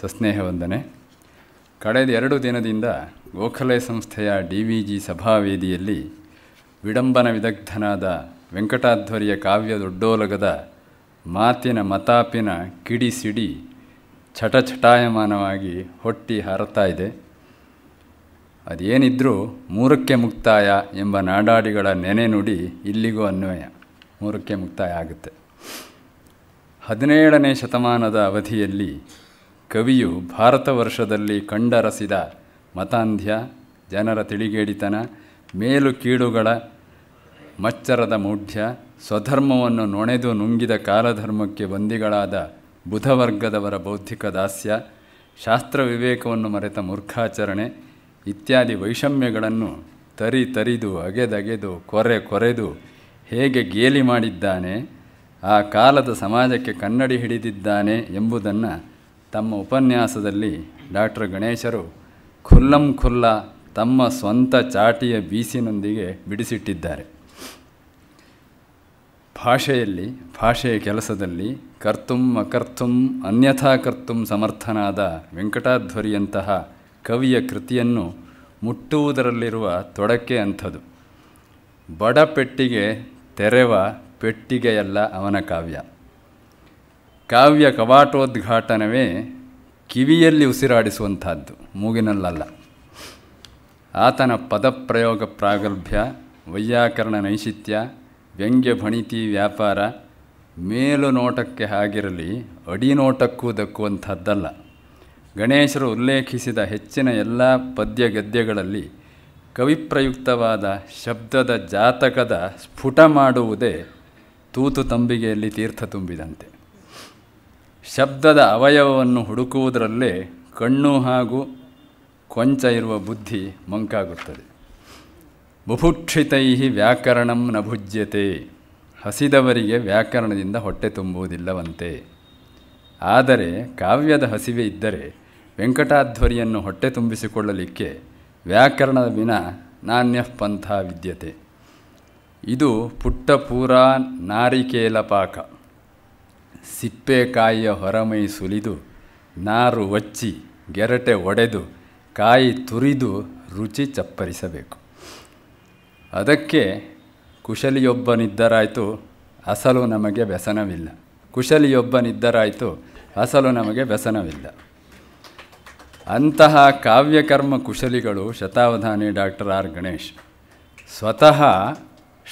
ಸಸ್ನೇಹ ವಂದನೆ ಕಳೆದ ಎರಡು ದಿನದಿಂದ ಗೋಖಲೆ ಸಂಸ್ಥೆಯ ಡಿ ವಿ ಜಿ ಸಭಾವೇದಿಯಲ್ಲಿ ವಿಡಂಬನ ವಿದಗ್ಧನಾದ ವೆಂಕಟಾಧ್ವರಿಯ ಕಾವ್ಯ ದೊಡ್ಡೋಲಗದ ಮಾತಿನ ಮತಾಪಿನ ಕಿಡಿ ಸಿಡಿ ಛಟಛಟಾಯಮಾನವಾಗಿ ಹೊಟ್ಟಿ ಹಾರತಾ ಇದೆ ಅದೇನಿದ್ದರೂ ಮೂರಕ್ಕೆ ಮುಕ್ತಾಯ ಎಂಬ ನಾಡಾಡಿಗಳ ನೆನೆ ನುಡಿ ಇಲ್ಲಿಗೂ ಅನ್ವಯ ಮೂರಕ್ಕೆ ಮುಕ್ತಾಯ ಆಗುತ್ತೆ ಹದಿನೇಳನೇ ಶತಮಾನದ ಅವಧಿಯಲ್ಲಿ ಕವಿಯು ಭಾರತ ವರ್ಷದಲ್ಲಿ ಕಂಡರಸಿದ ಮತಾಂಧ್ಯ ಜನರ ತಿಳಿಗೇಡಿತನ ಮೇಲು ಮಚ್ಚರದ ಮೂಢ್ಯ ಸ್ವಧರ್ಮವನ್ನು ನೊಣೆದು ನುಂಗಿದ ಕಾಲಧರ್ಮಕ್ಕೆ ಬಂದಿಗಳಾದ ಬುಧವರ್ಗದವರ ಬೌದ್ಧಿಕ ದಾಸ್ಯ ಶಾಸ್ತ್ರ ವಿವೇಕವನ್ನು ಮರೆತ ಮೂರ್ಖಾಚರಣೆ ಇತ್ಯಾದಿ ವೈಷಮ್ಯಗಳನ್ನು ತರಿ ತರಿದು ಅಗೆದಗೆದು ಕೊರೆ ಕೊರೆದು ಹೇಗೆ ಗೇಲಿ ಮಾಡಿದ್ದಾನೆ ಆ ಕಾಲದ ಸಮಾಜಕ್ಕೆ ಕನ್ನಡಿ ಹಿಡಿದಿದ್ದಾನೆ ಎಂಬುದನ್ನು ತಮ್ಮ ಉಪನ್ಯಾಸದಲ್ಲಿ ಡಾಕ್ಟರ್ ಗಣೇಶರು ಖುಲ್ಲಂ ಖುಲ್ಲ ತಮ್ಮ ಸ್ವಂತ ಚಾಟಿಯ ಬೀಸಿನೊಂದಿಗೆ ಬಿಡಿಸಿಟ್ಟಿದ್ದಾರೆ ಭಾಷೆಯಲ್ಲಿ ಭಾಷೆಯ ಕೆಲಸದಲ್ಲಿ ಕರ್ತುಂ ಅಕರ್ತುಂ ಅನ್ಯಥಾ ಕರ್ತುಂ ಸಮರ್ಥನಾದ ವೆಂಕಟಾಧ್ವರಿಯಂತಹ ಕವಿಯ ಕೃತಿಯನ್ನು ಮುಟ್ಟುವುದರಲ್ಲಿರುವ ತೊಡಕೆ ಅಂಥದು ಬಡಪೆಟ್ಟಿಗೆ ತೆರೆವ ಪೆಟ್ಟಿಗೆಯಲ್ಲ ಅವನ ಕಾವ್ಯ ಕಾವ್ಯ ಕವಾಟೋದ್ಘಾಟನವೇ ಕಿವಿಯಲ್ಲಿ ಉಸಿರಾಡಿಸುವಂಥದ್ದು ಮೂಗಿನಲ್ಲಲ್ಲ ಆತನ ಪದಪ್ರಯೋಗ ಪ್ರಾಗಲ್ಭ್ಯ ವೈಯಾಕರಣ ನೈಶಿತ್ಯ ವ್ಯಂಗ್ಯ ಭಣಿತಿ ವ್ಯಾಪಾರ ಮೇಲು ನೋಟಕ್ಕೆ ಹಾಗಿರಲಿ ಅಡಿನೋಟಕ್ಕೂ ದಕ್ಕುವಂಥದ್ದಲ್ಲ ಗಣೇಶರು ಉಲ್ಲೇಖಿಸಿದ ಹೆಚ್ಚಿನ ಎಲ್ಲ ಪದ್ಯ ಗದ್ಯಗಳಲ್ಲಿ ಕವಿಪ್ರಯುಕ್ತವಾದ ಶಬ್ದದ ಜಾತಕದ ಸ್ಫುಟ ಮಾಡುವುದೇ ತೂತು ತಂಬಿಗೆಯಲ್ಲಿ ತೀರ್ಥ ತುಂಬಿದಂತೆ ಶಬ್ದದ ಅವಯವವನ್ನು ಹುಡುಕುವುದರಲ್ಲೇ ಕಣ್ಣು ಹಾಗೂ ಕೊಂಚ ಇರುವ ಬುದ್ಧಿ ಮಂಕಾಗುತ್ತದೆ ಬುಭುಕ್ಷಿತೈ ವ್ಯಾಕರಣಂ ನಭುಜ್ಯತೆ ಹಸಿದವರಿಗೆ ವ್ಯಾಕರಣದಿಂದ ಹೊಟ್ಟೆ ತುಂಬುವುದಿಲ್ಲವಂತೆ ಆದರೆ ಕಾವ್ಯದ ಹಸಿವೆ ಇದ್ದರೆ ವೆಂಕಟಾಧ್ವರಿಯನ್ನು ಹೊಟ್ಟೆ ತುಂಬಿಸಿಕೊಳ್ಳಲಿಕ್ಕೆ ವ್ಯಾಕರಣದ ವಿನ ನಾಣ್ಯ ಪಂಥ ವಿದ್ಯತೆ ಇದು ಪುಟ್ಟ ನಾರಿಕೇಲ ಪಾಕ ಸಿಪ್ಪೆಕಾಯಿಯ ಹೊರಮೈ ಸುಲಿದು ನಾರು ಒಚ್ಚಿ ಗೆರಟೆ ಒಡೆದು ಕಾಯಿ ತುರಿದು ರುಚಿ ಚಪ್ಪರಿಸಬೇಕು ಅದಕ್ಕೆ ಕುಶಲಿಯೊಬ್ಬನಿದ್ದರಾಯಿತು ಅಸಲು ನಮಗೆ ವ್ಯಸನವಿಲ್ಲ ಕುಶಲಿಯೊಬ್ಬನಿದ್ದರಾಯಿತು ಅಸಲು ನಮಗೆ ವ್ಯಸನವಿಲ್ಲ ಅಂತಹ ಕಾವ್ಯಕರ್ಮ ಕುಶಲಿಗಳು ಶತಾವಧಾನಿ ಡಾಕ್ಟರ್ ಆರ್ ಗಣೇಶ್ ಸ್ವತಃ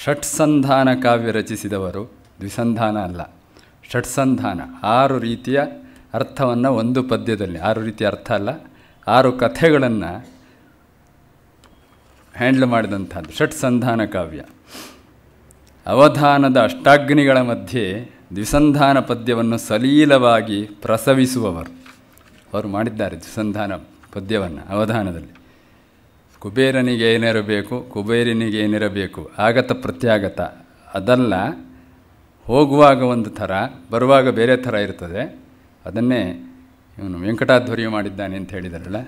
ಷಟ್ಸಂಧಾನ ಕಾವ್ಯ ರಚಿಸಿದವರು ದ್ವಿಸಂಧಾನ ಅಲ್ಲ ಷಟ್ಸಂಧಾನ ಆರು ರೀತಿಯ ಅರ್ಥವನ್ನು ಒಂದು ಪದ್ಯದಲ್ಲಿ ಆರು ರೀತಿಯ ಅರ್ಥ ಅಲ್ಲ ಆರು ಕಥೆಗಳನ್ನು ಹ್ಯಾಂಡ್ಲ್ ಮಾಡಿದಂಥದ್ದು ಷಟ್ಸಂಧಾನ ಕಾವ್ಯ ಅವಧಾನದ ಅಷ್ಟಾಗ್ನಿಗಳ ಮಧ್ಯೆ ದ್ವಿಸಂಧಾನ ಪದ್ಯವನ್ನು ಸಲೀಲವಾಗಿ ಪ್ರಸವಿಸುವವರು ಅವರು ಮಾಡಿದ್ದಾರೆ ದ್ವಿಸಂಧಾನ ಪದ್ಯವನ್ನು ಅವಧಾನದಲ್ಲಿ ಕುಬೇರನಿಗೆ ಏನಿರಬೇಕು ಕುಬೇರನಿಗೆ ಏನಿರಬೇಕು ಆಗತ ಪ್ರತ್ಯಾಗತ ಅದಲ್ಲ ಹೋಗುವಾಗ ಒಂದು ಥರ ಬರುವಾಗ ಬೇರೆ ಥರ ಇರ್ತದೆ ಅದನ್ನೇ ಇವನು ವೆಂಕಟಾಧ್ವರಿಯು ಮಾಡಿದ್ದಾನೆ ಅಂತ ಹೇಳಿದಾರಲ್ಲ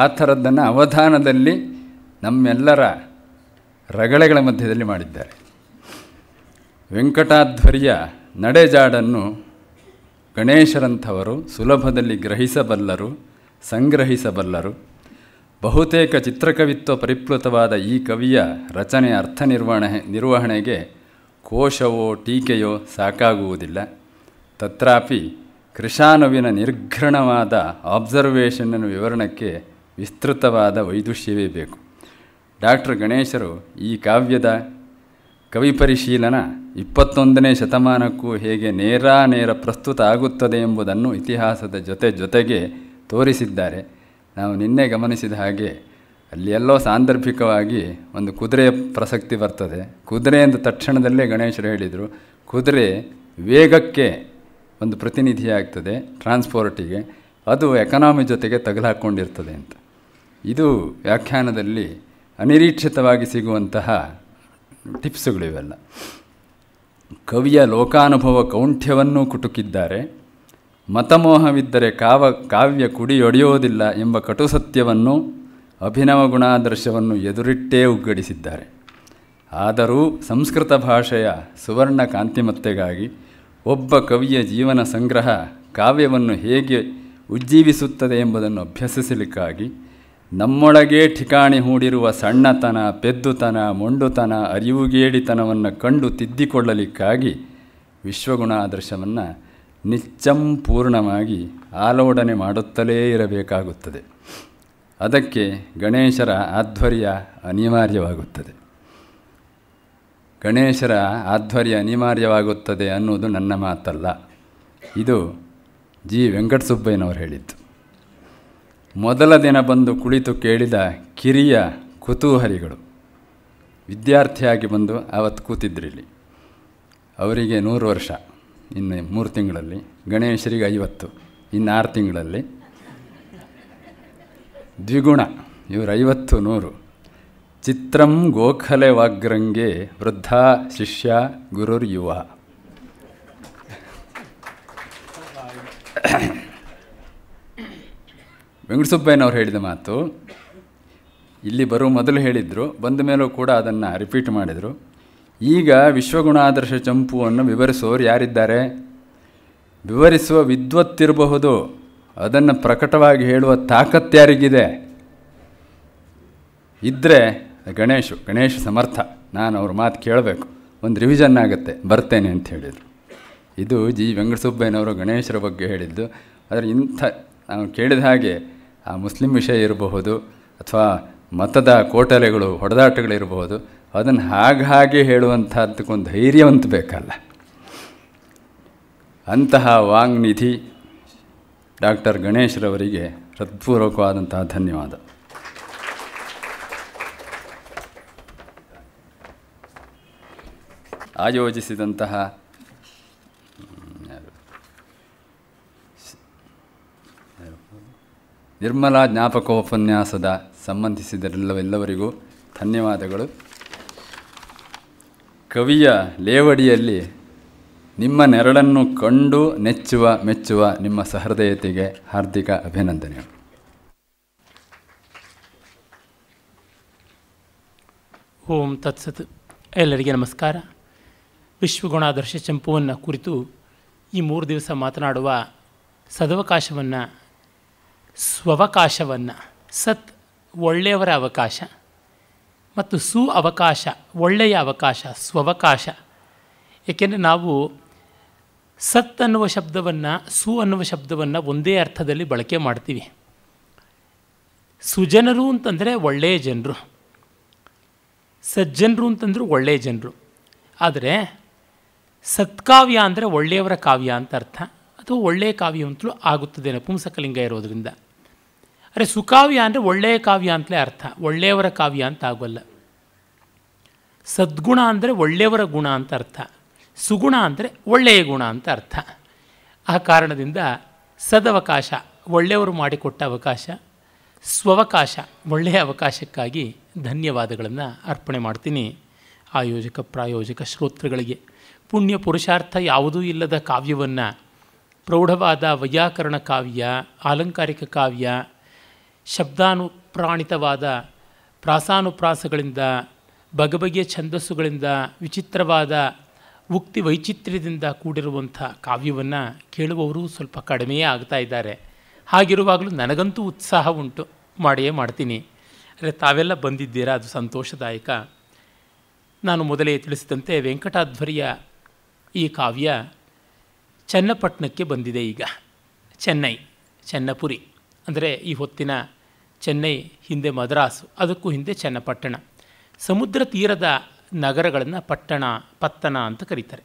ಆ ಥರದ್ದನ್ನು ಅವಧಾನದಲ್ಲಿ ನಮ್ಮೆಲ್ಲರ ರಗಳೆಗಳ ಮಧ್ಯದಲ್ಲಿ ಮಾಡಿದ್ದಾರೆ ವೆಂಕಟಾಧ್ವರಿಯ ನಡೆಜಾಡನ್ನು ಗಣೇಶರಂಥವರು ಸುಲಭದಲ್ಲಿ ಗ್ರಹಿಸಬಲ್ಲರು ಸಂಗ್ರಹಿಸಬಲ್ಲರು ಬಹುತೇಕ ಚಿತ್ರಕವಿತ್ವ ಪರಿಪ್ಲುತವಾದ ಈ ಕವಿಯ ರಚನೆ ಅರ್ಥ ನಿರ್ವಹಣೆ ನಿರ್ವಹಣೆಗೆ ಕೋಶವೋ ಟೀಕೆಯೋ ಸಾಕಾಗುವುದಿಲ್ಲ ತತ್ರಾಪಿ ಕೃಷಾನುವಿನ ನಿರ್ಘೃಣವಾದ ಆಬ್ಸರ್ವೇಷನ್ನ ವಿವರಣಕ್ಕೆ ವಿಸ್ತೃತವಾದ ವೈದುಷ್ಯವೇ ಬೇಕು ಡಾಕ್ಟರ್ ಗಣೇಶರು ಈ ಕಾವ್ಯದ ಕವಿ ಪರಿಶೀಲನ ಇಪ್ಪತ್ತೊಂದನೇ ಶತಮಾನಕ್ಕೂ ಹೇಗೆ ನೇರ ನೇರ ಪ್ರಸ್ತುತ ಆಗುತ್ತದೆ ಎಂಬುದನ್ನು ಇತಿಹಾಸದ ಜೊತೆ ಜೊತೆಗೆ ತೋರಿಸಿದ್ದಾರೆ ನಾವು ನಿನ್ನೆ ಗಮನಿಸಿದ ಹಾಗೆ ಅಲ್ಲಿ ಎಲ್ಲೋ ಸಾಂದರ್ಭಿಕವಾಗಿ ಒಂದು ಕುದುರೆಯ ಪ್ರಸಕ್ತಿ ಬರ್ತದೆ ಕುದುರೆ ಎಂದು ತಕ್ಷಣದಲ್ಲೇ ಗಣೇಶರು ಹೇಳಿದರು ಕುದುರೆ ವೇಗಕ್ಕೆ ಒಂದು ಪ್ರತಿನಿಧಿಯಾಗ್ತದೆ ಟ್ರಾನ್ಸ್ಪೋರ್ಟಿಗೆ ಅದು ಎಕನಾಮಿ ಜೊತೆಗೆ ಹಾಕ್ಕೊಂಡಿರ್ತದೆ ಅಂತ ಇದು ವ್ಯಾಖ್ಯಾನದಲ್ಲಿ ಅನಿರೀಕ್ಷಿತವಾಗಿ ಸಿಗುವಂತಹ ಟಿಪ್ಸುಗಳಿವೆಲ್ಲ ಕವಿಯ ಲೋಕಾನುಭವ ಕೌಂಠ್ಯವನ್ನು ಕುಟುಕಿದ್ದಾರೆ ಮತಮೋಹವಿದ್ದರೆ ಕಾವ ಕಾವ್ಯ ಕುಡಿಯೊಡೆಯೋದಿಲ್ಲ ಎಂಬ ಕಟು ಸತ್ಯವನ್ನು ಅಭಿನವ ಗುಣಾದರ್ಶವನ್ನು ಎದುರಿಟ್ಟೇ ಉಗ್ಗಡಿಸಿದ್ದಾರೆ ಆದರೂ ಸಂಸ್ಕೃತ ಭಾಷೆಯ ಸುವರ್ಣ ಕಾಂತಿಮತ್ತೆಗಾಗಿ ಒಬ್ಬ ಕವಿಯ ಜೀವನ ಸಂಗ್ರಹ ಕಾವ್ಯವನ್ನು ಹೇಗೆ ಉಜ್ಜೀವಿಸುತ್ತದೆ ಎಂಬುದನ್ನು ಅಭ್ಯಸಿಸಲಿಕ್ಕಾಗಿ ನಮ್ಮೊಳಗೇ ಠಿಕಾಣಿ ಹೂಡಿರುವ ಸಣ್ಣತನ ಪೆದ್ದುತನ ಮೊಂಡುತನ ಅರಿವುಗೇಡಿತನವನ್ನು ಕಂಡು ತಿದ್ದಿಕೊಳ್ಳಲಿಕ್ಕಾಗಿ ವಿಶ್ವಗುಣಾದರ್ಶವನ್ನು ನಿಚ್ಚಂಪೂರ್ಣವಾಗಿ ಆಲೋಡನೆ ಮಾಡುತ್ತಲೇ ಇರಬೇಕಾಗುತ್ತದೆ ಅದಕ್ಕೆ ಗಣೇಶರ ಆಧ್ವರ್ಯ ಅನಿವಾರ್ಯವಾಗುತ್ತದೆ ಗಣೇಶರ ಆಧ್ವರ್ಯ ಅನಿವಾರ್ಯವಾಗುತ್ತದೆ ಅನ್ನೋದು ನನ್ನ ಮಾತಲ್ಲ ಇದು ಜಿ ವೆಂಕಟಸುಬ್ಬಯ್ಯನವರು ಹೇಳಿದ್ದು ಮೊದಲ ದಿನ ಬಂದು ಕುಳಿತು ಕೇಳಿದ ಕಿರಿಯ ಕುತೂಹಲಿಗಳು ವಿದ್ಯಾರ್ಥಿಯಾಗಿ ಬಂದು ಆವತ್ತು ಕೂತಿದ್ರಿಲ್ಲಿ ಅವರಿಗೆ ನೂರು ವರ್ಷ ಇನ್ನು ಮೂರು ತಿಂಗಳಲ್ಲಿ ಗಣೇಶರಿಗೆ ಐವತ್ತು ಇನ್ನು ಆರು ತಿಂಗಳಲ್ಲಿ ದ್ವಿಗುಣ ಇವರೈವತ್ತು ನೂರು ಚಿತ್ರಂ ಗೋಖಲೆ ವಾಗ್ರಂಗೆ ವೃದ್ಧ ಶಿಷ್ಯ ಗುರುರ್ ಯುವ ವೆಂಕಟಸುಬ್ಬಯ್ಯನವ್ರು ಹೇಳಿದ ಮಾತು ಇಲ್ಲಿ ಬರೋ ಮೊದಲು ಹೇಳಿದರು ಬಂದ ಮೇಲೂ ಕೂಡ ಅದನ್ನು ರಿಪೀಟ್ ಮಾಡಿದರು ಈಗ ವಿಶ್ವಗುಣಾದರ್ಶ ಚಂಪುವನ್ನು ವಿವರಿಸುವವರು ಯಾರಿದ್ದಾರೆ ವಿವರಿಸುವ ವಿದ್ವತ್ತಿರಬಹುದು ಅದನ್ನು ಪ್ರಕಟವಾಗಿ ಹೇಳುವ ತಾಕತ್ತು ಯಾರಿಗಿದೆ ಇದ್ದರೆ ಗಣೇಶು ಗಣೇಶ ಸಮರ್ಥ ನಾನು ಅವ್ರ ಮಾತು ಕೇಳಬೇಕು ಒಂದು ರಿವಿಷನ್ ಆಗುತ್ತೆ ಬರ್ತೇನೆ ಅಂತ ಹೇಳಿದರು ಇದು ಜಿ ವೆಂಕಟಸುಬ್ಬಯ್ಯನವರು ಗಣೇಶರ ಬಗ್ಗೆ ಹೇಳಿದ್ದು ಆದರೆ ಇಂಥ ನಾವು ಕೇಳಿದ ಹಾಗೆ ಆ ಮುಸ್ಲಿಂ ವಿಷಯ ಇರಬಹುದು ಅಥವಾ ಮತದ ಕೋಟಲೆಗಳು ಹೊಡೆದಾಟಗಳಿರಬಹುದು ಅದನ್ನು ಹಾಗೆ ಹೇಳುವಂಥದ್ದಕ್ಕೊಂದು ಧೈರ್ಯವಂತ ಬೇಕಲ್ಲ ಅಂತಹ ವಾಂಗ್ನಿಧಿ ಡಾಕ್ಟರ್ ಗಣೇಶ್ರವರಿಗೆ ಹೃತ್ಪೂರ್ವಕವಾದಂತಹ ಧನ್ಯವಾದ ಆಯೋಜಿಸಿದಂತಹ ನಿರ್ಮಲಾ ಜ್ಞಾಪಕೋಪನ್ಯಾಸದ ಸಂಬಂಧಿಸಿದರೆಲ್ಲವೆಲ್ಲವರಿಗೂ ಧನ್ಯವಾದಗಳು ಕವಿಯ ಲೇವಡಿಯಲ್ಲಿ ನಿಮ್ಮ ನೆರಳನ್ನು ಕಂಡು ನೆಚ್ಚುವ ಮೆಚ್ಚುವ ನಿಮ್ಮ ಸಹೃದಯತೆಗೆ ಹಾರ್ದಿಕ ಅಭಿನಂದನೆಗಳು ಓಂ ತತ್ಸತ್ ಎಲ್ಲರಿಗೆ ನಮಸ್ಕಾರ ವಿಶ್ವಗುಣಾದರ್ಶ ಚಂಪುವನ್ನು ಕುರಿತು ಈ ಮೂರು ದಿವಸ ಮಾತನಾಡುವ ಸದವಕಾಶವನ್ನು ಸ್ವವಕಾಶವನ್ನು ಸತ್ ಒಳ್ಳೆಯವರ ಅವಕಾಶ ಮತ್ತು ಸು ಅವಕಾಶ ಒಳ್ಳೆಯ ಅವಕಾಶ ಸ್ವವಕಾಶ ಏಕೆಂದರೆ ನಾವು ಸತ್ ಅನ್ನುವ ಶಬ್ದವನ್ನು ಸು ಅನ್ನುವ ಶಬ್ದವನ್ನು ಒಂದೇ ಅರ್ಥದಲ್ಲಿ ಬಳಕೆ ಮಾಡ್ತೀವಿ ಸುಜನರು ಅಂತಂದರೆ ಒಳ್ಳೆಯ ಜನರು ಸಜ್ಜನರು ಅಂತಂದರೆ ಒಳ್ಳೆಯ ಜನರು ಆದರೆ ಸತ್ಕಾವ್ಯ ಅಂದರೆ ಒಳ್ಳೆಯವರ ಕಾವ್ಯ ಅಂತ ಅರ್ಥ ಅಥವಾ ಒಳ್ಳೆಯ ಕಾವ್ಯ ಅಂತಲೂ ಆಗುತ್ತದೆ ನಪುಂಸಕಲಿಂಗ ಇರೋದರಿಂದ ಅರೆ ಸುಕಾವ್ಯ ಅಂದರೆ ಒಳ್ಳೆಯ ಕಾವ್ಯ ಅಂತಲೇ ಅರ್ಥ ಒಳ್ಳೆಯವರ ಕಾವ್ಯ ಅಂತ ಆಗೋಲ್ಲ ಸದ್ಗುಣ ಅಂದರೆ ಒಳ್ಳೆಯವರ ಗುಣ ಅಂತ ಅರ್ಥ ಸುಗುಣ ಅಂದರೆ ಒಳ್ಳೆಯ ಗುಣ ಅಂತ ಅರ್ಥ ಆ ಕಾರಣದಿಂದ ಸದವಕಾಶ ಒಳ್ಳೆಯವರು ಮಾಡಿಕೊಟ್ಟ ಅವಕಾಶ ಸ್ವವಕಾಶ ಒಳ್ಳೆಯ ಅವಕಾಶಕ್ಕಾಗಿ ಧನ್ಯವಾದಗಳನ್ನು ಅರ್ಪಣೆ ಮಾಡ್ತೀನಿ ಆಯೋಜಕ ಪ್ರಾಯೋಜಕ ಶ್ರೋತೃಗಳಿಗೆ ಪುಣ್ಯ ಪುರುಷಾರ್ಥ ಯಾವುದೂ ಇಲ್ಲದ ಕಾವ್ಯವನ್ನು ಪ್ರೌಢವಾದ ವೈಯಾಕರಣ ಕಾವ್ಯ ಆಲಂಕಾರಿಕ ಕಾವ್ಯ ಶಬ್ದಾನುಪ್ರಾಣಿತವಾದ ಪ್ರಾಸಾನುಪ್ರಾಸಗಳಿಂದ ಬಗೆಬಗೆಯ ಛಂದಸ್ಸುಗಳಿಂದ ವಿಚಿತ್ರವಾದ ಉಕ್ತಿ ವೈಚಿತ್ರ್ಯದಿಂದ ಕೂಡಿರುವಂಥ ಕಾವ್ಯವನ್ನು ಕೇಳುವವರು ಸ್ವಲ್ಪ ಕಡಿಮೆಯೇ ಆಗ್ತಾ ಇದ್ದಾರೆ ಹಾಗಿರುವಾಗಲೂ ನನಗಂತೂ ಉತ್ಸಾಹ ಉಂಟು ಮಾಡಿಯೇ ಮಾಡ್ತೀನಿ ಅಂದರೆ ತಾವೆಲ್ಲ ಬಂದಿದ್ದೀರಾ ಅದು ಸಂತೋಷದಾಯಕ ನಾನು ಮೊದಲೇ ತಿಳಿಸಿದಂತೆ ವೆಂಕಟಾಧ್ವರಿಯ ಈ ಕಾವ್ಯ ಚನ್ನಪಟ್ಟಣಕ್ಕೆ ಬಂದಿದೆ ಈಗ ಚೆನ್ನೈ ಚೆನ್ನಪುರಿ ಅಂದರೆ ಈ ಹೊತ್ತಿನ ಚೆನ್ನೈ ಹಿಂದೆ ಮದ್ರಾಸು ಅದಕ್ಕೂ ಹಿಂದೆ ಚನ್ನಪಟ್ಟಣ ಸಮುದ್ರ ತೀರದ ನಗರಗಳನ್ನು ಪಟ್ಟಣ ಪತ್ತನ ಅಂತ ಕರೀತಾರೆ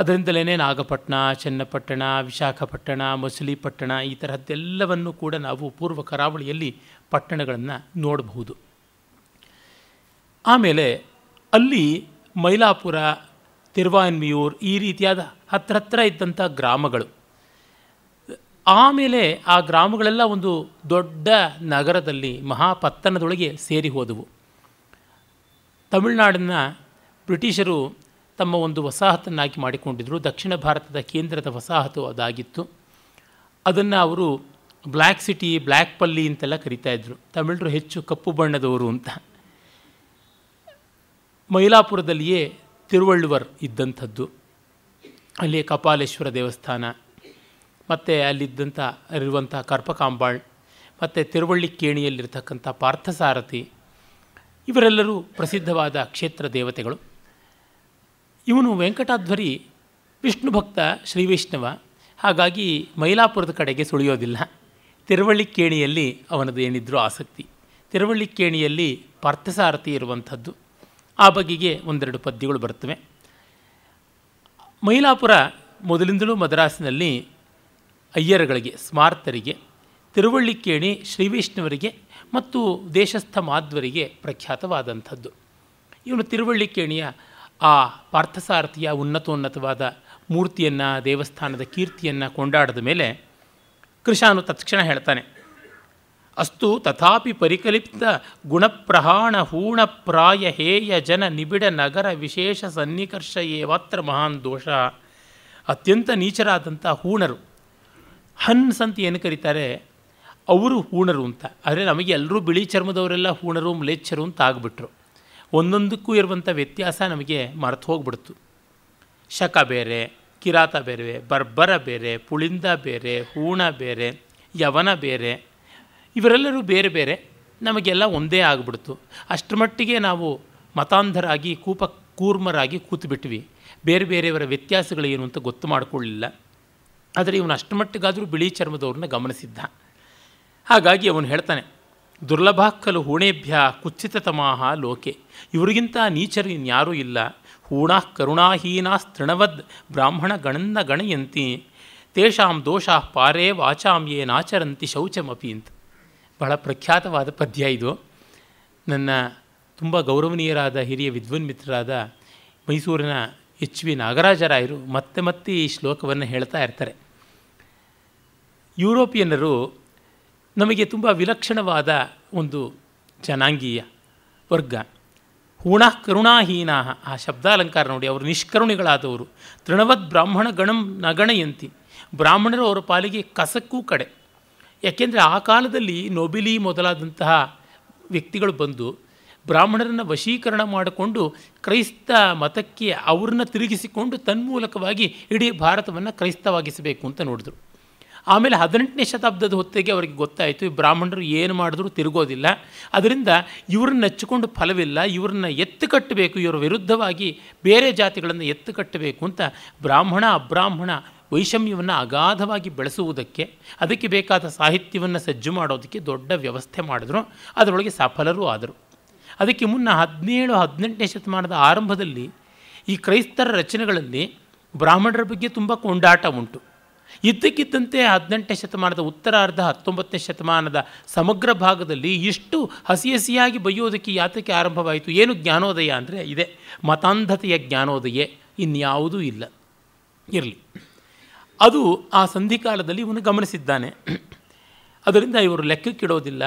ಅದರಿಂದಲೇ ನಾಗಪಟ್ಟಣ ಚನ್ನಪಟ್ಟಣ ವಿಶಾಖಪಟ್ಟಣ ಮಸೂಲಿಪಟ್ಟಣ ಈ ತರಹದ್ದೆಲ್ಲವನ್ನು ಕೂಡ ನಾವು ಪೂರ್ವ ಕರಾವಳಿಯಲ್ಲಿ ಪಟ್ಟಣಗಳನ್ನು ನೋಡಬಹುದು ಆಮೇಲೆ ಅಲ್ಲಿ ಮೈಲಾಪುರ ತಿರುವಾನ್ಮಿಯೂರ್ ಈ ರೀತಿಯಾದ ಹತ್ರ ಹತ್ರ ಇದ್ದಂಥ ಗ್ರಾಮಗಳು ಆಮೇಲೆ ಆ ಗ್ರಾಮಗಳೆಲ್ಲ ಒಂದು ದೊಡ್ಡ ನಗರದಲ್ಲಿ ಮಹಾಪತ್ತನದೊಳಗೆ ಸೇರಿ ಹೋದವು ತಮಿಳುನಾಡನ್ನು ಬ್ರಿಟಿಷರು ತಮ್ಮ ಒಂದು ವಸಾಹತನ್ನಾಗಿ ಮಾಡಿಕೊಂಡಿದ್ದರು ದಕ್ಷಿಣ ಭಾರತದ ಕೇಂದ್ರದ ವಸಾಹತು ಅದಾಗಿತ್ತು ಅದನ್ನು ಅವರು ಬ್ಲ್ಯಾಕ್ ಸಿಟಿ ಬ್ಲ್ಯಾಕ್ ಪಲ್ಲಿ ಅಂತೆಲ್ಲ ಕರಿತಾಯಿದ್ರು ತಮಿಳರು ಹೆಚ್ಚು ಕಪ್ಪು ಬಣ್ಣದವರು ಅಂತ ಮೈಲಾಪುರದಲ್ಲಿಯೇ ತಿರುವಳ್ಳುವರ್ ಇದ್ದಂಥದ್ದು ಅಲ್ಲಿ ಕಪಾಲೇಶ್ವರ ದೇವಸ್ಥಾನ ಮತ್ತು ಅಲ್ಲಿದ್ದಂಥ ಇರುವಂಥ ಕರ್ಪಕಾಂಬಾಳ್ ಮತ್ತು ತಿರುವಳ್ಳಿ ಕೇಣಿಯಲ್ಲಿರ್ತಕ್ಕಂಥ ಪಾರ್ಥಸಾರಥಿ ಇವರೆಲ್ಲರೂ ಪ್ರಸಿದ್ಧವಾದ ಕ್ಷೇತ್ರ ದೇವತೆಗಳು ಇವನು ವೆಂಕಟಾಧ್ವರಿ ವಿಷ್ಣು ಭಕ್ತ ಶ್ರೀ ವೈಷ್ಣವ ಹಾಗಾಗಿ ಮೈಲಾಪುರದ ಕಡೆಗೆ ಸುಳಿಯೋದಿಲ್ಲ ತಿರುವಳ್ಳಿಕ್ಕೇಣಿಯಲ್ಲಿ ಅವನದು ಏನಿದ್ರೂ ಆಸಕ್ತಿ ತಿರುವಳ್ಳಿಕ್ಕೇಣಿಯಲ್ಲಿ ಪಾರ್ಥಸಾರಥಿ ಇರುವಂಥದ್ದು ಆ ಬಗೆಗೆ ಒಂದೆರಡು ಪದ್ಯಗಳು ಬರ್ತವೆ ಮೈಲಾಪುರ ಮೊದಲಿಂದಲೂ ಮದ್ರಾಸಿನಲ್ಲಿ ಅಯ್ಯರುಗಳಿಗೆ ಸ್ಮಾರ್ತರಿಗೆ ತಿರುವಳ್ಳಿಕ್ಕೇಣಿ ಶ್ರೀವೈಷ್ಣವರಿಗೆ ಮತ್ತು ದೇಶಸ್ಥ ಮಾಧ್ವರಿಗೆ ಪ್ರಖ್ಯಾತವಾದಂಥದ್ದು ಇವನು ತಿರುವಳ್ಳಿಕೇಣಿಯ ಆ ಪಾರ್ಥಸಾರಥಿಯ ಉನ್ನತೋನ್ನತವಾದ ಮೂರ್ತಿಯನ್ನು ದೇವಸ್ಥಾನದ ಕೀರ್ತಿಯನ್ನು ಕೊಂಡಾಡಿದ ಮೇಲೆ ಕೃಷಾನು ತತ್ಕ್ಷಣ ಹೇಳ್ತಾನೆ ಅಸ್ತು ತಥಾಪಿ ಪರಿಕಲಿಪ್ತ ಗುಣಪ್ರಹಾಣ ಹೂಣಪ್ರಾಯ ಹೇಯ ಜನ ನಿಬಿಡ ನಗರ ವಿಶೇಷ ಸನ್ನಿಕರ್ಷ ಏವಾತ್ರ ಮಹಾನ್ ದೋಷ ಅತ್ಯಂತ ನೀಚರಾದಂಥ ಹೂಣರು ಹನ್ಸ್ ಅಂತ ಏನು ಕರೀತಾರೆ ಅವರು ಹೂಣರು ಅಂತ ಆದರೆ ನಮಗೆ ಎಲ್ಲರೂ ಬಿಳಿ ಚರ್ಮದವರೆಲ್ಲ ಹೂಣರು ಮ್ಲೇಚ್ಛರು ಅಂತ ಆಗಿಬಿಟ್ರು ಒಂದೊಂದಕ್ಕೂ ಇರುವಂಥ ವ್ಯತ್ಯಾಸ ನಮಗೆ ಮರೆತು ಹೋಗ್ಬಿಡ್ತು ಶಕ ಬೇರೆ ಕಿರಾತ ಬೇರೆ ಬರ್ಬರ ಬೇರೆ ಪುಳಿಂದ ಬೇರೆ ಹೂಣ ಬೇರೆ ಯವನ ಬೇರೆ ಇವರೆಲ್ಲರೂ ಬೇರೆ ಬೇರೆ ನಮಗೆಲ್ಲ ಒಂದೇ ಆಗಿಬಿಡ್ತು ಅಷ್ಟರ ಮಟ್ಟಿಗೆ ನಾವು ಮತಾಂಧರಾಗಿ ಕೂಪ ಕೂರ್ಮರಾಗಿ ಕೂತುಬಿಟ್ವಿ ಬೇರೆ ಬೇರೆಯವರ ವ್ಯತ್ಯಾಸಗಳೇನು ಅಂತ ಗೊತ್ತು ಮಾಡಿಕೊಳ್ಳಿಲ್ಲ ಆದರೆ ಇವನು ಅಷ್ಟು ಮಟ್ಟಿಗಾದರೂ ಬಿಳಿ ಚರ್ಮದವ್ರನ್ನ ಗಮನಿಸಿದ್ದ ಹಾಗಾಗಿ ಅವನು ಹೇಳ್ತಾನೆ ದುರ್ಲಭಾಕ್ಕಲು ಹೂಣೇಭ್ಯ ಕುಚ್ಚಿತತಮಾಹ ಲೋಕೆ ಇವರಿಗಿಂತ ನೀಚರು ಇನ್ಯಾರೂ ಇಲ್ಲ ಹೂಣಾ ಕರುಣಾಹೀನಾ ತೃಣವದ್ ಬ್ರಾಹ್ಮಣ ಗಣನ್ನ ಗಣಯಂತಿ ತೇಷಾಂ ದೋಷಾ ಪಾರೇ ವಾಚಾಂ ನಾಚರಂತಿ ಶೌಚಮಪಿ ಅಂತ ಬಹಳ ಪ್ರಖ್ಯಾತವಾದ ಪದ್ಯ ಇದು ನನ್ನ ತುಂಬ ಗೌರವನೀಯರಾದ ಹಿರಿಯ ವಿದ್ವನ್ ಮಿತ್ರರಾದ ಮೈಸೂರಿನ ಎಚ್ ವಿ ನಾಗರಾಜರಾಯರು ಮತ್ತೆ ಮತ್ತೆ ಈ ಶ್ಲೋಕವನ್ನು ಹೇಳ್ತಾ ಇರ್ತಾರೆ ಯುರೋಪಿಯನ್ನರು ನಮಗೆ ತುಂಬ ವಿಲಕ್ಷಣವಾದ ಒಂದು ಜನಾಂಗೀಯ ವರ್ಗ ಹೂಣ ಕರುಣಾಹೀನಾ ಆ ಶಬ್ದಾಲಂಕಾರ ನೋಡಿ ಅವರು ನಿಷ್ಕರುಣಿಗಳಾದವರು ತೃಣವದ್ ಬ್ರಾಹ್ಮಣ ಗಣಂ ನಗಣಯಂತಿ ಬ್ರಾಹ್ಮಣರು ಅವರ ಪಾಲಿಗೆ ಕಸಕ್ಕೂ ಕಡೆ ಯಾಕೆಂದರೆ ಆ ಕಾಲದಲ್ಲಿ ನೊಬಿಲಿ ಮೊದಲಾದಂತಹ ವ್ಯಕ್ತಿಗಳು ಬಂದು ಬ್ರಾಹ್ಮಣರನ್ನು ವಶೀಕರಣ ಮಾಡಿಕೊಂಡು ಕ್ರೈಸ್ತ ಮತಕ್ಕೆ ಅವ್ರನ್ನ ತಿರುಗಿಸಿಕೊಂಡು ತನ್ಮೂಲಕವಾಗಿ ಇಡೀ ಭಾರತವನ್ನು ಕ್ರೈಸ್ತವಾಗಿಸಬೇಕು ಅಂತ ನೋಡಿದ್ರು ಆಮೇಲೆ ಹದಿನೆಂಟನೇ ಶತಾಬ್ದದ ಹೊತ್ತಿಗೆ ಅವರಿಗೆ ಗೊತ್ತಾಯಿತು ಈ ಬ್ರಾಹ್ಮಣರು ಏನು ಮಾಡಿದ್ರು ತಿರುಗೋದಿಲ್ಲ ಅದರಿಂದ ಇವ್ರನ್ನ ಹಚ್ಚಿಕೊಂಡು ಫಲವಿಲ್ಲ ಇವ್ರನ್ನ ಎತ್ತು ಕಟ್ಟಬೇಕು ಇವರ ವಿರುದ್ಧವಾಗಿ ಬೇರೆ ಜಾತಿಗಳನ್ನು ಎತ್ತು ಕಟ್ಟಬೇಕು ಅಂತ ಬ್ರಾಹ್ಮಣ ಅಬ್ರಾಹ್ಮಣ ವೈಷಮ್ಯವನ್ನು ಅಗಾಧವಾಗಿ ಬೆಳೆಸುವುದಕ್ಕೆ ಅದಕ್ಕೆ ಬೇಕಾದ ಸಾಹಿತ್ಯವನ್ನು ಸಜ್ಜು ಮಾಡೋದಕ್ಕೆ ದೊಡ್ಡ ವ್ಯವಸ್ಥೆ ಮಾಡಿದ್ರು ಅದರೊಳಗೆ ಸಫಲರೂ ಆದರು ಅದಕ್ಕೆ ಮುನ್ನ ಹದಿನೇಳು ಹದಿನೆಂಟನೇ ಶತಮಾನದ ಆರಂಭದಲ್ಲಿ ಈ ಕ್ರೈಸ್ತರ ರಚನೆಗಳಲ್ಲಿ ಬ್ರಾಹ್ಮಣರ ಬಗ್ಗೆ ತುಂಬ ಕೊಂಡಾಟ ಉಂಟು ಇದ್ದಕ್ಕಿದ್ದಂತೆ ಹದಿನೆಂಟನೇ ಶತಮಾನದ ಉತ್ತರಾರ್ಧ ಹತ್ತೊಂಬತ್ತನೇ ಶತಮಾನದ ಸಮಗ್ರ ಭಾಗದಲ್ಲಿ ಇಷ್ಟು ಹಸಿ ಹಸಿಯಾಗಿ ಬೈಯೋದಕ್ಕೆ ಯಾತಕ್ಕೆ ಆರಂಭವಾಯಿತು ಏನು ಜ್ಞಾನೋದಯ ಅಂದರೆ ಇದೆ ಮತಾಂಧತೆಯ ಜ್ಞಾನೋದಯ ಇನ್ಯಾವುದೂ ಇಲ್ಲ ಇರಲಿ ಅದು ಆ ಸಂಧಿಕಾಲದಲ್ಲಿ ಇವನು ಗಮನಿಸಿದ್ದಾನೆ ಅದರಿಂದ ಇವರು ಲೆಕ್ಕಕ್ಕಿಡೋದಿಲ್ಲ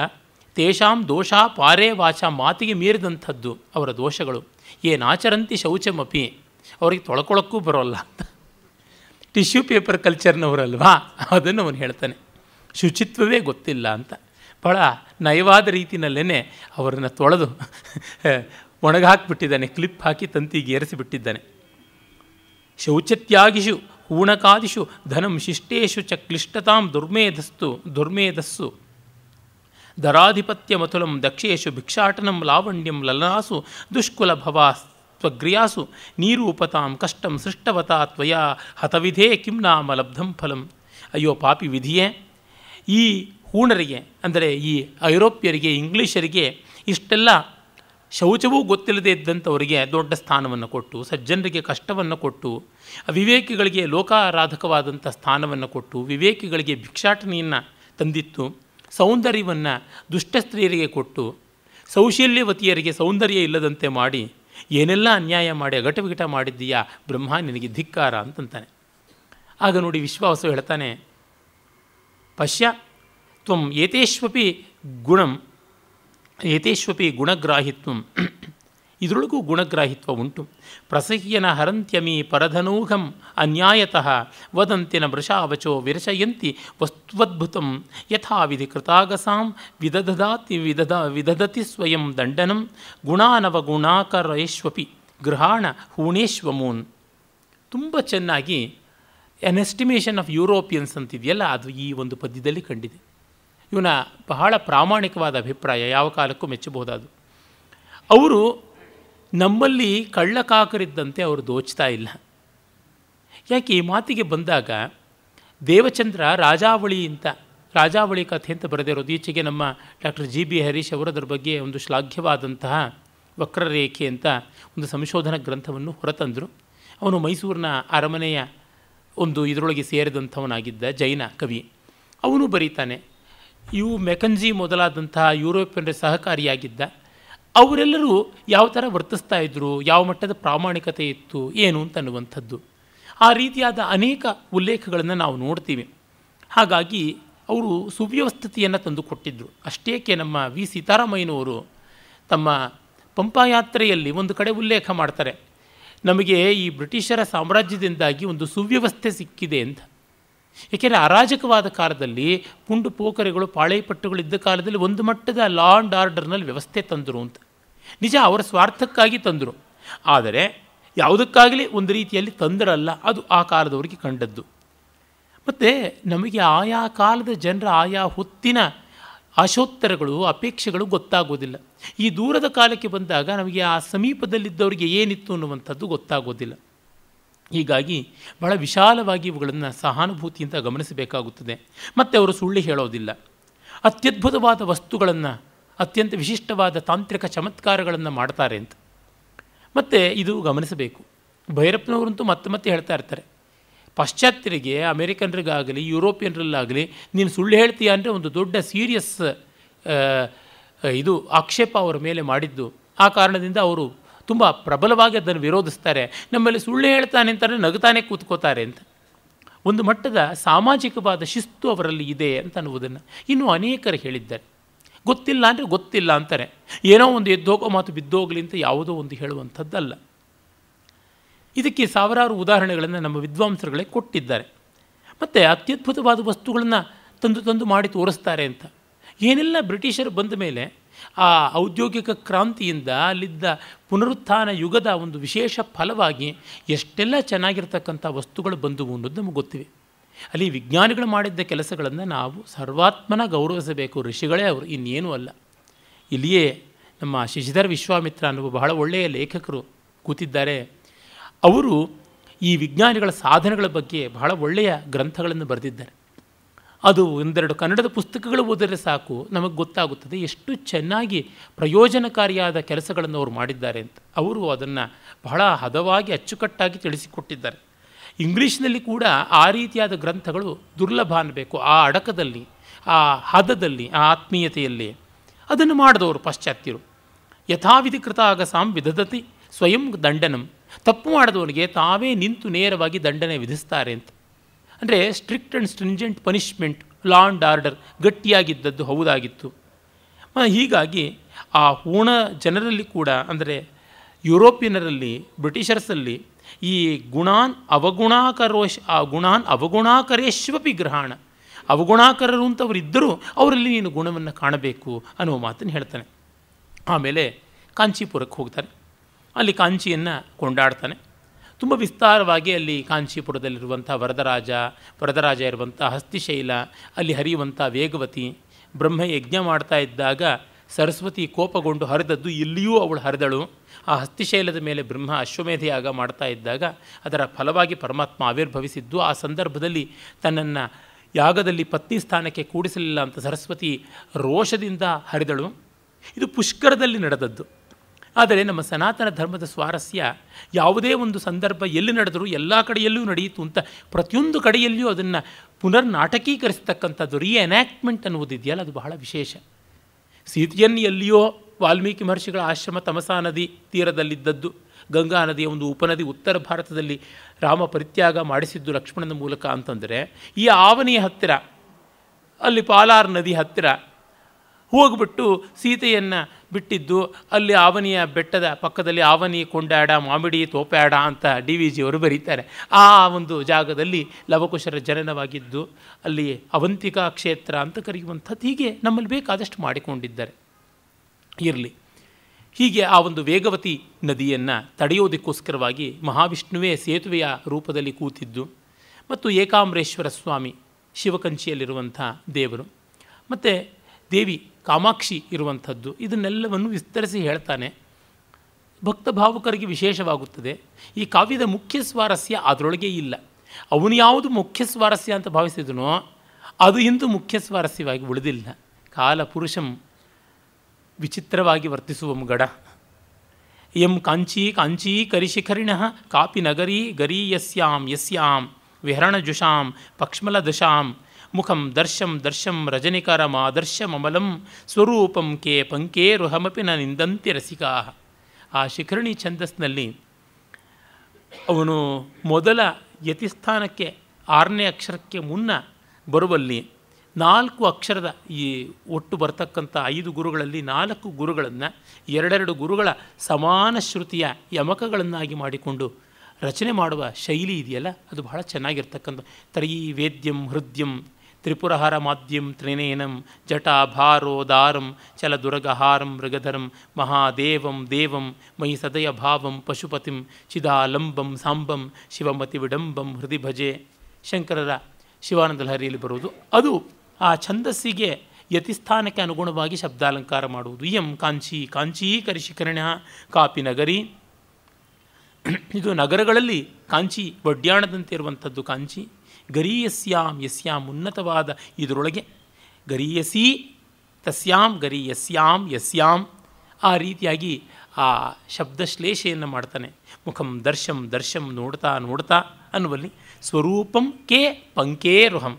ತೇಷಾಂ ದೋಷ ಪಾರೇ ವಾಚ ಮಾತಿಗೆ ಮೀರಿದಂಥದ್ದು ಅವರ ದೋಷಗಳು ಆಚರಂತಿ ಶೌಚಮಪಿ ಅವರಿಗೆ ತೊಳ್ಕೊಳ್ಳೋಕ್ಕೂ ಬರೋಲ್ಲ ಅಂತ ಟಿಶ್ಯೂ ಪೇಪರ್ ಕಲ್ಚರ್ನವರಲ್ವಾ ಅದನ್ನು ಅವನು ಹೇಳ್ತಾನೆ ಶುಚಿತ್ವವೇ ಗೊತ್ತಿಲ್ಲ ಅಂತ ಭಾಳ ನಯವಾದ ರೀತಿಯಲ್ಲೇ ಅವರನ್ನು ತೊಳೆದು ಒಣಗಾಕ್ಬಿಟ್ಟಿದ್ದಾನೆ ಕ್ಲಿಪ್ ಹಾಕಿ ತಂತಿಗೆ ಏರಿಸಿಬಿಟ್ಟಿದ್ದಾನೆ ಶೌಚತ್ಯಾಗಿಷು ಹೂಣಕಾದಿಷು ಧನಂ ಶಿಷ್ಟೇಶು ಚ ಕ್ಲಿಷ್ಟತಾಂ ದುರ್ಮೇಧಸ್ತು ದುರ್ಮೇಧಸ್ಸು ದರಾಧಿಪತ್ಯ ಮಥುಲಂ ದಕ್ಷೇಶು ಭಿಕ್ಷಾಟನಂ ಲಾವಣ್ಯಂ ಲಲನಾಸು ದುಷ್ಕುಲ ತ್ವಗ್ರಿಯಾಸು ನೀರೂಪತಾಂ ಕಷ್ಟಂ ಸೃಷ್ಟವತಾ ತ್ವಯ ಹತವಿಧೇ ಕಿಂ ನಾಮ ಲಬ್ಧಂ ಫಲಂ ಅಯ್ಯೋ ಪಾಪಿ ವಿಧಿಯೇ ಈ ಹೂಣರಿಗೆ ಅಂದರೆ ಈ ಐರೋಪ್ಯರಿಗೆ ಇಂಗ್ಲೀಷರಿಗೆ ಇಷ್ಟೆಲ್ಲ ಶೌಚವೂ ಗೊತ್ತಿಲ್ಲದೆ ಇದ್ದಂಥವರಿಗೆ ದೊಡ್ಡ ಸ್ಥಾನವನ್ನು ಕೊಟ್ಟು ಸಜ್ಜನರಿಗೆ ಕಷ್ಟವನ್ನು ಕೊಟ್ಟು ವಿವೇಕಿಗಳಿಗೆ ಲೋಕಾರಾಧಕವಾದಂಥ ಸ್ಥಾನವನ್ನು ಕೊಟ್ಟು ವಿವೇಕಿಗಳಿಗೆ ಭಿಕ್ಷಾಟನೆಯನ್ನು ತಂದಿತ್ತು ಸೌಂದರ್ಯವನ್ನು ದುಷ್ಟ ಸ್ತ್ರೀಯರಿಗೆ ಕೊಟ್ಟು ಸೌಶಲ್ಯವತಿಯರಿಗೆ ಸೌಂದರ್ಯ ಇಲ್ಲದಂತೆ ಮಾಡಿ ಏನೆಲ್ಲ ಅನ್ಯಾಯ ಮಾಡಿ ಅಗಟವಿಗಟ ಮಾಡಿದ್ದೀಯಾ ಬ್ರಹ್ಮ ನಿನಗೆ ಧಿಕ್ಕಾರ ಅಂತಂತಾನೆ ಆಗ ನೋಡಿ ವಿಶ್ವಾಸ ಹೇಳ್ತಾನೆ ಪಶ್ಯ ತ್ವಂ ಏತೇಶ್ವಪಿ ಗುಣಂ ಏತೇಶ್ವಪಿ ಗುಣಗ್ರಾಹಿತ್ವಂ ಇದರೊಳಗೂ ಗುಣಗ್ರಾಹಿತ್ವ ಉಂಟು ಪ್ರಸಹ್ಯನ ಹರಂತ್ಯಮಿ ಪರಧನೂಘಂ ಅನ್ಯಾಯತಃ ವದಂತಿನ ವೃಷಾವಚೋ ವಿರಶಯಂತಿ ವಸ್ತ್ವದ್ಭುತಂ ಯಥಾವಿಧಿ ಕೃತಾಗಸಾಂ ವಿದಧದಾತಿ ವಿದಧ ವಿದಧತಿ ಸ್ವಯಂ ದಂಡನಂ ಗುಣಾನವಗುಣಾಕರೇಶ್ವಪಿ ಗೃಹಾಣ ಹೂಣೇಶ್ವಮೂನ್ ತುಂಬ ಚೆನ್ನಾಗಿ ಎನ್ ಎಸ್ಟಿಮೇಷನ್ ಆಫ್ ಯುರೋಪಿಯನ್ಸ್ ಅಂತಿದೆಯಲ್ಲ ಅದು ಈ ಒಂದು ಪದ್ಯದಲ್ಲಿ ಕಂಡಿದೆ ಇವನ ಬಹಳ ಪ್ರಾಮಾಣಿಕವಾದ ಅಭಿಪ್ರಾಯ ಯಾವ ಕಾಲಕ್ಕೂ ಮೆಚ್ಚಬಹುದಾದ ಅವರು ನಮ್ಮಲ್ಲಿ ಕಳ್ಳಕಾಕರಿದ್ದಂತೆ ಅವರು ದೋಚ್ತಾ ಇಲ್ಲ ಯಾಕೆ ಈ ಮಾತಿಗೆ ಬಂದಾಗ ದೇವಚಂದ್ರ ರಾಜಾವಳಿ ಅಂತ ರಾಜಾವಳಿ ಕಥೆ ಅಂತ ಬರೆದಿರೋದು ಈಚೆಗೆ ನಮ್ಮ ಡಾಕ್ಟರ್ ಜಿ ಬಿ ಹರೀಶ್ ಅವರದರ ಬಗ್ಗೆ ಒಂದು ಶ್ಲಾಘ್ಯವಾದಂತಹ ವಕ್ರರೇಖೆ ಅಂತ ಒಂದು ಸಂಶೋಧನಾ ಗ್ರಂಥವನ್ನು ಹೊರತಂದರು ಅವನು ಮೈಸೂರಿನ ಅರಮನೆಯ ಒಂದು ಇದರೊಳಗೆ ಸೇರಿದಂಥವನಾಗಿದ್ದ ಜೈನ ಕವಿ ಅವನು ಬರೀತಾನೆ ಇವು ಮೆಕಂಜಿ ಮೊದಲಾದಂತಹ ಯುರೋಪಿಯನ್ರ ಸಹಕಾರಿಯಾಗಿದ್ದ ಅವರೆಲ್ಲರೂ ಯಾವ ಥರ ವರ್ತಿಸ್ತಾ ಇದ್ದರು ಯಾವ ಮಟ್ಟದ ಪ್ರಾಮಾಣಿಕತೆ ಇತ್ತು ಏನು ಅಂತ ಅನ್ನುವಂಥದ್ದು ಆ ರೀತಿಯಾದ ಅನೇಕ ಉಲ್ಲೇಖಗಳನ್ನು ನಾವು ನೋಡ್ತೀವಿ ಹಾಗಾಗಿ ಅವರು ಸುವ್ಯವಸ್ಥತೆಯನ್ನು ತಂದುಕೊಟ್ಟಿದ್ದರು ಅಷ್ಟೇಕೆ ನಮ್ಮ ವಿ ಸೀತಾರಾಮಯ್ಯನವರು ತಮ್ಮ ಪಂಪಾಯಾತ್ರೆಯಲ್ಲಿ ಒಂದು ಕಡೆ ಉಲ್ಲೇಖ ಮಾಡ್ತಾರೆ ನಮಗೆ ಈ ಬ್ರಿಟಿಷರ ಸಾಮ್ರಾಜ್ಯದಿಂದಾಗಿ ಒಂದು ಸುವ್ಯವಸ್ಥೆ ಸಿಕ್ಕಿದೆ ಅಂತ ಏಕೆಂದರೆ ಅರಾಜಕವಾದ ಕಾಲದಲ್ಲಿ ಪುಂಡು ಪೋಕರೆಗಳು ಪಾಳೈಪಟ್ಟುಗಳು ಇದ್ದ ಕಾಲದಲ್ಲಿ ಒಂದು ಮಟ್ಟದ ಲಾ ಆ್ಯಂಡ್ ಆರ್ಡರ್ನಲ್ಲಿ ವ್ಯವಸ್ಥೆ ತಂದರು ಅಂತ ನಿಜ ಅವರ ಸ್ವಾರ್ಥಕ್ಕಾಗಿ ತಂದರು ಆದರೆ ಯಾವುದಕ್ಕಾಗಲಿ ಒಂದು ರೀತಿಯಲ್ಲಿ ತಂದರಲ್ಲ ಅದು ಆ ಕಾಲದವರಿಗೆ ಕಂಡದ್ದು ಮತ್ತು ನಮಗೆ ಆಯಾ ಕಾಲದ ಜನರ ಆಯಾ ಹೊತ್ತಿನ ಆಶೋತ್ತರಗಳು ಅಪೇಕ್ಷೆಗಳು ಗೊತ್ತಾಗೋದಿಲ್ಲ ಈ ದೂರದ ಕಾಲಕ್ಕೆ ಬಂದಾಗ ನಮಗೆ ಆ ಸಮೀಪದಲ್ಲಿದ್ದವರಿಗೆ ಏನಿತ್ತು ಅನ್ನುವಂಥದ್ದು ಗೊತ್ತಾಗೋದಿಲ್ಲ ಹೀಗಾಗಿ ಬಹಳ ವಿಶಾಲವಾಗಿ ಇವುಗಳನ್ನು ಸಹಾನುಭೂತಿಯಿಂದ ಗಮನಿಸಬೇಕಾಗುತ್ತದೆ ಮತ್ತು ಅವರು ಸುಳ್ಳು ಹೇಳೋದಿಲ್ಲ ಅತ್ಯದ್ಭುತವಾದ ವಸ್ತುಗಳನ್ನು ಅತ್ಯಂತ ವಿಶಿಷ್ಟವಾದ ತಾಂತ್ರಿಕ ಚಮತ್ಕಾರಗಳನ್ನು ಮಾಡ್ತಾರೆ ಅಂತ ಮತ್ತು ಇದು ಗಮನಿಸಬೇಕು ಭೈರಪ್ಪನವರಂತೂ ಮತ್ತೆ ಮತ್ತೆ ಹೇಳ್ತಾ ಇರ್ತಾರೆ ಪಾಶ್ಚಾತ್ಯರಿಗೆ ಅಮೇರಿಕನ್ರಿಗಾಗಲಿ ಯುರೋಪಿಯನ್ರಲ್ಲಾಗಲಿ ನೀನು ಸುಳ್ಳು ಹೇಳ್ತೀಯಾ ಅಂದರೆ ಒಂದು ದೊಡ್ಡ ಸೀರಿಯಸ್ ಇದು ಆಕ್ಷೇಪ ಅವರ ಮೇಲೆ ಮಾಡಿದ್ದು ಆ ಕಾರಣದಿಂದ ಅವರು ತುಂಬ ಪ್ರಬಲವಾಗಿ ಅದನ್ನು ವಿರೋಧಿಸ್ತಾರೆ ನಮ್ಮಲ್ಲಿ ಸುಳ್ಳು ಹೇಳ್ತಾನೆ ಅಂತಾರೆ ನಗುತಾನೆ ಕೂತ್ಕೋತಾರೆ ಅಂತ ಒಂದು ಮಟ್ಟದ ಸಾಮಾಜಿಕವಾದ ಶಿಸ್ತು ಅವರಲ್ಲಿ ಇದೆ ಅಂತ ಅನ್ನುವುದನ್ನು ಇನ್ನೂ ಅನೇಕರು ಹೇಳಿದ್ದಾರೆ ಗೊತ್ತಿಲ್ಲ ಅಂದರೆ ಗೊತ್ತಿಲ್ಲ ಅಂತಾರೆ ಏನೋ ಒಂದು ಎದ್ದೋಗೋ ಮಾತು ಬಿದ್ದೋಗಲಿ ಅಂತ ಯಾವುದೋ ಒಂದು ಹೇಳುವಂಥದ್ದಲ್ಲ ಇದಕ್ಕೆ ಸಾವಿರಾರು ಉದಾಹರಣೆಗಳನ್ನು ನಮ್ಮ ವಿದ್ವಾಂಸರುಗಳೇ ಕೊಟ್ಟಿದ್ದಾರೆ ಮತ್ತು ಅತ್ಯದ್ಭುತವಾದ ವಸ್ತುಗಳನ್ನು ತಂದು ತಂದು ಮಾಡಿ ತೋರಿಸ್ತಾರೆ ಅಂತ ಏನೆಲ್ಲ ಬ್ರಿಟಿಷರು ಬಂದ ಮೇಲೆ ಆ ಔದ್ಯೋಗಿಕ ಕ್ರಾಂತಿಯಿಂದ ಅಲ್ಲಿದ್ದ ಪುನರುತ್ಥಾನ ಯುಗದ ಒಂದು ವಿಶೇಷ ಫಲವಾಗಿ ಎಷ್ಟೆಲ್ಲ ಚೆನ್ನಾಗಿರ್ತಕ್ಕಂಥ ವಸ್ತುಗಳು ಬಂದವು ಅನ್ನೋದು ನಮಗೆ ಗೊತ್ತಿವೆ ಅಲ್ಲಿ ವಿಜ್ಞಾನಿಗಳು ಮಾಡಿದ್ದ ಕೆಲಸಗಳನ್ನು ನಾವು ಸರ್ವಾತ್ಮನ ಗೌರವಿಸಬೇಕು ಋಷಿಗಳೇ ಅವರು ಇನ್ನೇನೂ ಅಲ್ಲ ಇಲ್ಲಿಯೇ ನಮ್ಮ ಶಶಿಧರ್ ವಿಶ್ವಾಮಿತ್ರ ಅನ್ನುವ ಬಹಳ ಒಳ್ಳೆಯ ಲೇಖಕರು ಕೂತಿದ್ದಾರೆ ಅವರು ಈ ವಿಜ್ಞಾನಿಗಳ ಸಾಧನೆಗಳ ಬಗ್ಗೆ ಬಹಳ ಒಳ್ಳೆಯ ಗ್ರಂಥಗಳನ್ನು ಬರೆದಿದ್ದಾರೆ ಅದು ಒಂದೆರಡು ಕನ್ನಡದ ಪುಸ್ತಕಗಳು ಓದಿದ್ರೆ ಸಾಕು ನಮಗೆ ಗೊತ್ತಾಗುತ್ತದೆ ಎಷ್ಟು ಚೆನ್ನಾಗಿ ಪ್ರಯೋಜನಕಾರಿಯಾದ ಕೆಲಸಗಳನ್ನು ಅವರು ಮಾಡಿದ್ದಾರೆ ಅಂತ ಅವರು ಅದನ್ನು ಬಹಳ ಹದವಾಗಿ ಅಚ್ಚುಕಟ್ಟಾಗಿ ತಿಳಿಸಿಕೊಟ್ಟಿದ್ದಾರೆ ಇಂಗ್ಲೀಷ್ನಲ್ಲಿ ಕೂಡ ಆ ರೀತಿಯಾದ ಗ್ರಂಥಗಳು ದುರ್ಲಭ ಅನ್ನಬೇಕು ಆ ಅಡಕದಲ್ಲಿ ಆ ಹದದಲ್ಲಿ ಆ ಆತ್ಮೀಯತೆಯಲ್ಲಿ ಅದನ್ನು ಮಾಡಿದವರು ಪಾಶ್ಚಾತ್ಯರು ಯಥಾವಿಧಿಕೃತ ಕೃತ ಆಗಸಾಂ ವಿಧದತಿ ಸ್ವಯಂ ದಂಡನಂ ತಪ್ಪು ಮಾಡಿದವನಿಗೆ ತಾವೇ ನಿಂತು ನೇರವಾಗಿ ದಂಡನೆ ವಿಧಿಸ್ತಾರೆ ಅಂತ ಅಂದರೆ strict and stringent punishment law and order ಗಟ್ಟಿಯಾಗಿದ್ದದ್ದು ಹೌದಾಗಿತ್ತು ಹೀಗಾಗಿ ಆ ಹೂಣ ಜನರಲ್ಲಿ ಕೂಡ ಅಂದರೆ ಯುರೋಪಿಯನರಲ್ಲಿ ಬ್ರಿಟಿಷರ್ಸಲ್ಲಿ ಈ ಗುಣಾನ್ ಅವಗುಣಾಕರೋಶ್ ಆ ಗುಣಾನ್ ಅವಗುಣಾಕರೇಶ್ವಪಿ ಗ್ರಹಣ ಅವಗುಣಾಕರರು ಅಂತವರಿದ್ದರೂ ಇದ್ದರೂ ಅವರಲ್ಲಿ ನೀನು ಗುಣವನ್ನು ಕಾಣಬೇಕು ಅನ್ನುವ ಮಾತನ್ನು ಹೇಳ್ತಾನೆ ಆಮೇಲೆ ಕಾಂಚೀಪುರಕ್ಕೆ ಹೋಗ್ತಾನೆ ಅಲ್ಲಿ ಕಾಂಚಿಯನ್ನು ಕೊಂಡಾಡ್ತಾನೆ ತುಂಬ ವಿಸ್ತಾರವಾಗಿ ಅಲ್ಲಿ ಕಾಂಚೀಪುರದಲ್ಲಿರುವಂಥ ವರದರಾಜ ವರದರಾಜ ಇರುವಂಥ ಹಸ್ತಿಶೈಲ ಅಲ್ಲಿ ಹರಿಯುವಂಥ ವೇಗವತಿ ಬ್ರಹ್ಮ ಯಜ್ಞ ಮಾಡ್ತಾ ಇದ್ದಾಗ ಸರಸ್ವತಿ ಕೋಪಗೊಂಡು ಹರಿದದ್ದು ಇಲ್ಲಿಯೂ ಅವಳು ಹರಿದಳು ಆ ಹಸ್ತಿಶೈಲದ ಮೇಲೆ ಬ್ರಹ್ಮ ಅಶ್ವಮೇಧೆಯಾಗ ಮಾಡ್ತಾ ಇದ್ದಾಗ ಅದರ ಫಲವಾಗಿ ಪರಮಾತ್ಮ ಆವಿರ್ಭವಿಸಿದ್ದು ಆ ಸಂದರ್ಭದಲ್ಲಿ ತನ್ನನ್ನು ಯಾಗದಲ್ಲಿ ಪತ್ನಿ ಸ್ಥಾನಕ್ಕೆ ಕೂಡಿಸಲಿಲ್ಲ ಅಂತ ಸರಸ್ವತಿ ರೋಷದಿಂದ ಹರಿದಳು ಇದು ಪುಷ್ಕರದಲ್ಲಿ ನಡೆದದ್ದು ಆದರೆ ನಮ್ಮ ಸನಾತನ ಧರ್ಮದ ಸ್ವಾರಸ್ಯ ಯಾವುದೇ ಒಂದು ಸಂದರ್ಭ ಎಲ್ಲಿ ನಡೆದರೂ ಎಲ್ಲ ಕಡೆಯಲ್ಲೂ ನಡೆಯಿತು ಅಂತ ಪ್ರತಿಯೊಂದು ಕಡೆಯಲ್ಲಿಯೂ ಅದನ್ನು ಪುನರ್ ನಾಟಕೀಕರಿಸ್ತಕ್ಕಂಥದ್ದು ಎನ್ಯಾಕ್ಟ್ಮೆಂಟ್ ಅನ್ನುವುದಿದೆಯಲ್ಲ ಅದು ಬಹಳ ವಿಶೇಷ ಸೀತೆಯನ್ನ ಎಲ್ಲಿಯೋ ವಾಲ್ಮೀಕಿ ಮಹರ್ಷಿಗಳ ಆಶ್ರಮ ತಮಸಾ ನದಿ ತೀರದಲ್ಲಿದ್ದದ್ದು ಗಂಗಾ ನದಿಯ ಒಂದು ಉಪನದಿ ಉತ್ತರ ಭಾರತದಲ್ಲಿ ರಾಮ ಪರಿತ್ಯಾಗ ಮಾಡಿಸಿದ್ದು ಲಕ್ಷ್ಮಣನ ಮೂಲಕ ಅಂತಂದರೆ ಈ ಆವನಿಯ ಹತ್ತಿರ ಅಲ್ಲಿ ಪಾಲಾರ್ ನದಿ ಹತ್ತಿರ ಹೋಗ್ಬಿಟ್ಟು ಸೀತೆಯನ್ನು ಬಿಟ್ಟಿದ್ದು ಅಲ್ಲಿ ಆವನಿಯ ಬೆಟ್ಟದ ಪಕ್ಕದಲ್ಲಿ ಆವನಿ ಕೊಂಡಾಡ ಮಾಮಿಡಿ ತೋಪ್ಯಾಡ ಅಂತ ಡಿ ವಿ ಜಿಯವರು ಬರೀತಾರೆ ಆ ಒಂದು ಜಾಗದಲ್ಲಿ ಲವಕುಶರ ಜನನವಾಗಿದ್ದು ಅಲ್ಲಿ ಅವಂತಿಕಾ ಕ್ಷೇತ್ರ ಅಂತ ಕರೆಯುವಂಥದ್ದು ಹೀಗೆ ನಮ್ಮಲ್ಲಿ ಬೇಕಾದಷ್ಟು ಮಾಡಿಕೊಂಡಿದ್ದಾರೆ ಇರಲಿ ಹೀಗೆ ಆ ಒಂದು ವೇಗವತಿ ನದಿಯನ್ನು ತಡೆಯೋದಕ್ಕೋಸ್ಕರವಾಗಿ ಮಹಾವಿಷ್ಣುವೇ ಸೇತುವೆಯ ರೂಪದಲ್ಲಿ ಕೂತಿದ್ದು ಮತ್ತು ಏಕಾಮ್ರೇಶ್ವರ ಸ್ವಾಮಿ ಶಿವಕಂಚಿಯಲ್ಲಿರುವಂಥ ದೇವರು ಮತ್ತು ದೇವಿ ಕಾಮಾಕ್ಷಿ ಇರುವಂಥದ್ದು ಇದನ್ನೆಲ್ಲವನ್ನು ವಿಸ್ತರಿಸಿ ಹೇಳ್ತಾನೆ ಭಕ್ತ ಭಾವುಕರಿಗೆ ವಿಶೇಷವಾಗುತ್ತದೆ ಈ ಕಾವ್ಯದ ಮುಖ್ಯ ಸ್ವಾರಸ್ಯ ಅದರೊಳಗೆ ಇಲ್ಲ ಅವನು ಯಾವುದು ಮುಖ್ಯ ಸ್ವಾರಸ್ಯ ಅಂತ ಭಾವಿಸಿದನೋ ಅದು ಇಂದು ಮುಖ್ಯ ಸ್ವಾರಸ್ಯವಾಗಿ ಉಳಿದಿಲ್ಲ ಕಾಲ ಪುರುಷಂ ವಿಚಿತ್ರವಾಗಿ ವರ್ತಿಸುವ ಗಡ ಎಂ ಕಾಂಚೀ ಕಾಂಚೀ ಕರಿಶಿಖರಿಣ ಕಾಪಿ ನಗರೀ ಗರೀಯಸ್ಯಾಂ ಯಸ್ಯಾಂ ವಿಹರಣಜುಷಾಂ ದಶಾಂ ಮುಖಂ ದರ್ಶಂ ದರ್ಶಂ ರಜನಿಕರಮ ದರ್ಶಮಮಲಂ ಸ್ವರೂಪಂ ಕೇ ಪಂಕೇರುಹಮಪಿ ನ ನಿಂದಂತಿ ರಸಿಕಾ ಆ ಶಿಖರಣಿ ಛಂದಸ್ನಲ್ಲಿ ಅವನು ಮೊದಲ ಯತಿಸ್ಥಾನಕ್ಕೆ ಆರನೇ ಅಕ್ಷರಕ್ಕೆ ಮುನ್ನ ಬರುವಲ್ಲಿ ನಾಲ್ಕು ಅಕ್ಷರದ ಈ ಒಟ್ಟು ಬರ್ತಕ್ಕಂಥ ಐದು ಗುರುಗಳಲ್ಲಿ ನಾಲ್ಕು ಗುರುಗಳನ್ನು ಎರಡೆರಡು ಗುರುಗಳ ಸಮಾನ ಶ್ರುತಿಯ ಯಮಕಗಳನ್ನಾಗಿ ಮಾಡಿಕೊಂಡು ರಚನೆ ಮಾಡುವ ಶೈಲಿ ಇದೆಯಲ್ಲ ಅದು ಬಹಳ ಚೆನ್ನಾಗಿರ್ತಕ್ಕಂಥ ತ್ರಯೀ ವೇದ್ಯಂ ಹೃದ್ಯಂ ತ್ರಿಪುರಹರ ಮಾಧ್ಯಂ ತ್ರಿನೇನಂ ಜಟಾಭಾರೋದಾರಂ ದುರಗಹಾರಂ ಮೃಗಧರಂ ಮಹಾದೇವಂ ದೇವಂ ಮಯಿ ಸದಯ ಭಾವಂ ಪಶುಪತಿಂ ಚಿದಾಲಂಬಂ ಸಾಂಬಂ ಶಿವಮತಿ ವಿಡಂಬಂ ಹೃದಿ ಭಜೆ ಶಂಕರರ ಶಿವಾನಂದ ಲಹರಿಯಲ್ಲಿ ಬರುವುದು ಅದು ಆ ಛಂದಸ್ಸಿಗೆ ಯತಿಸ್ಥಾನಕ್ಕೆ ಅನುಗುಣವಾಗಿ ಶಬ್ದಾಲಂಕಾರ ಮಾಡುವುದು ಇಯಂ ಕಾಂಚಿ ಕಾಂಚೀಕರಿಶಿಕರಣ್ಯ ಕಾಪಿ ನಗರಿ ಇದು ನಗರಗಳಲ್ಲಿ ಕಾಂಚಿ ಒಡ್ಯಾಣದಂತೆ ಇರುವಂಥದ್ದು ಕಾಂಚಿ ಗರೀಯಸ್ಯಾಂ ಯಸ್ಯಾಂ ಉನ್ನತವಾದ ಇದರೊಳಗೆ ಗರೀಯಸಿ ತಸ್ಯಾಂ ಗರೀಯಸ್ಯಾಂ ಯಸ್ಯಾಂ ಆ ರೀತಿಯಾಗಿ ಆ ಶಬ್ದಶ್ಲೇಷೆಯನ್ನು ಮಾಡ್ತಾನೆ ಮುಖಂ ದರ್ಶಂ ದರ್ಶಂ ನೋಡ್ತಾ ನೋಡ್ತಾ ಅನ್ನುವಲ್ಲಿ ಸ್ವರೂಪಂ ಕೇ ಪಂಕೇರುಹಂ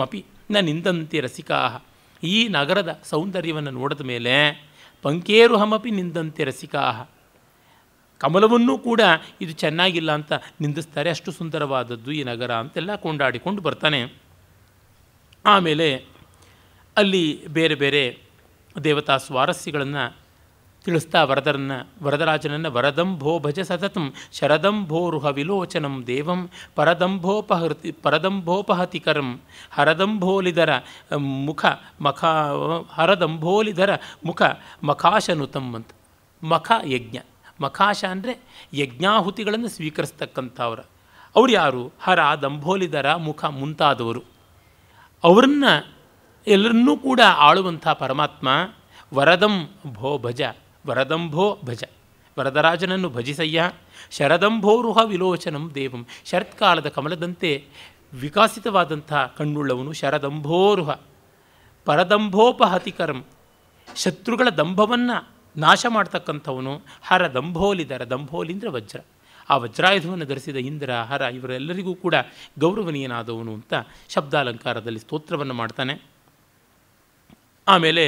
ಮಪಿ ನ ನಿಂದಂತೆ ರಸಿಕಾ ಈ ನಗರದ ಸೌಂದರ್ಯವನ್ನು ನೋಡಿದ ಮೇಲೆ ಪಂಕೇರುಹಮಪಿ ನಿಂದಂತೆ ರಸಿಕಾ ಕಮಲವನ್ನೂ ಕೂಡ ಇದು ಚೆನ್ನಾಗಿಲ್ಲ ಅಂತ ನಿಂದಿಸ್ತಾರೆ ಅಷ್ಟು ಸುಂದರವಾದದ್ದು ಈ ನಗರ ಅಂತೆಲ್ಲ ಕೊಂಡಾಡಿಕೊಂಡು ಬರ್ತಾನೆ ಆಮೇಲೆ ಅಲ್ಲಿ ಬೇರೆ ಬೇರೆ ದೇವತಾ ಸ್ವಾರಸ್ಯಗಳನ್ನು ತಿಳಿಸ್ತಾ ವರದರನ್ನು ವರದರಾಜನನ್ನು ಭೋ ಭಜ ಸತತಂ ಶರದಂಭೋರುಹ ವಿಲೋಚನಂ ದೇವಂ ಪರದಂಭೋಪಹೃತಿ ಪರದಂಭೋಪಹತಿಕರಂ ಹರದಂಭೋಲಿಧರ ಮುಖ ಮಖ ಹರದಂಭೋಲಿಧರ ಮುಖ ಮಖಾಶನುತಂ ಅಂತ ಮಖ ಯಜ್ಞ ಮಖಾಶ ಅಂದರೆ ಯಜ್ಞಾಹುತಿಗಳನ್ನು ಸ್ವೀಕರಿಸ್ತಕ್ಕಂಥವ್ರು ಅವ್ರು ಯಾರು ಹರ ದಂಭೋಲಿದರ ಮುಖ ಮುಂತಾದವರು ಅವ್ರನ್ನ ಎಲ್ಲರನ್ನೂ ಕೂಡ ಆಳುವಂಥ ಪರಮಾತ್ಮ ವರದಂ ಭೋ ಭಜ ವರದಂಭೋ ಭಜ ವರದರಾಜನನ್ನು ಭಜಿಸಯ್ಯ ಶರದಂಭೋರುಹ ವಿಲೋಚನಂ ದೇವಂ ಶರತ್ಕಾಲದ ಕಮಲದಂತೆ ವಿಕಸಿತವಾದಂಥ ಕಣ್ಣುಳ್ಳವನು ಶರದಂಭೋರುಹ ಪರದಂಭೋಪಹತಿಕರಂ ಶತ್ರುಗಳ ದಂಭವನ್ನು ನಾಶ ಮಾಡ್ತಕ್ಕಂಥವನು ಹರ ದಂಭೋಲಿದರ ದಂಭೋಲಿಂದ್ರೆ ವಜ್ರ ಆ ವಜ್ರಾಯುಧವನ್ನು ಧರಿಸಿದ ಇಂದ್ರ ಹರ ಇವರೆಲ್ಲರಿಗೂ ಕೂಡ ಗೌರವನೀಯನಾದವನು ಅಂತ ಶಬ್ದಾಲಂಕಾರದಲ್ಲಿ ಸ್ತೋತ್ರವನ್ನು ಮಾಡ್ತಾನೆ ಆಮೇಲೆ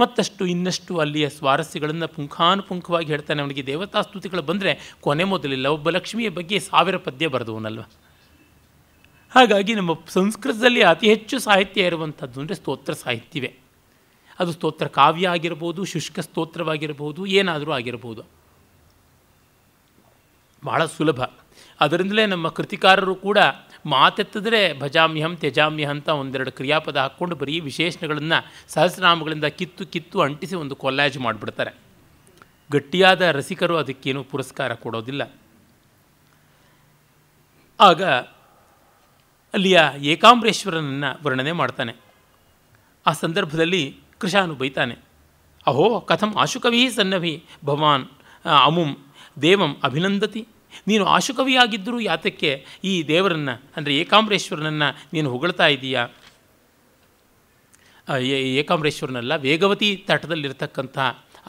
ಮತ್ತಷ್ಟು ಇನ್ನಷ್ಟು ಅಲ್ಲಿಯ ಸ್ವಾರಸ್ಯಗಳನ್ನು ಪುಂಖಾನುಪುಂಖವಾಗಿ ಹೇಳ್ತಾನೆ ಅವನಿಗೆ ದೇವತಾ ಸ್ತುತಿಗಳು ಬಂದರೆ ಕೊನೆ ಮೊದಲಿಲ್ಲ ಒಬ್ಬ ಲಕ್ಷ್ಮಿಯ ಬಗ್ಗೆ ಸಾವಿರ ಪದ್ಯ ಬರೆದವನಲ್ವ ಹಾಗಾಗಿ ನಮ್ಮ ಸಂಸ್ಕೃತದಲ್ಲಿ ಅತಿ ಹೆಚ್ಚು ಸಾಹಿತ್ಯ ಇರುವಂಥದ್ದು ಅಂದರೆ ಸ್ತೋತ್ರ ಸಾಹಿತ್ಯವೇ ಅದು ಸ್ತೋತ್ರ ಕಾವ್ಯ ಆಗಿರ್ಬೋದು ಶುಷ್ಕ ಸ್ತೋತ್ರವಾಗಿರ್ಬೋದು ಏನಾದರೂ ಆಗಿರ್ಬೋದು ಭಾಳ ಸುಲಭ ಅದರಿಂದಲೇ ನಮ್ಮ ಕೃತಿಕಾರರು ಕೂಡ ಮಾತೆತ್ತಿದ್ರೆ ಭಜಾಮ್ಯಹಂ ತ್ಯಜಾಮ್ಯಹ ಅಂತ ಒಂದೆರಡು ಕ್ರಿಯಾಪದ ಹಾಕ್ಕೊಂಡು ಬರೀ ವಿಶೇಷಣಗಳನ್ನು ಸಹಸ್ರನಾಮಗಳಿಂದ ಕಿತ್ತು ಕಿತ್ತು ಅಂಟಿಸಿ ಒಂದು ಕೊಲ್ಲಾಜ್ ಮಾಡಿಬಿಡ್ತಾರೆ ಗಟ್ಟಿಯಾದ ರಸಿಕರು ಅದಕ್ಕೇನು ಪುರಸ್ಕಾರ ಕೊಡೋದಿಲ್ಲ ಆಗ ಅಲ್ಲಿಯ ಏಕಾಂಬ್ರೇಶ್ವರನನ್ನು ವರ್ಣನೆ ಮಾಡ್ತಾನೆ ಆ ಸಂದರ್ಭದಲ್ಲಿ ಕೃಶಾನು ಬೈತಾನೆ ಅಹೋ ಕಥಂ ಆಶುಕವಿ ಸನ್ನವಿ ಭವಾನ್ ಅಮುಂ ದೇವಂ ಅಭಿನಂದತಿ ನೀನು ಆಶುಕವಿಯಾಗಿದ್ದರೂ ಯಾತಕ್ಕೆ ಈ ದೇವರನ್ನು ಅಂದರೆ ಏಕಾಂಬರೇಶ್ವರನನ್ನು ನೀನು ಹೊಗಳ್ತಾ ಇದ್ದೀಯಾ ಏಕಾಂಬರೇಶ್ವರನಲ್ಲ ವೇಗವತಿ ತಟದಲ್ಲಿರ್ತಕ್ಕಂಥ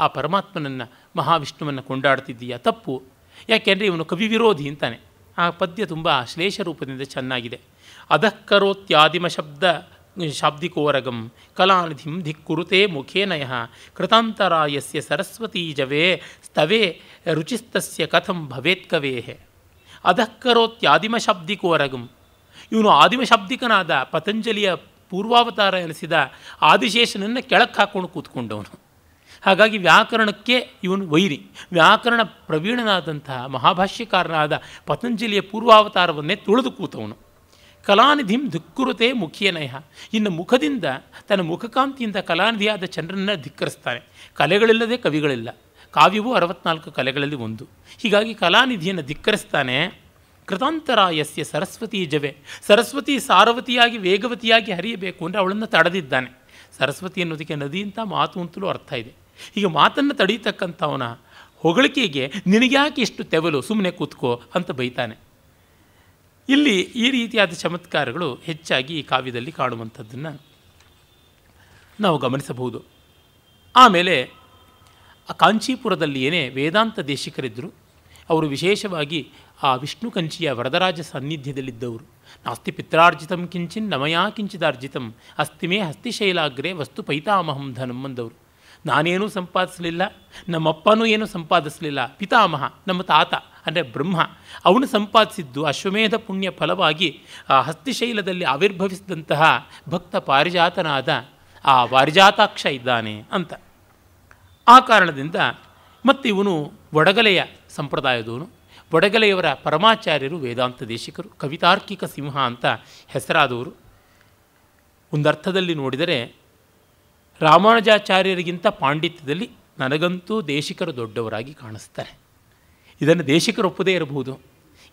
ಆ ಪರಮಾತ್ಮನನ್ನು ಮಹಾವಿಷ್ಣುವನ್ನು ಕೊಂಡಾಡ್ತಿದ್ದೀಯ ತಪ್ಪು ಯಾಕೆಂದರೆ ಇವನು ಕವಿ ವಿರೋಧಿ ಅಂತಾನೆ ಆ ಪದ್ಯ ತುಂಬ ಶ್ಲೇಷ ರೂಪದಿಂದ ಚೆನ್ನಾಗಿದೆ ಅಧಃಕರೋತ್ಯಾದಿಮ ಶಬ್ದ ಶಾಬ್ದಿಕೋರಗಂ ಕಲಾನಿಧಿಂ ಧಿಕ್ಕುರುತೆ ಮುಖೇ ನಯ ಕೃತಾಂತರಾಯಸ್ಯ ಜವೇ ಸ್ತವೇ ರುಚಿಸ್ತಸ್ಯ ಕಥಂ ಭವೇತ್ಕವೇಹೆ ಅದಃಕರೋತ್ಯಾದಿಮಶಾಬ್ದಿಕೋರಗಂ ಇವನು ಶಾಬ್ದಿಕನಾದ ಪತಂಜಲಿಯ ಪೂರ್ವಾವತಾರ ಎನಿಸಿದ ಆದಿಶೇಷನನ್ನು ಕೆಳಕ್ಕೆ ಹಾಕ್ಕೊಂಡು ಕೂತ್ಕೊಂಡವನು ಹಾಗಾಗಿ ವ್ಯಾಕರಣಕ್ಕೆ ಇವನು ವೈರಿ ವ್ಯಾಕರಣ ಪ್ರವೀಣನಾದಂತಹ ಮಹಾಭಾಷ್ಯಕಾರನಾದ ಪತಂಜಲಿಯ ಪೂರ್ವಾವತಾರವನ್ನೇ ತುಳಿದು ಕೂತವನು ಕಲಾನಿಧಿಂ ಧಿಕ್ಕುರುತೆ ಮುಖಿಯನಯ ಇನ್ನು ಮುಖದಿಂದ ತನ್ನ ಮುಖಕಾಂತಿಯಿಂದ ಕಲಾನಿಧಿಯಾದ ಚಂದ್ರನನ್ನು ಧಿಕ್ಕರಿಸ್ತಾನೆ ಕಲೆಗಳಿಲ್ಲದೆ ಕವಿಗಳಿಲ್ಲ ಕಾವ್ಯವು ಅರವತ್ನಾಲ್ಕು ಕಲೆಗಳಲ್ಲಿ ಒಂದು ಹೀಗಾಗಿ ಕಲಾನಿಧಿಯನ್ನು ಧಿಕ್ಕರಿಸ್ತಾನೆ ಕೃತಾಂತರಾಯಸ್ಯ ಸರಸ್ವತಿ ಜವೆ ಸರಸ್ವತಿ ಸಾರವತಿಯಾಗಿ ವೇಗವತಿಯಾಗಿ ಹರಿಯಬೇಕು ಅಂದರೆ ಅವಳನ್ನು ತಡೆದಿದ್ದಾನೆ ಸರಸ್ವತಿ ಅನ್ನೋದಕ್ಕೆ ನದಿ ಅಂತ ಮಾತು ಅಂತಲೂ ಅರ್ಥ ಇದೆ ಈಗ ಮಾತನ್ನು ತಡೀತಕ್ಕಂಥವನ ಹೊಗಳಿಕೆಗೆ ನಿನಗ್ಯಾಕೆ ಇಷ್ಟು ತೆವಲು ಸುಮ್ಮನೆ ಕೂತ್ಕೋ ಅಂತ ಬೈತಾನೆ ಇಲ್ಲಿ ಈ ರೀತಿಯಾದ ಚಮತ್ಕಾರಗಳು ಹೆಚ್ಚಾಗಿ ಈ ಕಾವ್ಯದಲ್ಲಿ ಕಾಣುವಂಥದ್ದನ್ನು ನಾವು ಗಮನಿಸಬಹುದು ಆಮೇಲೆ ಕಾಂಚೀಪುರದಲ್ಲಿ ಏನೇ ವೇದಾಂತ ದೇಶಿಕರಿದ್ದರು ಅವರು ವಿಶೇಷವಾಗಿ ಆ ವಿಷ್ಣು ಕಂಚಿಯ ವರದರಾಜ ಸಾನ್ನಿಧ್ಯದಲ್ಲಿದ್ದವರು ನಾಸ್ತಿ ಪಿತ್ರಾರ್ಜಿತಂ ಕಿಂಚಿನ್ ನಮಯಾ ಕಿಂಚಿದಾರ್ಜಿತಂ ಅಸ್ತಿಮೇ ಹಸ್ತಿಶೈಲಾಗ್ರೆ ವಸ್ತು ಪೈತಾಮಹಂ ಧನಂ ಅಂದವರು ನಾನೇನೂ ಸಂಪಾದಿಸಲಿಲ್ಲ ನಮ್ಮಪ್ಪನೂ ಏನೂ ಸಂಪಾದಿಸಲಿಲ್ಲ ಪಿತಾಮಹ ನಮ್ಮ ತಾತ ಅಂದರೆ ಬ್ರಹ್ಮ ಅವನು ಸಂಪಾದಿಸಿದ್ದು ಅಶ್ವಮೇಧ ಪುಣ್ಯ ಫಲವಾಗಿ ಆ ಹಸ್ತಿಶೈಲದಲ್ಲಿ ಆವಿರ್ಭವಿಸಿದಂತಹ ಭಕ್ತ ಪಾರಿಜಾತನಾದ ಆ ಪಾರಿಜಾತಾಕ್ಷ ಇದ್ದಾನೆ ಅಂತ ಆ ಕಾರಣದಿಂದ ಮತ್ತು ಇವನು ಒಡಗಲೆಯ ಸಂಪ್ರದಾಯದವನು ಒಡಗಲೆಯವರ ಪರಮಾಚಾರ್ಯರು ವೇದಾಂತ ದೇಶಿಕರು ಕವಿತಾರ್ಕಿಕ ಸಿಂಹ ಅಂತ ಹೆಸರಾದವರು ಒಂದರ್ಥದಲ್ಲಿ ನೋಡಿದರೆ ರಾಮಾನುಜಾಚಾರ್ಯರಿಗಿಂತ ಪಾಂಡಿತ್ಯದಲ್ಲಿ ನನಗಂತೂ ದೇಶಿಕರು ದೊಡ್ಡವರಾಗಿ ಕಾಣಿಸ್ತಾರೆ ಇದನ್ನು ದೇಶಿಕರೊಪ್ಪದೇ ಒಪ್ಪದೇ ಇರಬಹುದು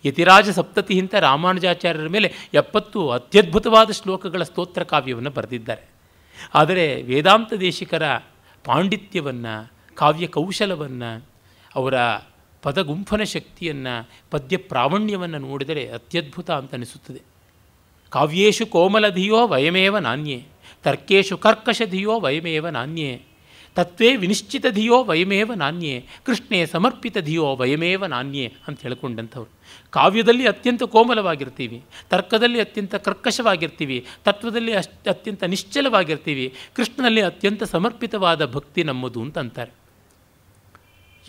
ಯತಿರಾಜ ಸಪ್ತತಿ ಹಿಂತ ರಾಮಾನುಜಾಚಾರ್ಯರ ಮೇಲೆ ಎಪ್ಪತ್ತು ಅತ್ಯದ್ಭುತವಾದ ಶ್ಲೋಕಗಳ ಸ್ತೋತ್ರ ಕಾವ್ಯವನ್ನು ಬರೆದಿದ್ದಾರೆ ಆದರೆ ವೇದಾಂತ ದೇಶಿಕರ ಪಾಂಡಿತ್ಯವನ್ನು ಕಾವ್ಯ ಕೌಶಲವನ್ನು ಅವರ ಪದಗುಂಫನ ಶಕ್ತಿಯನ್ನು ಪದ್ಯ ಪ್ರಾವಣ್ಯವನ್ನು ನೋಡಿದರೆ ಅತ್ಯದ್ಭುತ ಅಂತ ಅನಿಸುತ್ತದೆ ಕಾವ್ಯೇಶು ಕೋಮಲಧಿಯೋ ವಯಮೇವ ನಾಣ್ಯೆ ತರ್ಕೇಶು ಕರ್ಕಶಧಿಯೋ ವಯಮೇವ ನಾನೇ ತತ್ವೇ ವಿನಿಶ್ಚಿತ ಧಿಯೋ ವಯಮೇವ ನಾಣ್ಯೆ ಕೃಷ್ಣೇ ಸಮರ್ಪಿತ ಧಿಯೋ ವಯಮೇವ ನಾನ್ಯೆ ಅಂತ ಹೇಳ್ಕೊಂಡಂಥವ್ರು ಕಾವ್ಯದಲ್ಲಿ ಅತ್ಯಂತ ಕೋಮಲವಾಗಿರ್ತೀವಿ ತರ್ಕದಲ್ಲಿ ಅತ್ಯಂತ ಕರ್ಕಶವಾಗಿರ್ತೀವಿ ತತ್ವದಲ್ಲಿ ಅಶ್ ಅತ್ಯಂತ ನಿಶ್ಚಲವಾಗಿರ್ತೀವಿ ಕೃಷ್ಣನಲ್ಲಿ ಅತ್ಯಂತ ಸಮರ್ಪಿತವಾದ ಭಕ್ತಿ ನಮ್ಮದು ಅಂತಂತಾರೆ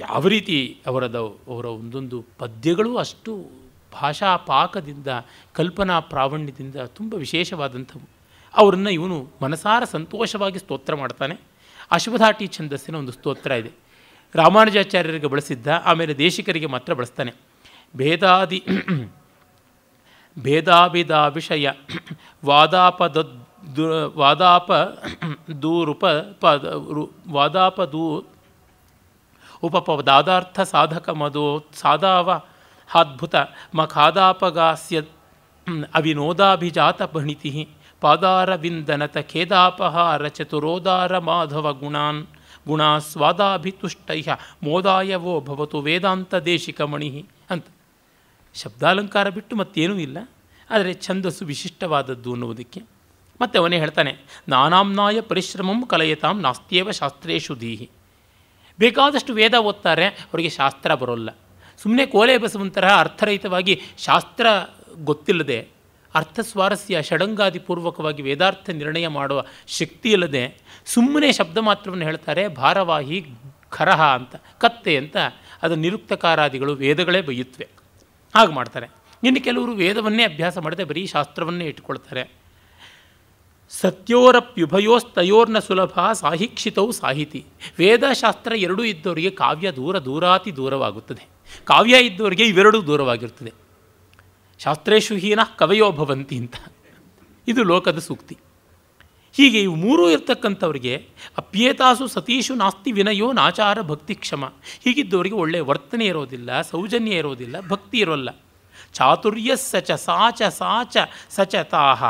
ಯಾವ ರೀತಿ ಅವರದ ಅವರ ಒಂದೊಂದು ಪದ್ಯಗಳು ಅಷ್ಟು ಭಾಷಾ ಪಾಕದಿಂದ ಕಲ್ಪನಾ ಪ್ರಾವಣ್ಯದಿಂದ ತುಂಬ ವಿಶೇಷವಾದಂಥವು ಅವರನ್ನು ಇವನು ಮನಸಾರ ಸಂತೋಷವಾಗಿ ಸ್ತೋತ್ರ ಮಾಡ್ತಾನೆ ಅಶ್ವಧಾಟಿ ಛಂದಸ್ಸಿನ ಒಂದು ಸ್ತೋತ್ರ ಇದೆ ರಾಮಾನುಜಾಚಾರ್ಯರಿಗೆ ಬಳಸಿದ್ದ ಆಮೇಲೆ ದೇಶಿಕರಿಗೆ ಮಾತ್ರ ಬಳಸ್ತಾನೆ ಭೇದಾದಿ ಭೇದಾಭಿದ ವಿಷಯ ವಾದಾಪದ ವಾದಾಪ ದೂರುಪ ಪದ ವಾದಾಪ ದೂ ಉಪಪದಾದಾರ್ಥ ಸಾಧಕ ಮದೋ ಸಾದಾವ ಅದ್ಭುತ ಮಖಾದಾಪಗಾಸ್ಯ ಅವಿನೋದಾಭಿಜಾತ ಪಣಿತಿ ಪಾದಾರವಿಂದನತ ಖೇದಾಪಹಾರ ಚತುರೋದಾರ ಮಾಧವ ಗುಣಾನ್ ಗುಣಾ ಸ್ವಾದಾಭಿತುಷ್ಟೈಹ ಮೋದಾಯವೋ ಭವತು ವೇದಾಂತ ದೇಶಿಕ ಮಣಿ ಅಂತ ಶಬ್ದಾಲಂಕಾರ ಬಿಟ್ಟು ಮತ್ತೇನೂ ಇಲ್ಲ ಆದರೆ ಛಂದಸ್ಸು ವಿಶಿಷ್ಟವಾದದ್ದು ಅನ್ನುವುದಕ್ಕೆ ಮತ್ತೆ ಅವನೇ ಹೇಳ್ತಾನೆ ನಾನಾಂನಾಯ ಪರಿಶ್ರಮಂ ಕಲಯತಾಂ ನಾಸ್ತ್ಯೇವ ಶಾಸ್ತ್ರೇಶು ದೀಹಿ ಬೇಕಾದಷ್ಟು ವೇದ ಓದ್ತಾರೆ ಅವರಿಗೆ ಶಾಸ್ತ್ರ ಬರೋಲ್ಲ ಸುಮ್ಮನೆ ಕೋಲೆ ಬಸವಂತರ ಅರ್ಥರಹಿತವಾಗಿ ಶಾಸ್ತ್ರ ಗೊತ್ತಿಲ್ಲದೆ ಅರ್ಥ ಸ್ವಾರಸ್ಯ ಷಡಂಗಾದಿಪೂರ್ವಕವಾಗಿ ವೇದಾರ್ಥ ನಿರ್ಣಯ ಮಾಡುವ ಶಕ್ತಿಯಿಲ್ಲದೆ ಸುಮ್ಮನೆ ಶಬ್ದ ಮಾತ್ರವನ್ನು ಹೇಳ್ತಾರೆ ಭಾರವಾಹಿ ಖರಹ ಅಂತ ಕತ್ತೆ ಅಂತ ಅದು ನಿರುಕ್ತಕಾರಾದಿಗಳು ವೇದಗಳೇ ಬೈಯುತ್ತವೆ ಹಾಗೆ ಮಾಡ್ತಾರೆ ಇನ್ನು ಕೆಲವರು ವೇದವನ್ನೇ ಅಭ್ಯಾಸ ಮಾಡದೆ ಬರೀ ಶಾಸ್ತ್ರವನ್ನೇ ಇಟ್ಕೊಳ್ತಾರೆ ಸತ್ಯೋರಪ್ಯುಭಯೋಸ್ತಯೋರ್ನ ಸುಲಭ ಸಾಹಿಕ್ಷಿತವು ಸಾಹಿತಿ ವೇದಶಾಸ್ತ್ರ ಎರಡೂ ಇದ್ದವರಿಗೆ ಕಾವ್ಯ ದೂರ ದೂರಾತಿ ದೂರವಾಗುತ್ತದೆ ಕಾವ್ಯ ಇದ್ದವರಿಗೆ ಇವೆರಡೂ ದೂರವಾಗಿರುತ್ತದೆ ಶಾಸ್ತ್ರೇಶು ಹೀನ ಕವಯೋ ಭವಂತಿ ಅಂತ ಇದು ಲೋಕದ ಸೂಕ್ತಿ ಹೀಗೆ ಇವು ಮೂರೂ ಇರ್ತಕ್ಕಂಥವ್ರಿಗೆ ಅಪ್ಯೇತಾಸು ಸತೀಶು ನಾಸ್ತಿ ವಿನಯೋ ನಾಚಾರ ಭಕ್ತಿ ಕ್ಷಮ ಹೀಗಿದ್ದವರಿಗೆ ಒಳ್ಳೆಯ ವರ್ತನೆ ಇರೋದಿಲ್ಲ ಸೌಜನ್ಯ ಇರೋದಿಲ್ಲ ಭಕ್ತಿ ಇರೋಲ್ಲ ಚಾತುರ್ಯ ಸಚ ಸಾಚ ಸಾಚ ತಾಹ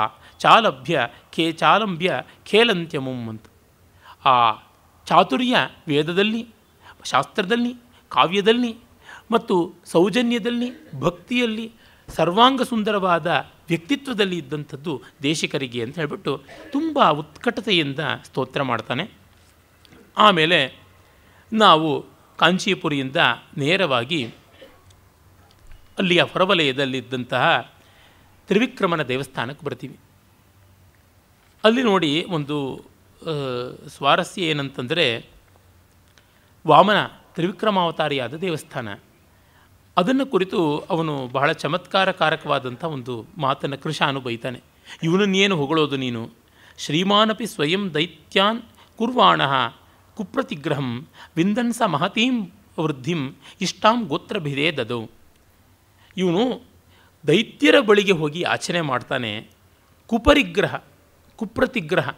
ಚಾಲಭ್ಯ ಖೇ ಚಾಲಂಬ್ಯ ಖೇಲಂತ್ಯ ಮುಮ್ಮಂತ ಆ ಚಾತುರ್ಯ ವೇದದಲ್ಲಿ ಶಾಸ್ತ್ರದಲ್ಲಿ ಕಾವ್ಯದಲ್ಲಿ ಮತ್ತು ಸೌಜನ್ಯದಲ್ಲಿ ಭಕ್ತಿಯಲ್ಲಿ ಸರ್ವಾಂಗ ಸುಂದರವಾದ ವ್ಯಕ್ತಿತ್ವದಲ್ಲಿ ಇದ್ದಂಥದ್ದು ದೇಶಿಕರಿಗೆ ಅಂತ ಹೇಳಿಬಿಟ್ಟು ತುಂಬ ಉತ್ಕಟತೆಯಿಂದ ಸ್ತೋತ್ರ ಮಾಡ್ತಾನೆ ಆಮೇಲೆ ನಾವು ಕಾಂಚೀಪುರಿಯಿಂದ ನೇರವಾಗಿ ಅಲ್ಲಿಯ ಹೊರವಲಯದಲ್ಲಿದ್ದಂತಹ ತ್ರಿವಿಕ್ರಮನ ದೇವಸ್ಥಾನಕ್ಕೆ ಬರ್ತೀವಿ ಅಲ್ಲಿ ನೋಡಿ ಒಂದು ಸ್ವಾರಸ್ಯ ಏನಂತಂದರೆ ವಾಮನ ತ್ರಿವಿಕ್ರಮಾವತಾರಿಯಾದ ದೇವಸ್ಥಾನ ಅದನ್ನು ಕುರಿತು ಅವನು ಬಹಳ ಚಮತ್ಕಾರಕಾರಕವಾದಂಥ ಒಂದು ಮಾತನ್ನು ಕೃಷ ಅನುಭವಿತಾನೆ ಇವನನ್ನೇನು ಹೊಗಳೋದು ನೀನು ಶ್ರೀಮಾನಪಿ ಸ್ವಯಂ ದೈತ್ಯಾನ್ ಕುರ್ವಾಣ ಕುಪ್ರತಿಗ್ರಹಂ ವಿಂದನ್ಸ ಮಹತೀಂ ವೃದ್ಧಿಂ ಇಷ್ಟಾಂ ಗೋತ್ರಭಿದೇ ದದೌ ಇವನು ದೈತ್ಯರ ಬಳಿಗೆ ಹೋಗಿ ಆಚರಣೆ ಮಾಡ್ತಾನೆ ಕುಪರಿಗ್ರಹ ಕುಪ್ರತಿಗ್ರಹ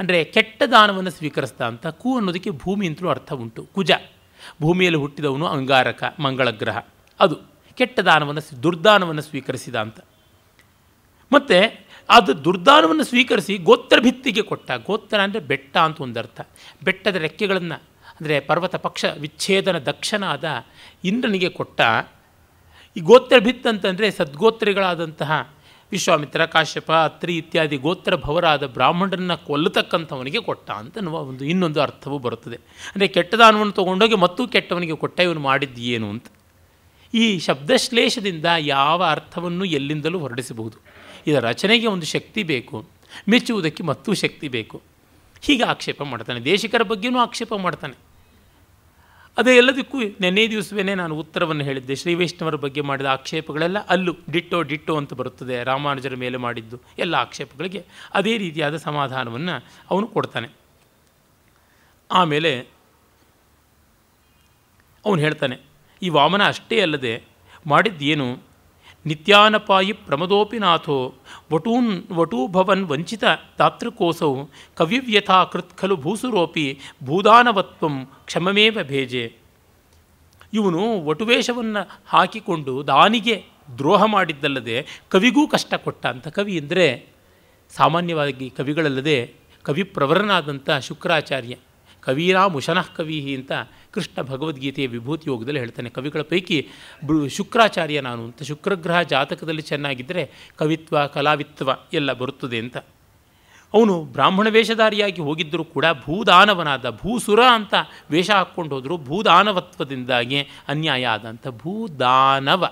ಅಂದರೆ ಕೆಟ್ಟ ದಾನವನ್ನು ಸ್ವೀಕರಿಸ್ದ ಅಂತ ಕು ಅನ್ನೋದಕ್ಕೆ ಭೂಮಿ ಅಂತಲೂ ಅರ್ಥ ಉಂಟು ಕುಜ ಭೂಮಿಯಲ್ಲಿ ಹುಟ್ಟಿದವನು ಅಂಗಾರಕ ಮಂಗಳಗ್ರಹ ಅದು ಕೆಟ್ಟ ದಾನವನ್ನು ದುರ್ದಾನವನ್ನು ಸ್ವೀಕರಿಸಿದ ಅಂತ ಮತ್ತು ಅದು ದುರ್ದಾನವನ್ನು ಸ್ವೀಕರಿಸಿ ಗೋತ್ರ ಭಿತ್ತಿಗೆ ಕೊಟ್ಟ ಗೋತ್ರ ಅಂದರೆ ಬೆಟ್ಟ ಅಂತ ಒಂದರ್ಥ ಬೆಟ್ಟದ ರೆಕ್ಕೆಗಳನ್ನು ಅಂದರೆ ಪರ್ವತ ಪಕ್ಷ ವಿಚ್ಛೇದನ ದಕ್ಷನಾದ ಇಂದ್ರನಿಗೆ ಕೊಟ್ಟ ಈ ಗೋತ್ರ ಭಿತ್ ಅಂತಂದರೆ ಸದ್ಗೋತ್ರಿಗಳಾದಂತಹ ವಿಶ್ವಾಮಿತ್ರ ಕಾಶ್ಯಪ ಅತ್ರಿ ಇತ್ಯಾದಿ ಗೋತ್ರ ಭವರಾದ ಬ್ರಾಹ್ಮಣರನ್ನು ಕೊಲ್ಲತಕ್ಕಂಥವನಿಗೆ ಕೊಟ್ಟ ಅಂತ ಒಂದು ಇನ್ನೊಂದು ಅರ್ಥವೂ ಬರುತ್ತದೆ ಅಂದರೆ ಕೆಟ್ಟದಾನವನ್ನು ತೊಗೊಂಡೋಗಿ ಮತ್ತೂ ಕೆಟ್ಟವನಿಗೆ ಕೊಟ್ಟ ಇವನು ಮಾಡಿದ್ದೇನು ಅಂತ ಈ ಶಬ್ದಶ್ಲೇಷದಿಂದ ಯಾವ ಅರ್ಥವನ್ನು ಎಲ್ಲಿಂದಲೂ ಹೊರಡಿಸಬಹುದು ಇದರ ರಚನೆಗೆ ಒಂದು ಶಕ್ತಿ ಬೇಕು ಮೆಚ್ಚುವುದಕ್ಕೆ ಮತ್ತೂ ಶಕ್ತಿ ಬೇಕು ಹೀಗೆ ಆಕ್ಷೇಪ ಮಾಡ್ತಾನೆ ದೇಶಿಕರ ಬಗ್ಗೆಯೂ ಆಕ್ಷೇಪ ಮಾಡ್ತಾನೆ ಅದೇ ಎಲ್ಲದಕ್ಕೂ ನೆನ್ನೆ ದಿವಸವೇ ನಾನು ಉತ್ತರವನ್ನು ಹೇಳಿದ್ದೆ ಶ್ರೀ ವೈಷ್ಣವರ ಬಗ್ಗೆ ಮಾಡಿದ ಆಕ್ಷೇಪಗಳೆಲ್ಲ ಅಲ್ಲೂ ಡಿಟ್ಟೋ ಡಿಟ್ಟೋ ಅಂತ ಬರುತ್ತದೆ ರಾಮಾನುಜರ ಮೇಲೆ ಮಾಡಿದ್ದು ಎಲ್ಲ ಆಕ್ಷೇಪಗಳಿಗೆ ಅದೇ ರೀತಿಯಾದ ಸಮಾಧಾನವನ್ನು ಅವನು ಕೊಡ್ತಾನೆ ಆಮೇಲೆ ಅವನು ಹೇಳ್ತಾನೆ ಈ ವಾಮನ ಅಷ್ಟೇ ಅಲ್ಲದೆ ಮಾಡಿದ್ದೇನು ನಿತ್ಯಾನಪಾಯಿ ಪ್ರಮದೋಪಿನಾಥೋ ವಟೂನ್ ವಟೂಭವನ್ ವಂಚಿತ ತಾತೃಕೋಸೌ ಕವಿವ್ಯಥಾ ಕೃತ್ ಖಲು ಭೂಸುರೋಪಿ ಭೂದಾನವತ್ವಂ ಕ್ಷಮಮೇವ ಭೇಜೆ ಇವನು ವಟುವೇಷವನ್ನು ಹಾಕಿಕೊಂಡು ದಾನಿಗೆ ದ್ರೋಹ ಮಾಡಿದ್ದಲ್ಲದೆ ಕವಿಗೂ ಕಷ್ಟ ಕೊಟ್ಟ ಅಂತ ಕವಿ ಅಂದರೆ ಸಾಮಾನ್ಯವಾಗಿ ಕವಿಗಳಲ್ಲದೆ ಕವಿ ಪ್ರವರನಾದಂಥ ಶುಕ್ರಾಚಾರ್ಯ ಕವೀರಾಮುಶನಃ ಕವಿಹಿ ಅಂತ ಕೃಷ್ಣ ಭಗವದ್ಗೀತೆಯ ವಿಭೂತಿ ಯೋಗದಲ್ಲಿ ಹೇಳ್ತಾನೆ ಕವಿಗಳ ಪೈಕಿ ಶುಕ್ರಾಚಾರ್ಯ ನಾನು ಅಂತ ಶುಕ್ರಗ್ರಹ ಜಾತಕದಲ್ಲಿ ಚೆನ್ನಾಗಿದ್ದರೆ ಕವಿತ್ವ ಕಲಾವಿತ್ವ ಎಲ್ಲ ಬರುತ್ತದೆ ಅಂತ ಅವನು ಬ್ರಾಹ್ಮಣ ವೇಷಧಾರಿಯಾಗಿ ಹೋಗಿದ್ದರೂ ಕೂಡ ಭೂದಾನವನಾದ ಭೂಸುರ ಅಂತ ವೇಷ ಹಾಕ್ಕೊಂಡು ಹೋದರೂ ಭೂದಾನವತ್ವದಿಂದಾಗಿ ಅನ್ಯಾಯ ಆದಂಥ ಭೂದಾನವ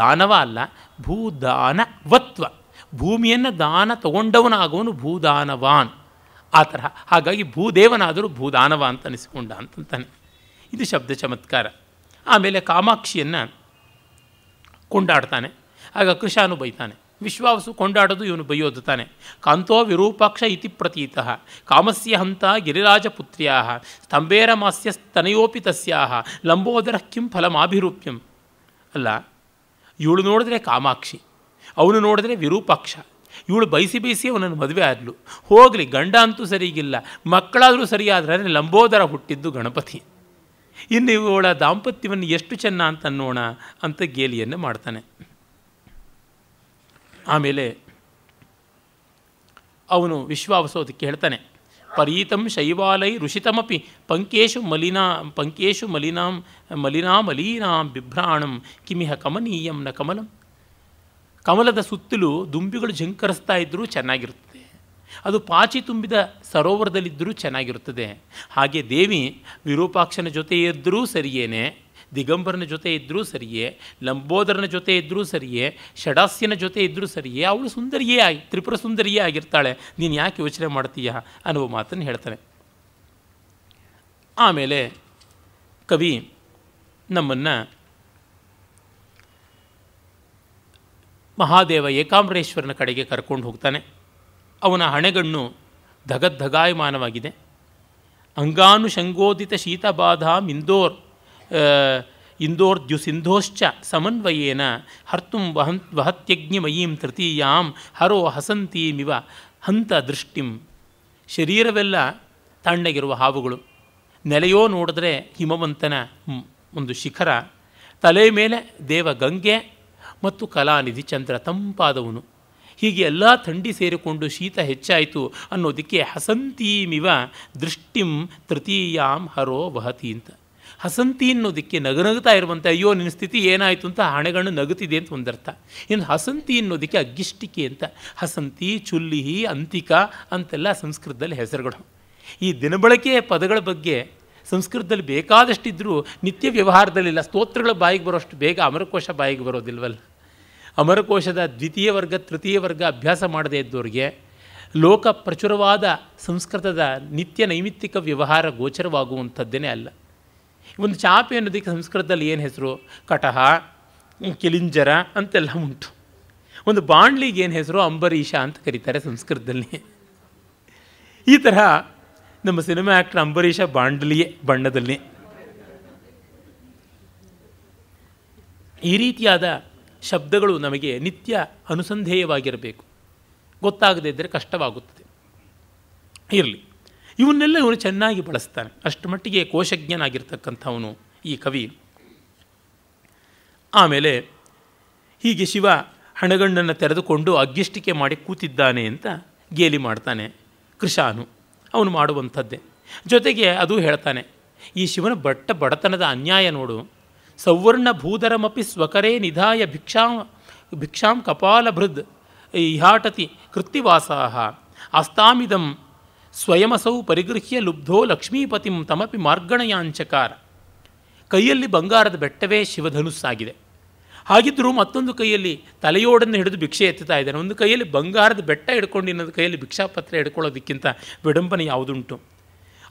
ದಾನವ ಅಲ್ಲ ಭೂದಾನವತ್ವ ಭೂಮಿಯನ್ನು ದಾನ ತಗೊಂಡವನಾಗವನು ಭೂದಾನವಾನ್ ಆ ತರಹ ಹಾಗಾಗಿ ಭೂದೇವನಾದರೂ ಭೂದಾನವ ಅಂತ ಅನಿಸಿಕೊಂಡ ಅಂತಂತಾನೆ ಇದು ಶಬ್ದ ಚಮತ್ಕಾರ ಆಮೇಲೆ ಕಾಮಾಕ್ಷಿಯನ್ನು ಕೊಂಡಾಡ್ತಾನೆ ಆಗ ಕೃಷಾನು ಬೈತಾನೆ ವಿಶ್ವಾಸು ಕೊಂಡಾಡೋದು ಇವನು ಬೈಯೋದು ತಾನೆ ಕಾಂತೋ ವಿರೂಪಾಕ್ಷ ಇತಿ ಪ್ರತೀತ ಕಾಮಸ್ಯ ಹಂತ ಗಿರಿರಾಜಪುತ್ರ್ಯಾ ಸ್ತಂಭೇರ ಸ್ತನೆಯೋಪಿ ತಸ್ಯಾಹ ಲಂಬೋದರ ಕಿಂ ಫಲಮಾಭಿರೂಪ್ಯಂ ಅಲ್ಲ ಇವಳು ನೋಡಿದ್ರೆ ಕಾಮಾಕ್ಷಿ ಅವನು ನೋಡಿದ್ರೆ ವಿರೂಪಾಕ್ಷ ಇವಳು ಬಯಸಿ ಬೈಸಿ ಅವನನ್ನು ಮದುವೆ ಆದ್ಲು ಹೋಗಲಿ ಗಂಡ ಅಂತೂ ಸರಿಗಿಲ್ಲ ಮಕ್ಕಳಾದರೂ ಸರಿಯಾದ್ರೆ ಲಂಬೋದರ ಹುಟ್ಟಿದ್ದು ಗಣಪತಿ ಇನ್ನು ಇವಳ ದಾಂಪತ್ಯವನ್ನು ಎಷ್ಟು ಚೆನ್ನ ಅಂತ ಅನ್ನೋಣ ಅಂತ ಗೇಲಿಯನ್ನು ಮಾಡ್ತಾನೆ ಆಮೇಲೆ ಅವನು ವಿಶ್ವಾವಸೋದಕ್ಕೆ ಹೇಳ್ತಾನೆ ಪರೀತಂ ಶೈವಾಲೈ ಋಷಿತಮಪಿ ಪಂಕೇಶು ಮಲಿನಾ ಪಂಕೇಶು ಮಲಿನಾಂ ಮಲಿನಾ ಮಲೀನಾಂ ಬಿಭ್ರಾಣಂ ಕಿಮಿಹ ಕಮನೀಯಂ ನ ಕಮಲಂ ಕಮಲದ ಸುತ್ತಲೂ ದುಂಬಿಗಳು ಝಂಕರಿಸ್ತಾ ಇದ್ದರೂ ಚೆನ್ನಾಗಿರುತ್ತದೆ ಅದು ಪಾಚಿ ತುಂಬಿದ ಸರೋವರದಲ್ಲಿದ್ದರೂ ಚೆನ್ನಾಗಿರುತ್ತದೆ ಹಾಗೆ ದೇವಿ ವಿರೂಪಾಕ್ಷನ ಜೊತೆ ಇದ್ದರೂ ಸರಿಯೇನೆ ದಿಗಂಬರನ ಜೊತೆ ಇದ್ದರೂ ಸರಿಯೇ ಲಂಬೋದರನ ಜೊತೆ ಇದ್ದರೂ ಸರಿಯೇ ಷಡಾಸ್ಯನ ಜೊತೆ ಇದ್ದರೂ ಸರಿಯೇ ಅವಳು ಸುಂದರಿಯೇ ಆಗಿ ತ್ರಿಪುರ ಸುಂದರಿಯೇ ಆಗಿರ್ತಾಳೆ ನೀನು ಯಾಕೆ ಯೋಚನೆ ಮಾಡ್ತೀಯ ಅನ್ನುವ ಮಾತನ್ನು ಹೇಳ್ತಾನೆ ಆಮೇಲೆ ಕವಿ ನಮ್ಮನ್ನು ಮಹಾದೇವ ಏಕಾಮ್ರೇಶ್ವರನ ಕಡೆಗೆ ಕರ್ಕೊಂಡು ಹೋಗ್ತಾನೆ ಅವನ ಹಣೆಗಣ್ಣು ಧಗದ್ಧಗಾಯಮಾನವಾಗಿದೆ ಅಂಗಾನುಷಂಗೋದಿತ ಶೀತಬಾಧಾಂ ಇಂದೋರ್ ದ್ಯುಸಿಂಧೋಶ್ಚ ಸಮನ್ವಯೇನ ಹರ್ತು ವಹನ್ ವಹತ್ಯಜ್ಞಮಯೀಂ ತೃತೀಯಾಂ ಹರೋ ಹಸಂತೀಮಿವ ಹಂತ ದೃಷ್ಟಿಂ ಶರೀರವೆಲ್ಲ ತಣ್ಣಗಿರುವ ಹಾವುಗಳು ನೆಲೆಯೋ ನೋಡಿದ್ರೆ ಹಿಮವಂತನ ಒಂದು ಶಿಖರ ತಲೆ ಮೇಲೆ ದೇವ ಗಂಗೆ ಮತ್ತು ಕಲಾನಿಧಿ ಚಂದ್ರ ತಂಪಾದವನು ಹೀಗೆ ಎಲ್ಲ ಥಂಡಿ ಸೇರಿಕೊಂಡು ಶೀತ ಹೆಚ್ಚಾಯಿತು ಅನ್ನೋದಕ್ಕೆ ಹಸಂತೀಮಿವ ದೃಷ್ಟಿಂ ತೃತೀಯಾಂ ಹರೋ ವಹತಿ ಅಂತ ಹಸಂತಿ ಅನ್ನೋದಕ್ಕೆ ನಗುತ್ತಾ ಇರುವಂಥ ಅಯ್ಯೋ ನಿನ್ನ ಸ್ಥಿತಿ ಏನಾಯಿತು ಅಂತ ಹಣೆಗಣ್ಣು ನಗುತ್ತಿದೆ ಅಂತ ಒಂದರ್ಥ ಇನ್ನು ಹಸಂತಿ ಅನ್ನೋದಕ್ಕೆ ಅಗ್ಗಿಷ್ಟಿಕೆ ಅಂತ ಹಸಂತಿ ಚುಲ್ಲಿಹಿ ಅಂತಿಕಾ ಅಂತೆಲ್ಲ ಸಂಸ್ಕೃತದಲ್ಲಿ ಹೆಸರುಗಳು ಈ ದಿನಬಳಕೆಯ ಪದಗಳ ಬಗ್ಗೆ ಸಂಸ್ಕೃತದಲ್ಲಿ ಬೇಕಾದಷ್ಟಿದ್ದರೂ ನಿತ್ಯ ವ್ಯವಹಾರದಲ್ಲಿಲ್ಲ ಸ್ತೋತ್ರಗಳ ಬಾಯಿಗೆ ಬರೋಷ್ಟು ಬೇಗ ಅಮರಕೋಶ ಬಾಯಿಗೆ ಬರೋದಿಲ್ವಲ್ಲ ಅಮರಕೋಶದ ದ್ವಿತೀಯ ವರ್ಗ ತೃತೀಯ ವರ್ಗ ಅಭ್ಯಾಸ ಮಾಡದೇ ಇದ್ದವ್ರಿಗೆ ಲೋಕ ಪ್ರಚುರವಾದ ಸಂಸ್ಕೃತದ ನಿತ್ಯ ನೈಮಿತ್ತಿಕ ವ್ಯವಹಾರ ಗೋಚರವಾಗುವಂಥದ್ದೇ ಅಲ್ಲ ಒಂದು ಚಾಪೆ ಅನ್ನೋದಕ್ಕೆ ಸಂಸ್ಕೃತದಲ್ಲಿ ಏನು ಹೆಸರು ಕಟಹ ಕಿಲಿಂಜರ ಅಂತೆಲ್ಲ ಉಂಟು ಒಂದು ಬಾಣ್ಲಿಗೆ ಏನು ಹೆಸರು ಅಂಬರೀಷ ಅಂತ ಕರೀತಾರೆ ಸಂಸ್ಕೃತದಲ್ಲಿ ಈ ತರಹ ನಮ್ಮ ಸಿನಿಮಾ ಆ್ಯಕ್ಟರ್ ಅಂಬರೀಷ ಬಾಂಡ್ಲಿಯೇ ಬಣ್ಣದಲ್ಲಿ ಈ ರೀತಿಯಾದ ಶಬ್ದಗಳು ನಮಗೆ ನಿತ್ಯ ಅನುಸಂಧೇಯವಾಗಿರಬೇಕು ಗೊತ್ತಾಗದೇ ಇದ್ದರೆ ಕಷ್ಟವಾಗುತ್ತದೆ ಇರಲಿ ಇವನ್ನೆಲ್ಲ ಇವನು ಚೆನ್ನಾಗಿ ಬಳಸ್ತಾನೆ ಅಷ್ಟು ಮಟ್ಟಿಗೆ ಕೋಶಜ್ಞನಾಗಿರ್ತಕ್ಕಂಥವನು ಈ ಕವಿ ಆಮೇಲೆ ಹೀಗೆ ಶಿವ ಹಣಗಣ್ಣನ್ನು ತೆರೆದುಕೊಂಡು ಅಗ್ಗಿಷ್ಟಿಕೆ ಮಾಡಿ ಕೂತಿದ್ದಾನೆ ಅಂತ ಗೇಲಿ ಮಾಡ್ತಾನೆ ಕೃಷಾನು ಅವನು ಮಾಡುವಂಥದ್ದೇ ಜೊತೆಗೆ ಅದು ಹೇಳ್ತಾನೆ ಈ ಶಿವನ ಬಟ್ಟ ಬಡತನದ ಅನ್ಯಾಯ ನೋಡು ಸೌವರ್ಣಭೂಧರಮಿ ಸ್ವಕರೆ ನಿಧಾಯ ಭಿಕ್ಷಾಂ ಭಿಕ್ಷಾಂ ಕಪಾಲಭೃದ್ ಇಹಾಟತಿ ಕೃತ್ತಿವಾಸಾ ಆಸ್ತಾಮಿದಂ ಸ್ವಯಮಸೌ ಪರಿಗೃಹ್ಯ ಲುಬ್ಧೋ ಲಕ್ಷ್ಮೀಪತಿಂ ತಮಪಿ ಮಾರ್ಗಣಯಾಂಚಕಾರ ಕೈಯಲ್ಲಿ ಬಂಗಾರದ ಬೆಟ್ಟವೇ ಶಿವಧನುಸ್ಸಾಗಿದೆ ಹಾಗಿದ್ದರೂ ಮತ್ತೊಂದು ಕೈಯಲ್ಲಿ ತಲೆಯೋಡನ್ನು ಹಿಡಿದು ಭಿಕ್ಷೆ ಎತ್ತುತ್ತಾ ಇದ್ದಾನೆ ಒಂದು ಕೈಯಲ್ಲಿ ಬಂಗಾರದ ಬೆಟ್ಟ ಹಿಡ್ಕೊಂಡು ಇನ್ನೊಂದು ಕೈಯಲ್ಲಿ ಭಿಕ್ಷಾಪತ್ರ ಹಿಡ್ಕೊಳ್ಳೋದಕ್ಕಿಂತ ವಿಡಂಬನೆ ಯಾವುದುಂಟು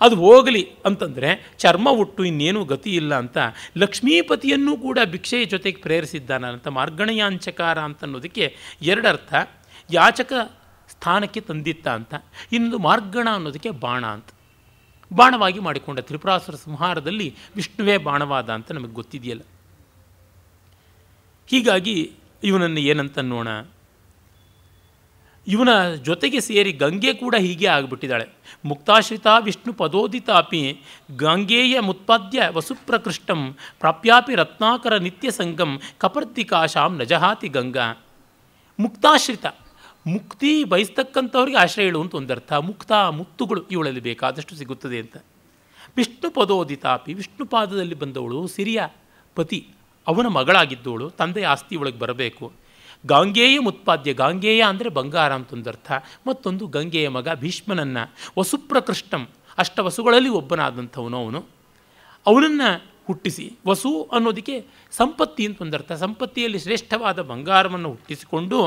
ಅದು ಹೋಗಲಿ ಅಂತಂದರೆ ಚರ್ಮ ಒಟ್ಟು ಇನ್ನೇನು ಗತಿ ಇಲ್ಲ ಅಂತ ಲಕ್ಷ್ಮೀಪತಿಯನ್ನು ಕೂಡ ಭಿಕ್ಷೆಯ ಜೊತೆಗೆ ಅಂತ ಮಾರ್ಗಣಯಾಂಚಕಾರ ಅಂತ ಅಂತನ್ನೋದಕ್ಕೆ ಎರಡರ್ಥ ಯಾಚಕ ಸ್ಥಾನಕ್ಕೆ ತಂದಿತ್ತ ಅಂತ ಇನ್ನೊಂದು ಮಾರ್ಗಣ ಅನ್ನೋದಕ್ಕೆ ಬಾಣ ಅಂತ ಬಾಣವಾಗಿ ಮಾಡಿಕೊಂಡ ತ್ರಿಪುರಾಸುರ ಸಂಹಾರದಲ್ಲಿ ವಿಷ್ಣುವೇ ಬಾಣವಾದ ಅಂತ ನಮಗೆ ಗೊತ್ತಿದೆಯಲ್ಲ ಹೀಗಾಗಿ ಇವನನ್ನು ಏನಂತ ನೋಣ ಇವನ ಜೊತೆಗೆ ಸೇರಿ ಗಂಗೆ ಕೂಡ ಹೀಗೆ ಆಗಿಬಿಟ್ಟಿದ್ದಾಳೆ ಮುಕ್ತಾಶ್ರಿತ ವಿಷ್ಣು ಪದೋದಿತ ಅಪಿ ಗಂಗೆಯ ಮುತ್ಪಾದ್ಯ ವಸುಪ್ರಕೃಷ್ಟಂ ಪ್ರಾಪ್ಯಾಪಿ ರತ್ನಾಕರ ನಿತ್ಯ ಸಂಗಂ ಕಪರ್ದಿಕಾಶಾಂ ನಜಹಾತಿ ಗಂಗಾ ಮುಕ್ತಾಶ್ರಿತ ಮುಕ್ತಿ ಬಯಸ್ತಕ್ಕಂಥವ್ರಿಗೆ ಆಶ್ರಯ ಹೇಳು ಅಂತ ಒಂದರ್ಥ ಮುಕ್ತ ಮುತ್ತುಗಳು ಇವಳಲ್ಲಿ ಬೇಕಾದಷ್ಟು ಸಿಗುತ್ತದೆ ಅಂತ ವಿಷ್ಣು ಪದೋದಿತಾಪಿ ವಿಷ್ಣು ಪಾದದಲ್ಲಿ ಬಂದವಳು ಸಿರಿಯ ಪತಿ ಅವನ ಮಗಳಾಗಿದ್ದವಳು ತಂದೆ ಆಸ್ತಿ ಒಳಗೆ ಬರಬೇಕು ಗಾಂಗೇಯ ಮುತ್ಪಾದ್ಯ ಗಾಂಗೇಯ ಅಂದರೆ ಬಂಗಾರ ಅಂತಂದರ್ಥ ಮತ್ತೊಂದು ಗಂಗೆಯ ಮಗ ಭೀಷ್ಮನನ್ನು ವಸುಪ್ರಕೃಷ್ಟಂ ವಸುಗಳಲ್ಲಿ ಒಬ್ಬನಾದಂಥವನು ಅವನು ಅವನನ್ನು ಹುಟ್ಟಿಸಿ ವಸು ಅನ್ನೋದಕ್ಕೆ ಸಂಪತ್ತಿ ಅಂತ ಒಂದರ್ಥ ಸಂಪತ್ತಿಯಲ್ಲಿ ಶ್ರೇಷ್ಠವಾದ ಬಂಗಾರವನ್ನು ಹುಟ್ಟಿಸಿಕೊಂಡು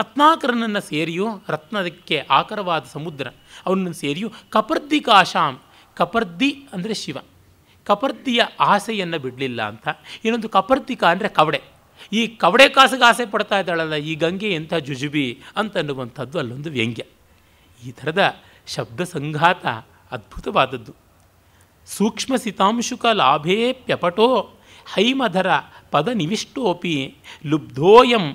ರತ್ನಾಕರನನ್ನು ಸೇರಿಯೋ ರತ್ನದಕ್ಕೆ ಆಕರವಾದ ಸಮುದ್ರ ಅವನನ್ನು ಸೇರಿಯು ಕಪರ್ದಿ ಕಾಶಾಂ ಕಪರ್ದಿ ಅಂದರೆ ಶಿವ ಕಪರ್ದಿಯ ಆಸೆಯನ್ನು ಬಿಡಲಿಲ್ಲ ಅಂತ ಇನ್ನೊಂದು ಕಪರ್ದಿಕ ಅಂದರೆ ಕವಡೆ ಈ ಕವಡೆ ಕಾಸಿಗೆ ಆಸೆ ಪಡ್ತಾ ಇದ್ದಾಳಲ್ಲ ಈ ಗಂಗೆ ಎಂಥ ಜುಜುಬಿ ಅಂತನ್ನುವಂಥದ್ದು ಅಲ್ಲೊಂದು ವ್ಯಂಗ್ಯ ಈ ಥರದ ಶಬ್ದ ಸಂಘಾತ ಅದ್ಭುತವಾದದ್ದು ಸೂಕ್ಷ್ಮ ಸಿತಾಂಶುಕ ಲಾಭೇ ಪ್ಯಪಟೋ ಹೈಮಧರ ಪದ ನಿವಿಷ್ಟೋಪಿ ಲುಬ್ಧೋಯಂ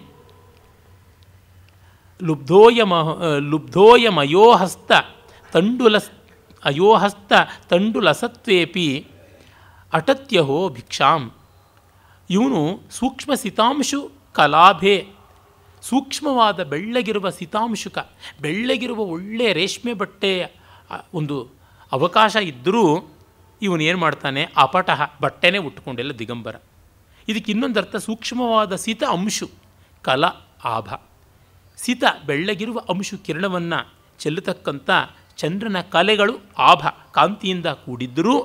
ಲುಬ್ಧೋಯಮ ಅಯೋಹಸ್ತ ತಂಡುಲಸ್ ಅಯೋಹಸ್ತ ತಂಡುಲಸತ್ವೇಪಿ ಅಟತ್ಯಹೋ ಭಿಕ್ಷಾಂ ಇವನು ಸೂಕ್ಷ್ಮ ಸಿತಾಂಶು ಕಲಾಭೆ ಸೂಕ್ಷ್ಮವಾದ ಬೆಳ್ಳಗಿರುವ ಸಿತಾಂಶುಕ ಬೆಳ್ಳಗಿರುವ ಒಳ್ಳೆಯ ರೇಷ್ಮೆ ಬಟ್ಟೆ ಒಂದು ಅವಕಾಶ ಇದ್ದರೂ ಇವನು ಏನು ಮಾಡ್ತಾನೆ ಅಪಟಹ ಬಟ್ಟೆನೇ ಉಟ್ಕೊಂಡಿಲ್ಲ ದಿಗಂಬರ ಇದಕ್ಕೆ ಇನ್ನೊಂದು ಅರ್ಥ ಸೂಕ್ಷ್ಮವಾದ ಸಿತ ಅಂಶು ಕಲ ಆಭ ಸಿತ ಬೆಳ್ಳಗಿರುವ ಅಂಶು ಕಿರಣವನ್ನು ಚೆಲ್ಲತಕ್ಕಂಥ ಚಂದ್ರನ ಕಲೆಗಳು ಆಭ ಕಾಂತಿಯಿಂದ ಕೂಡಿದ್ದರೂ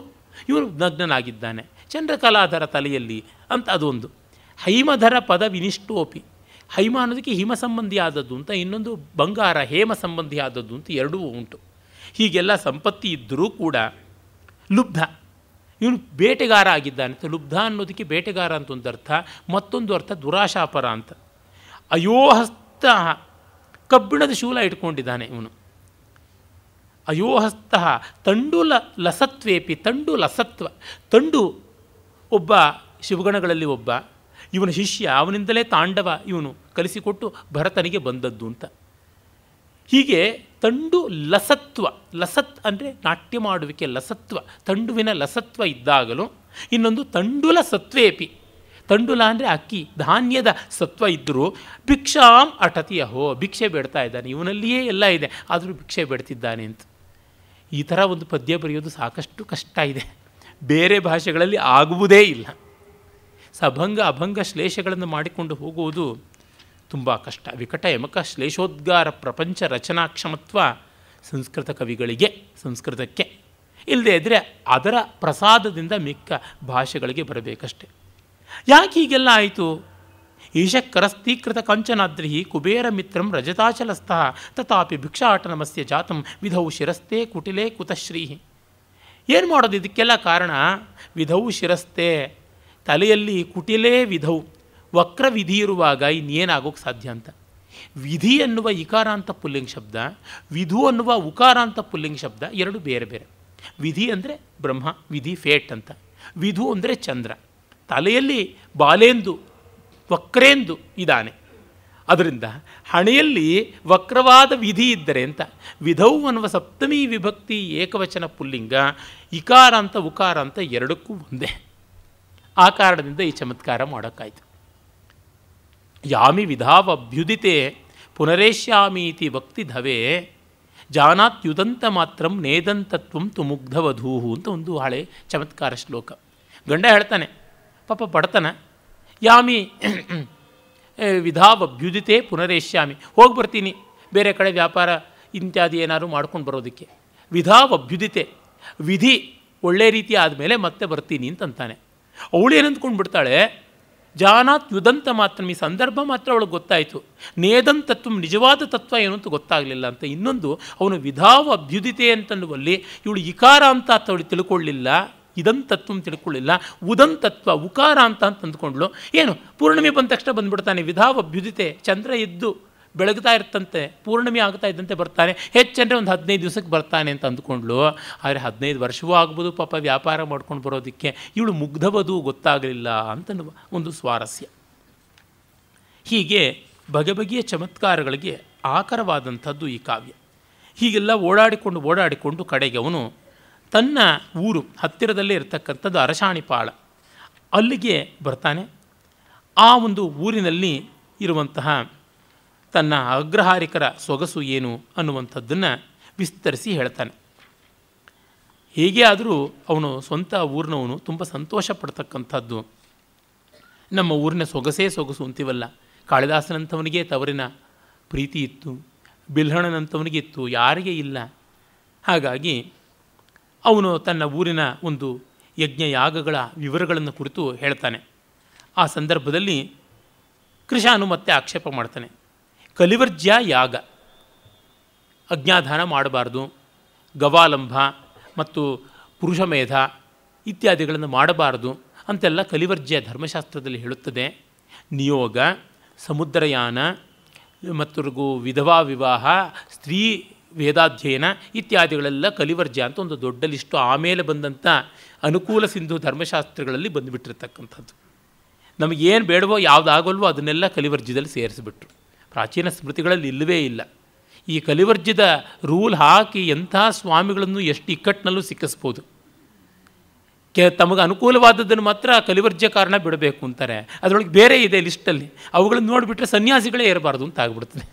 ಇವನು ನಗ್ನನಾಗಿದ್ದಾನೆ ಚಂದ್ರಕಲಾಧರ ತಲೆಯಲ್ಲಿ ಅಂತ ಅದೊಂದು ಹೈಮಧರ ಪದ ವಿನಿಷ್ಟೋಪಿ ಹೈಮ ಅನ್ನೋದಕ್ಕೆ ಹಿಮ ಸಂಬಂಧಿಯಾದದ್ದು ಅಂತ ಇನ್ನೊಂದು ಬಂಗಾರ ಹೇಮ ಸಂಬಂಧಿ ಆದದ್ದು ಅಂತ ಎರಡೂ ಉಂಟು ಹೀಗೆಲ್ಲ ಸಂಪತ್ತಿ ಇದ್ದರೂ ಕೂಡ ಲುಬ್ಧ ಇವನು ಬೇಟೆಗಾರ ಆಗಿದ್ದಾನೆ ಅಂತ ಲುಬ್ಧ ಅನ್ನೋದಕ್ಕೆ ಬೇಟೆಗಾರ ಅಂತ ಒಂದು ಅರ್ಥ ಮತ್ತೊಂದು ಅರ್ಥ ದುರಾಶಾಪರ ಅಂತ ಅಯೋಹಸ್ತ ಕಬ್ಬಿಣದ ಶೂಲ ಇಟ್ಕೊಂಡಿದ್ದಾನೆ ಇವನು ಅಯೋಹಸ್ತ ತಂಡು ಲ ಲಸತ್ವೇಪಿ ತಂಡು ಲಸತ್ವ ತಂಡು ಒಬ್ಬ ಶಿವಗಣಗಳಲ್ಲಿ ಒಬ್ಬ ಇವನ ಶಿಷ್ಯ ಅವನಿಂದಲೇ ತಾಂಡವ ಇವನು ಕಲಿಸಿಕೊಟ್ಟು ಭರತನಿಗೆ ಬಂದದ್ದು ಅಂತ ಹೀಗೆ ತಂಡು ಲಸತ್ವ ಲಸತ್ ಅಂದರೆ ನಾಟ್ಯ ಮಾಡುವಿಕೆ ಲಸತ್ವ ತಂಡುವಿನ ಲಸತ್ವ ಇದ್ದಾಗಲೂ ಇನ್ನೊಂದು ತಂಡುಲ ಸತ್ವೇಪಿ ತಂಡುಲ ಅಂದರೆ ಅಕ್ಕಿ ಧಾನ್ಯದ ಸತ್ವ ಇದ್ದರೂ ಭಿಕ್ಷಾಂ ಅಟತಿ ಅಹೋ ಭಿಕ್ಷೆ ಬೇಡ್ತಾ ಇದ್ದಾನೆ ಇವನಲ್ಲಿಯೇ ಎಲ್ಲ ಇದೆ ಆದರೂ ಭಿಕ್ಷೆ ಬೇಡ್ತಿದ್ದಾನೆ ಅಂತ ಈ ಥರ ಒಂದು ಪದ್ಯ ಬರೆಯೋದು ಸಾಕಷ್ಟು ಕಷ್ಟ ಇದೆ ಬೇರೆ ಭಾಷೆಗಳಲ್ಲಿ ಆಗುವುದೇ ಇಲ್ಲ ಸಭಂಗ ಅಭಂಗ ಶ್ಲೇಷಗಳನ್ನು ಮಾಡಿಕೊಂಡು ಹೋಗುವುದು ತುಂಬ ಕಷ್ಟ ವಿಕಟ ಯಮಕ ಶ್ಲೇಷೋದ್ಗಾರ ಪ್ರಪಂಚ ರಚನಾಕ್ಷಮತ್ವ ಸಂಸ್ಕೃತ ಕವಿಗಳಿಗೆ ಸಂಸ್ಕೃತಕ್ಕೆ ಇಲ್ಲದೇ ಇದ್ದರೆ ಅದರ ಪ್ರಸಾದದಿಂದ ಮಿಕ್ಕ ಭಾಷೆಗಳಿಗೆ ಬರಬೇಕಷ್ಟೆ ಯಾಕೆ ಹೀಗೆಲ್ಲ ಆಯಿತು ಈಶಕ್ಕರಸ್ತೀಕೃತ ಕಂಚನಾದ್ರಿ ಕುಬೇರ ಮಿತ್ರಂ ರಜತಾಚಲಸ್ಥಃ ತಥಾಪಿ ಭಿಕ್ಷಾಟನಮಸ್ಯ ಜಾತಂ ವಿಧೌ ಶಿರಸ್ತೆ ಕುಟಿಲೇ ಕುತಶ್ರೀ ಏನು ಮಾಡೋದು ಇದಕ್ಕೆಲ್ಲ ಕಾರಣ ವಿಧೌ ಶಿರಸ್ತೆ ತಲೆಯಲ್ಲಿ ಕುಟಿಲೇ ವಿಧವು ವಕ್ರ ವಿಧಿ ಇರುವಾಗ ಇನ್ನೇನಾಗೋಕ್ಕೆ ಸಾಧ್ಯ ಅಂತ ವಿಧಿ ಅನ್ನುವ ಇಕಾರ ಅಂತ ಪುಲ್ಲಿಂಗ್ ಶಬ್ದ ವಿಧು ಅನ್ನುವ ಉಕಾರ ಅಂತ ಪುಲ್ಲಿಂಗ್ ಶಬ್ದ ಎರಡು ಬೇರೆ ಬೇರೆ ವಿಧಿ ಅಂದರೆ ಬ್ರಹ್ಮ ವಿಧಿ ಫೇಟ್ ಅಂತ ವಿಧು ಅಂದರೆ ಚಂದ್ರ ತಲೆಯಲ್ಲಿ ಬಾಲೇಂದು ವಕ್ರೇಂದು ಇದ್ದಾನೆ ಅದರಿಂದ ಹಣೆಯಲ್ಲಿ ವಕ್ರವಾದ ವಿಧಿ ಇದ್ದರೆ ಅಂತ ವಿಧವು ಅನ್ನುವ ಸಪ್ತಮಿ ವಿಭಕ್ತಿ ಏಕವಚನ ಪುಲ್ಲಿಂಗ ಇಕಾರ ಅಂತ ಉಕಾರ ಅಂತ ಎರಡಕ್ಕೂ ಒಂದೇ ಆ ಕಾರಣದಿಂದ ಈ ಚಮತ್ಕಾರ ಮಾಡೋಕ್ಕಾಯಿತು ಯಾಮಿ ವಿಧಾವಭ್ಯುದಿತೆ ಪುನರೇಶ್ಯಾಮೀತಿ ಭಕ್ತಿ ಧವೆ ಜಾನಾತ್ಯುದಂತ ಮಾತ್ರ ನೇದಂತತ್ವ ತುಮುಗ್ಧವಧೂಹು ಅಂತ ಒಂದು ಹಳೆ ಚಮತ್ಕಾರ ಶ್ಲೋಕ ಗಂಡ ಹೇಳ್ತಾನೆ ಪಾಪ ಬಡತನ ಯಾಮಿ ವಿಧಾವಭ್ಯುದಿತೆ ಪುನರೇಶ್ಯಾಮಿ ಹೋಗಿ ಬರ್ತೀನಿ ಬೇರೆ ಕಡೆ ವ್ಯಾಪಾರ ಇತ್ಯಾದಿ ಏನಾದ್ರು ಮಾಡ್ಕೊಂಡು ಬರೋದಕ್ಕೆ ವಿಧಾವಭ್ಯುದಿತೆ ವಿಧಿ ಒಳ್ಳೆ ರೀತಿ ಆದಮೇಲೆ ಮತ್ತೆ ಬರ್ತೀನಿ ಅಂತಂತಾನೆ ಏನಂದ್ಕೊಂಡು ಬಿಡ್ತಾಳೆ ಜಾನಾತ್ ಯುದಂತ ಮಾತ್ರ ಈ ಸಂದರ್ಭ ಮಾತ್ರ ಅವಳಿಗೆ ಗೊತ್ತಾಯಿತು ತತ್ವ ನಿಜವಾದ ತತ್ವ ಏನು ಅಂತ ಗೊತ್ತಾಗಲಿಲ್ಲ ಅಂತ ಇನ್ನೊಂದು ಅವನು ವಿಧಾವ ಅಭ್ಯುದಿತೆ ಅಂತನ್ನುವಲ್ಲಿ ಇವಳು ಇಕಾರ ಅಂತ ಅವಳು ತಿಳ್ಕೊಳ್ಳಿಲ್ಲ ಇದಂತತ್ವ ತಿಳ್ಕೊಳ್ಳಿಲ್ಲ ಉದಂತತ್ವ ಉಕಾರ ಅಂತ ಅಂತಂದ್ಕೊಂಡ್ಳು ಏನು ಪೂರ್ಣಿಮೆ ಬಂದ ತಕ್ಷಣ ಬಂದ್ಬಿಡ್ತಾನೆ ವಿಧಾವ ಅಭ್ಯುದಿತೆ ಚಂದ್ರ ಎದ್ದು ಬೆಳಗ್ತಾ ಇರ್ತಂತೆ ಪೂರ್ಣಿಮೆ ಆಗ್ತಾ ಇದ್ದಂತೆ ಬರ್ತಾನೆ ಹೆಚ್ಚಂದರೆ ಒಂದು ಹದಿನೈದು ದಿವಸಕ್ಕೆ ಬರ್ತಾನೆ ಅಂತ ಅಂದ್ಕೊಂಡ್ಳು ಆದರೆ ಹದಿನೈದು ವರ್ಷವೂ ಆಗ್ಬೋದು ಪಾಪ ವ್ಯಾಪಾರ ಮಾಡ್ಕೊಂಡು ಬರೋದಕ್ಕೆ ಇವಳು ಮುಗ್ಧವದು ಗೊತ್ತಾಗಲಿಲ್ಲ ಅಂತ ಒಂದು ಸ್ವಾರಸ್ಯ ಹೀಗೆ ಬಗೆ ಬಗೆಯ ಚಮತ್ಕಾರಗಳಿಗೆ ಆಕರವಾದಂಥದ್ದು ಈ ಕಾವ್ಯ ಹೀಗೆಲ್ಲ ಓಡಾಡಿಕೊಂಡು ಓಡಾಡಿಕೊಂಡು ಕಡೆಗೆ ಅವನು ತನ್ನ ಊರು ಹತ್ತಿರದಲ್ಲೇ ಇರತಕ್ಕಂಥದ್ದು ಅರಶಾಣಿಪಾಳ ಅಲ್ಲಿಗೆ ಬರ್ತಾನೆ ಆ ಒಂದು ಊರಿನಲ್ಲಿ ಇರುವಂತಹ ತನ್ನ ಅಗ್ರಹಾರಿಕರ ಸೊಗಸು ಏನು ಅನ್ನುವಂಥದ್ದನ್ನು ವಿಸ್ತರಿಸಿ ಹೇಳ್ತಾನೆ ಹೇಗೆ ಆದರೂ ಅವನು ಸ್ವಂತ ಊರಿನವನು ತುಂಬ ಸಂತೋಷ ಪಡ್ತಕ್ಕಂಥದ್ದು ನಮ್ಮ ಊರಿನ ಸೊಗಸೇ ಸೊಗಸು ಅಂತೀವಲ್ಲ ಕಾಳಿದಾಸನಂಥವನಿಗೆ ತವರಿನ ಪ್ರೀತಿ ಇತ್ತು ಬಿಲ್ಹಣನಂಥವನಿಗೆ ಇತ್ತು ಯಾರಿಗೆ ಇಲ್ಲ ಹಾಗಾಗಿ ಅವನು ತನ್ನ ಊರಿನ ಒಂದು ಯಜ್ಞ ಯಾಗಗಳ ವಿವರಗಳನ್ನು ಕುರಿತು ಹೇಳ್ತಾನೆ ಆ ಸಂದರ್ಭದಲ್ಲಿ ಕೃಷಾನು ಮತ್ತೆ ಆಕ್ಷೇಪ ಮಾಡ್ತಾನೆ ಕಲಿವರ್ಜ್ಯ ಯಾಗ ಅಜ್ಞಾಧಾನ ಮಾಡಬಾರ್ದು ಗವಾಲಂಭ ಮತ್ತು ಪುರುಷಮೇಧ ಇತ್ಯಾದಿಗಳನ್ನು ಮಾಡಬಾರ್ದು ಅಂತೆಲ್ಲ ಕಲಿವರ್ಜ್ಯ ಧರ್ಮಶಾಸ್ತ್ರದಲ್ಲಿ ಹೇಳುತ್ತದೆ ನಿಯೋಗ ಸಮುದ್ರಯಾನ ಮತ್ತು ವಿಧವಾ ವಿವಾಹ ಸ್ತ್ರೀ ವೇದಾಧ್ಯಯನ ಇತ್ಯಾದಿಗಳೆಲ್ಲ ಕಲಿವರ್ಜ್ಯ ಅಂತ ಒಂದು ದೊಡ್ಡ ಲಿಸ್ಟು ಆಮೇಲೆ ಬಂದಂಥ ಅನುಕೂಲ ಸಿಂಧು ಧರ್ಮಶಾಸ್ತ್ರಗಳಲ್ಲಿ ಬಂದುಬಿಟ್ಟಿರ್ತಕ್ಕಂಥದ್ದು ನಮಗೇನು ಬೇಡವೋ ಯಾವುದಾಗಲ್ವೋ ಅದನ್ನೆಲ್ಲ ಕಲಿವರ್ಜ್ಯದಲ್ಲಿ ಸೇರಿಸಿಬಿಟ್ರು ಪ್ರಾಚೀನ ಸ್ಮೃತಿಗಳಲ್ಲಿ ಇಲ್ಲವೇ ಇಲ್ಲ ಈ ಕಲಿವರ್ಜದ ರೂಲ್ ಹಾಕಿ ಎಂಥ ಸ್ವಾಮಿಗಳನ್ನು ಎಷ್ಟು ಇಕ್ಕಟ್ಟಿನಲ್ಲೂ ಸಿಕ್ಕಿಸ್ಬೋದು ಕೆ ತಮಗೆ ಅನುಕೂಲವಾದದ್ದನ್ನು ಮಾತ್ರ ಕಲಿವರ್ಜ್ಯ ಕಾರಣ ಬಿಡಬೇಕು ಅಂತಾರೆ ಅದರೊಳಗೆ ಬೇರೆ ಇದೆ ಲಿಸ್ಟಲ್ಲಿ ಅವುಗಳನ್ನು ನೋಡಿಬಿಟ್ರೆ ಸನ್ಯಾಸಿಗಳೇ ಇರಬಾರ್ದು ಅಂತ ಆಗ್ಬಿಡ್ತದೆ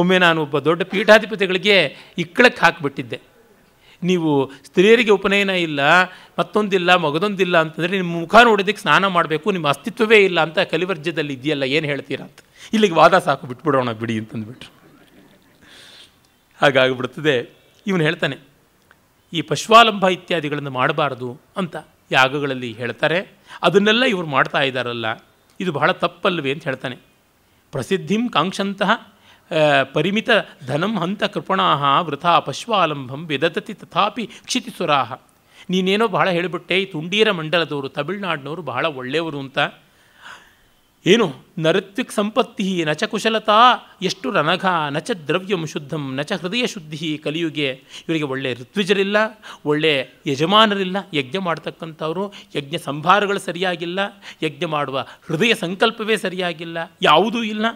ಒಮ್ಮೆ ನಾನು ಒಬ್ಬ ದೊಡ್ಡ ಪೀಠಾಧಿಪತಿಗಳಿಗೆ ಇಕ್ಕಳಕ್ಕೆ ಹಾಕಿಬಿಟ್ಟಿದ್ದೆ ನೀವು ಸ್ತ್ರೀಯರಿಗೆ ಉಪನಯನ ಇಲ್ಲ ಮತ್ತೊಂದಿಲ್ಲ ಮಗದೊಂದಿಲ್ಲ ಅಂತಂದರೆ ನಿಮ್ಮ ಮುಖ ನೋಡೋದಕ್ಕೆ ಸ್ನಾನ ಮಾಡಬೇಕು ನಿಮ್ಮ ಅಸ್ತಿತ್ವವೇ ಇಲ್ಲ ಅಂತ ಕಲಿವರ್ಜ್ಯದಲ್ಲಿ ಇದೆಯಲ್ಲ ಏನು ಹೇಳ್ತೀರಾ ಅಂತ ಇಲ್ಲಿಗೆ ವಾದ ಸಾಕು ಬಿಟ್ಬಿಡೋಣ ಬಿಡಿ ಅಂತಂದ್ಬಿಟ್ರು ಬಿಡ್ತದೆ ಇವನು ಹೇಳ್ತಾನೆ ಈ ಪಶ್ವಾಲಂಬ ಇತ್ಯಾದಿಗಳನ್ನು ಮಾಡಬಾರ್ದು ಅಂತ ಯಾಗಗಳಲ್ಲಿ ಹೇಳ್ತಾರೆ ಅದನ್ನೆಲ್ಲ ಇವರು ಮಾಡ್ತಾ ಇದ್ದಾರಲ್ಲ ಇದು ಬಹಳ ತಪ್ಪಲ್ವೇ ಅಂತ ಹೇಳ್ತಾನೆ ಪ್ರಸಿದ್ಧಿಂ ಕಾಂಕ್ಷಂತಹ ಪರಿಮಿತ ಧನಂ ಹಂತ ಕೃಪಣಾ ವೃಥಾ ಪಶ್ವಾಲಂಬಂ ವಿದತತಿ ತಥಾಪಿ ಕ್ಷಿತಿಸುರಾಹ ನೀನೇನೋ ಬಹಳ ಹೇಳಿಬಿಟ್ಟೆ ಈ ತುಂಡೀರ ಮಂಡಲದವರು ತಮಿಳ್ನಾಡಿನವರು ಬಹಳ ಒಳ್ಳೆಯವರು ಅಂತ ಏನು ನರತ್ವಿಕ್ ಸಂಪತ್ತಿ ಕುಶಲತಾ ಎಷ್ಟು ರನಘ ನಚ ದ್ರವ್ಯಂ ಶುದ್ಧಂ ನಚ ಹೃದಯ ಶುದ್ಧಿ ಕಲಿಯುಗೆ ಇವರಿಗೆ ಒಳ್ಳೆ ಋತ್ವಿಜರಿಲ್ಲ ಒಳ್ಳೆ ಯಜಮಾನರಿಲ್ಲ ಯಜ್ಞ ಮಾಡ್ತಕ್ಕಂಥವರು ಯಜ್ಞ ಸಂಭಾರಗಳು ಸರಿಯಾಗಿಲ್ಲ ಯಜ್ಞ ಮಾಡುವ ಹೃದಯ ಸಂಕಲ್ಪವೇ ಸರಿಯಾಗಿಲ್ಲ ಯಾವುದೂ ಇಲ್ಲ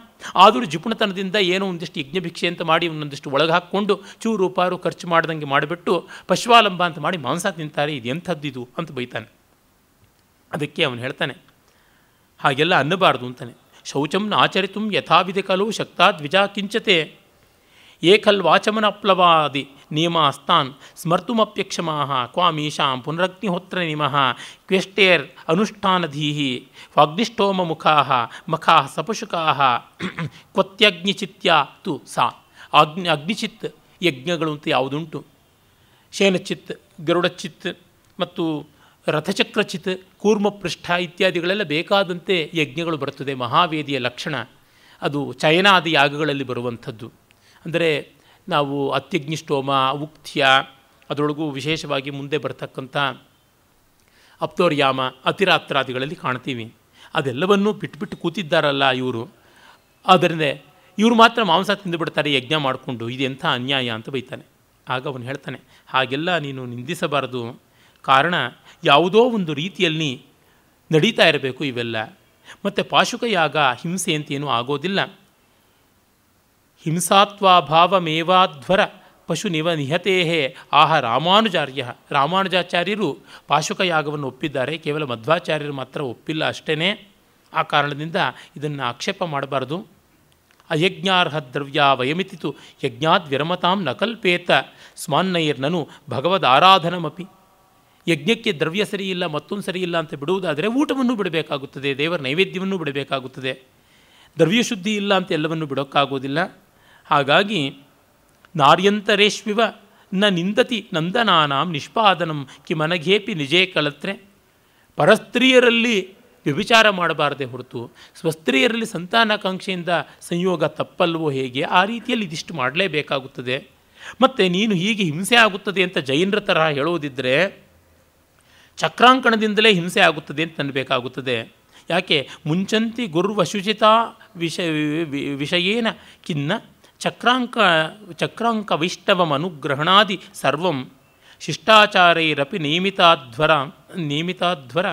ಆದರೂ ಜಿಪುಣತನದಿಂದ ಏನೋ ಒಂದಿಷ್ಟು ಯಜ್ಞ ಭಿಕ್ಷೆ ಅಂತ ಮಾಡಿ ಒಂದೊಂದಿಷ್ಟು ಒಳಗೆ ಹಾಕ್ಕೊಂಡು ಚೂರು ಪಾರು ಖರ್ಚು ಮಾಡ್ದಂಗೆ ಮಾಡಿಬಿಟ್ಟು ಪಶ್ವಾಲಂಬ ಅಂತ ಮಾಡಿ ಮಾಂಸ ತಿಂತಾರೆ ಇದು ಇದು ಅಂತ ಬೈತಾನೆ ಅದಕ್ಕೆ ಅವನು ಹೇಳ್ತಾನೆ ಹಾಗೆಲ್ಲ ಅನ್ನಬಾರ್ದು ಅಂತಾನೆ ಶೌಚಂನ ಆಚರಿತು ಯಥಾವಿಧಿ ಖಲು ಶಕ್ತಾ ದ್ವಿಜಾ ಕಿಂಚತೆ ಏಕಲ್ವಾಚಮನಪ್ಲವಾದಿ ಅಸ್ತಾನ್ ಸ್ಮರ್ತುಮಪ್ಯಕ್ಷಮಾ ಕ್ವಾಮೀಶಾಂ ಪುನರಗ್ನಿಹೋತ್ರ ನಿಮಃ ಕ್ವೆಷ್ಟೇರ್ ಅನುಷ್ಠಾನಧೀಹಿ ವಾಗ್ನಿಷ್ಠೋಮ ಮುಖಾ ಮಖಾ ಸಪಶುಕಾ ಕ್ವತ್ಯಗ್ನಿಚಿತ್ಯ ತು ಸಾ ಅಗ್ನಿ ಅಗ್ನಿಚಿತ್ ಯಜ್ಞಗಳು ಅಂತ ಯಾವುದುಂಟು ಶೇನಚಿತ್ ಗರುಡಚಿತ್ ಮತ್ತು ರಥಚಕ್ರಚಿತ್ ಕೂರ್ಮಪೃಷ್ಠ ಇತ್ಯಾದಿಗಳೆಲ್ಲ ಬೇಕಾದಂತೆ ಯಜ್ಞಗಳು ಬರ್ತದೆ ಮಹಾವೇದಿಯ ಲಕ್ಷಣ ಅದು ಚಯನಾದಿ ಯಾಗಗಳಲ್ಲಿ ಬರುವಂಥದ್ದು ಅಂದರೆ ನಾವು ಅತ್ಯಗ್ನಿಷ್ಠೋಮ ಉಕ್ತ್ಯ ಅದರೊಳಗೂ ವಿಶೇಷವಾಗಿ ಮುಂದೆ ಬರ್ತಕ್ಕಂಥ ಅಪ್ತೋರ್ಯಾಮ ಅತಿರಾತ್ರಾದಿಗಳಲ್ಲಿ ಕಾಣ್ತೀವಿ ಅದೆಲ್ಲವನ್ನೂ ಬಿಟ್ಟುಬಿಟ್ಟು ಕೂತಿದ್ದಾರಲ್ಲ ಇವರು ಆದ್ದರಿಂದ ಇವರು ಮಾತ್ರ ಮಾಂಸ ತಿಂದುಬಿಡ್ತಾರೆ ಯಜ್ಞ ಮಾಡಿಕೊಂಡು ಇದೆಂಥ ಅನ್ಯಾಯ ಅಂತ ಬೈತಾನೆ ಆಗ ಅವನು ಹೇಳ್ತಾನೆ ಹಾಗೆಲ್ಲ ನೀನು ನಿಂದಿಸಬಾರದು ಕಾರಣ ಯಾವುದೋ ಒಂದು ರೀತಿಯಲ್ಲಿ ನಡೀತಾ ಇರಬೇಕು ಇವೆಲ್ಲ ಮತ್ತು ಪಾಶುಕಯಾಗ ಹಿಂಸೆ ಅಂತೇನೂ ಆಗೋದಿಲ್ಲ ಹಿಂಸಾತ್ವಾಭಾವಮೇವಾಧ್ವರ ಪಶು ನಿವ ನಿಹತೆಯೇ ಆಹ ರಾಮಾನುಜಾರ್ಯ ರಾಮಾನುಜಾಚಾರ್ಯರು ಪಾಶುಕಯಾಗವನ್ನು ಒಪ್ಪಿದ್ದಾರೆ ಕೇವಲ ಮಧ್ವಾಚಾರ್ಯರು ಮಾತ್ರ ಒಪ್ಪಿಲ್ಲ ಅಷ್ಟೇ ಆ ಕಾರಣದಿಂದ ಇದನ್ನು ಆಕ್ಷೇಪ ಮಾಡಬಾರ್ದು ಅಯಜ್ಞಾರ್ಹ ದ್ರವ್ಯ ವಯಮಿತಿತು ಯಜ್ಞಾದ್ ವಿರಮತಾಂ ನ ಕಲ್ಪೇತ ಸ್ಮಾನ್ನೈರ್ನನು ಭಗವದ್ ಆರಾಧನಮಪಿ ಯಜ್ಞಕ್ಕೆ ದ್ರವ್ಯ ಸರಿಯಿಲ್ಲ ಮತ್ತೊಂದು ಇಲ್ಲ ಅಂತ ಬಿಡುವುದಾದರೆ ಊಟವನ್ನು ಬಿಡಬೇಕಾಗುತ್ತದೆ ದೇವರ ನೈವೇದ್ಯವನ್ನು ಬಿಡಬೇಕಾಗುತ್ತದೆ ದ್ರವ್ಯ ಶುದ್ಧಿ ಇಲ್ಲ ಅಂತ ಎಲ್ಲವನ್ನು ಬಿಡೋಕ್ಕಾಗೋದಿಲ್ಲ ಹಾಗಾಗಿ ನಾರ್ಯಂತರೇಶ್ವಿವ ನ ನಿಂದತಿ ನಂದನಾನಾಂ ನಿಷ್ಪಾದನಂ ಕಿಮನಘೇಪಿ ನಿಜೇ ಕಳತ್ರೆ ಪರಸ್ತ್ರೀಯರಲ್ಲಿ ವ್ಯಭಿಚಾರ ಮಾಡಬಾರದೆ ಹೊರತು ಸ್ವಸ್ತ್ರೀಯರಲ್ಲಿ ಸಂತಾನಾಕಾಂಕ್ಷೆಯಿಂದ ಸಂಯೋಗ ತಪ್ಪಲ್ವೋ ಹೇಗೆ ಆ ರೀತಿಯಲ್ಲಿ ಇದಿಷ್ಟು ಮಾಡಲೇಬೇಕಾಗುತ್ತದೆ ಮತ್ತು ನೀನು ಹೀಗೆ ಹಿಂಸೆ ಆಗುತ್ತದೆ ಅಂತ ಜೈನರ ತರಹ ಹೇಳೋದಿದ್ದರೆ ಚಕ್ರಾಂಕಣದಿಂದಲೇ ಹಿಂಸೆ ಆಗುತ್ತದೆ ಅಂತ ಅನ್ನಬೇಕಾಗುತ್ತದೆ ಯಾಕೆ ಮುಂಚಂತಿ ಗುರುವಶುಚಿತ ವಿಷ ವಿಷಯೇನ ಖಿನ್ನ ಚಕ್ರಾಂಕ ಚಕ್ರಾಂಕವಿಷ್ಟವಂ ಅನುಗ್ರಹಣಾದಿ ಸರ್ವಂ ಶಿಷ್ಟಾಚಾರೈರಪಿ ನಿಯಮಿತಾಧ್ವರ ನಿಯಮಿತಾಧ್ವರ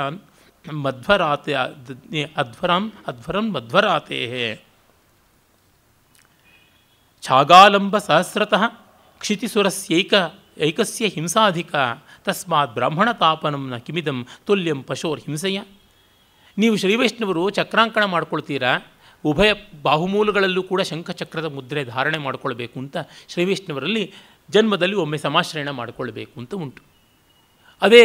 ಮಧ್ವರಾತೆ ಅಧ್ವರಂ ಅಧ್ವರಂ ಮಧ್ವರಾತೆ ಛಾಗಾಲಂಬ ಸಹಸ್ರತಃ ಕ್ಷಿತಿಸುರಸ್ಯೈಕ ಐಕಸ್ಯ ಹಿಂಸಾಧಿಕ ತಸ್ಮಾತ್ ಬ್ರಾಹ್ಮಣ ತಾಪನಂನ ಕಿಮಿದಂ ತುಲ್ಯಂ ಪಶೋರ್ ಹಿಂಸೆಯ ನೀವು ಶ್ರೀವೈಷ್ಣವರು ಚಕ್ರಾಂಕಣ ಮಾಡ್ಕೊಳ್ತೀರಾ ಉಭಯ ಬಾಹುಮೂಲಗಳಲ್ಲೂ ಕೂಡ ಶಂಖಚಕ್ರದ ಮುದ್ರೆ ಧಾರಣೆ ಮಾಡಿಕೊಳ್ಬೇಕು ಅಂತ ಶ್ರೀವೈಷ್ಣವರಲ್ಲಿ ಜನ್ಮದಲ್ಲಿ ಒಮ್ಮೆ ಸಮಾಶ್ರಯಣ ಮಾಡಿಕೊಳ್ಬೇಕು ಅಂತ ಉಂಟು ಅದೇ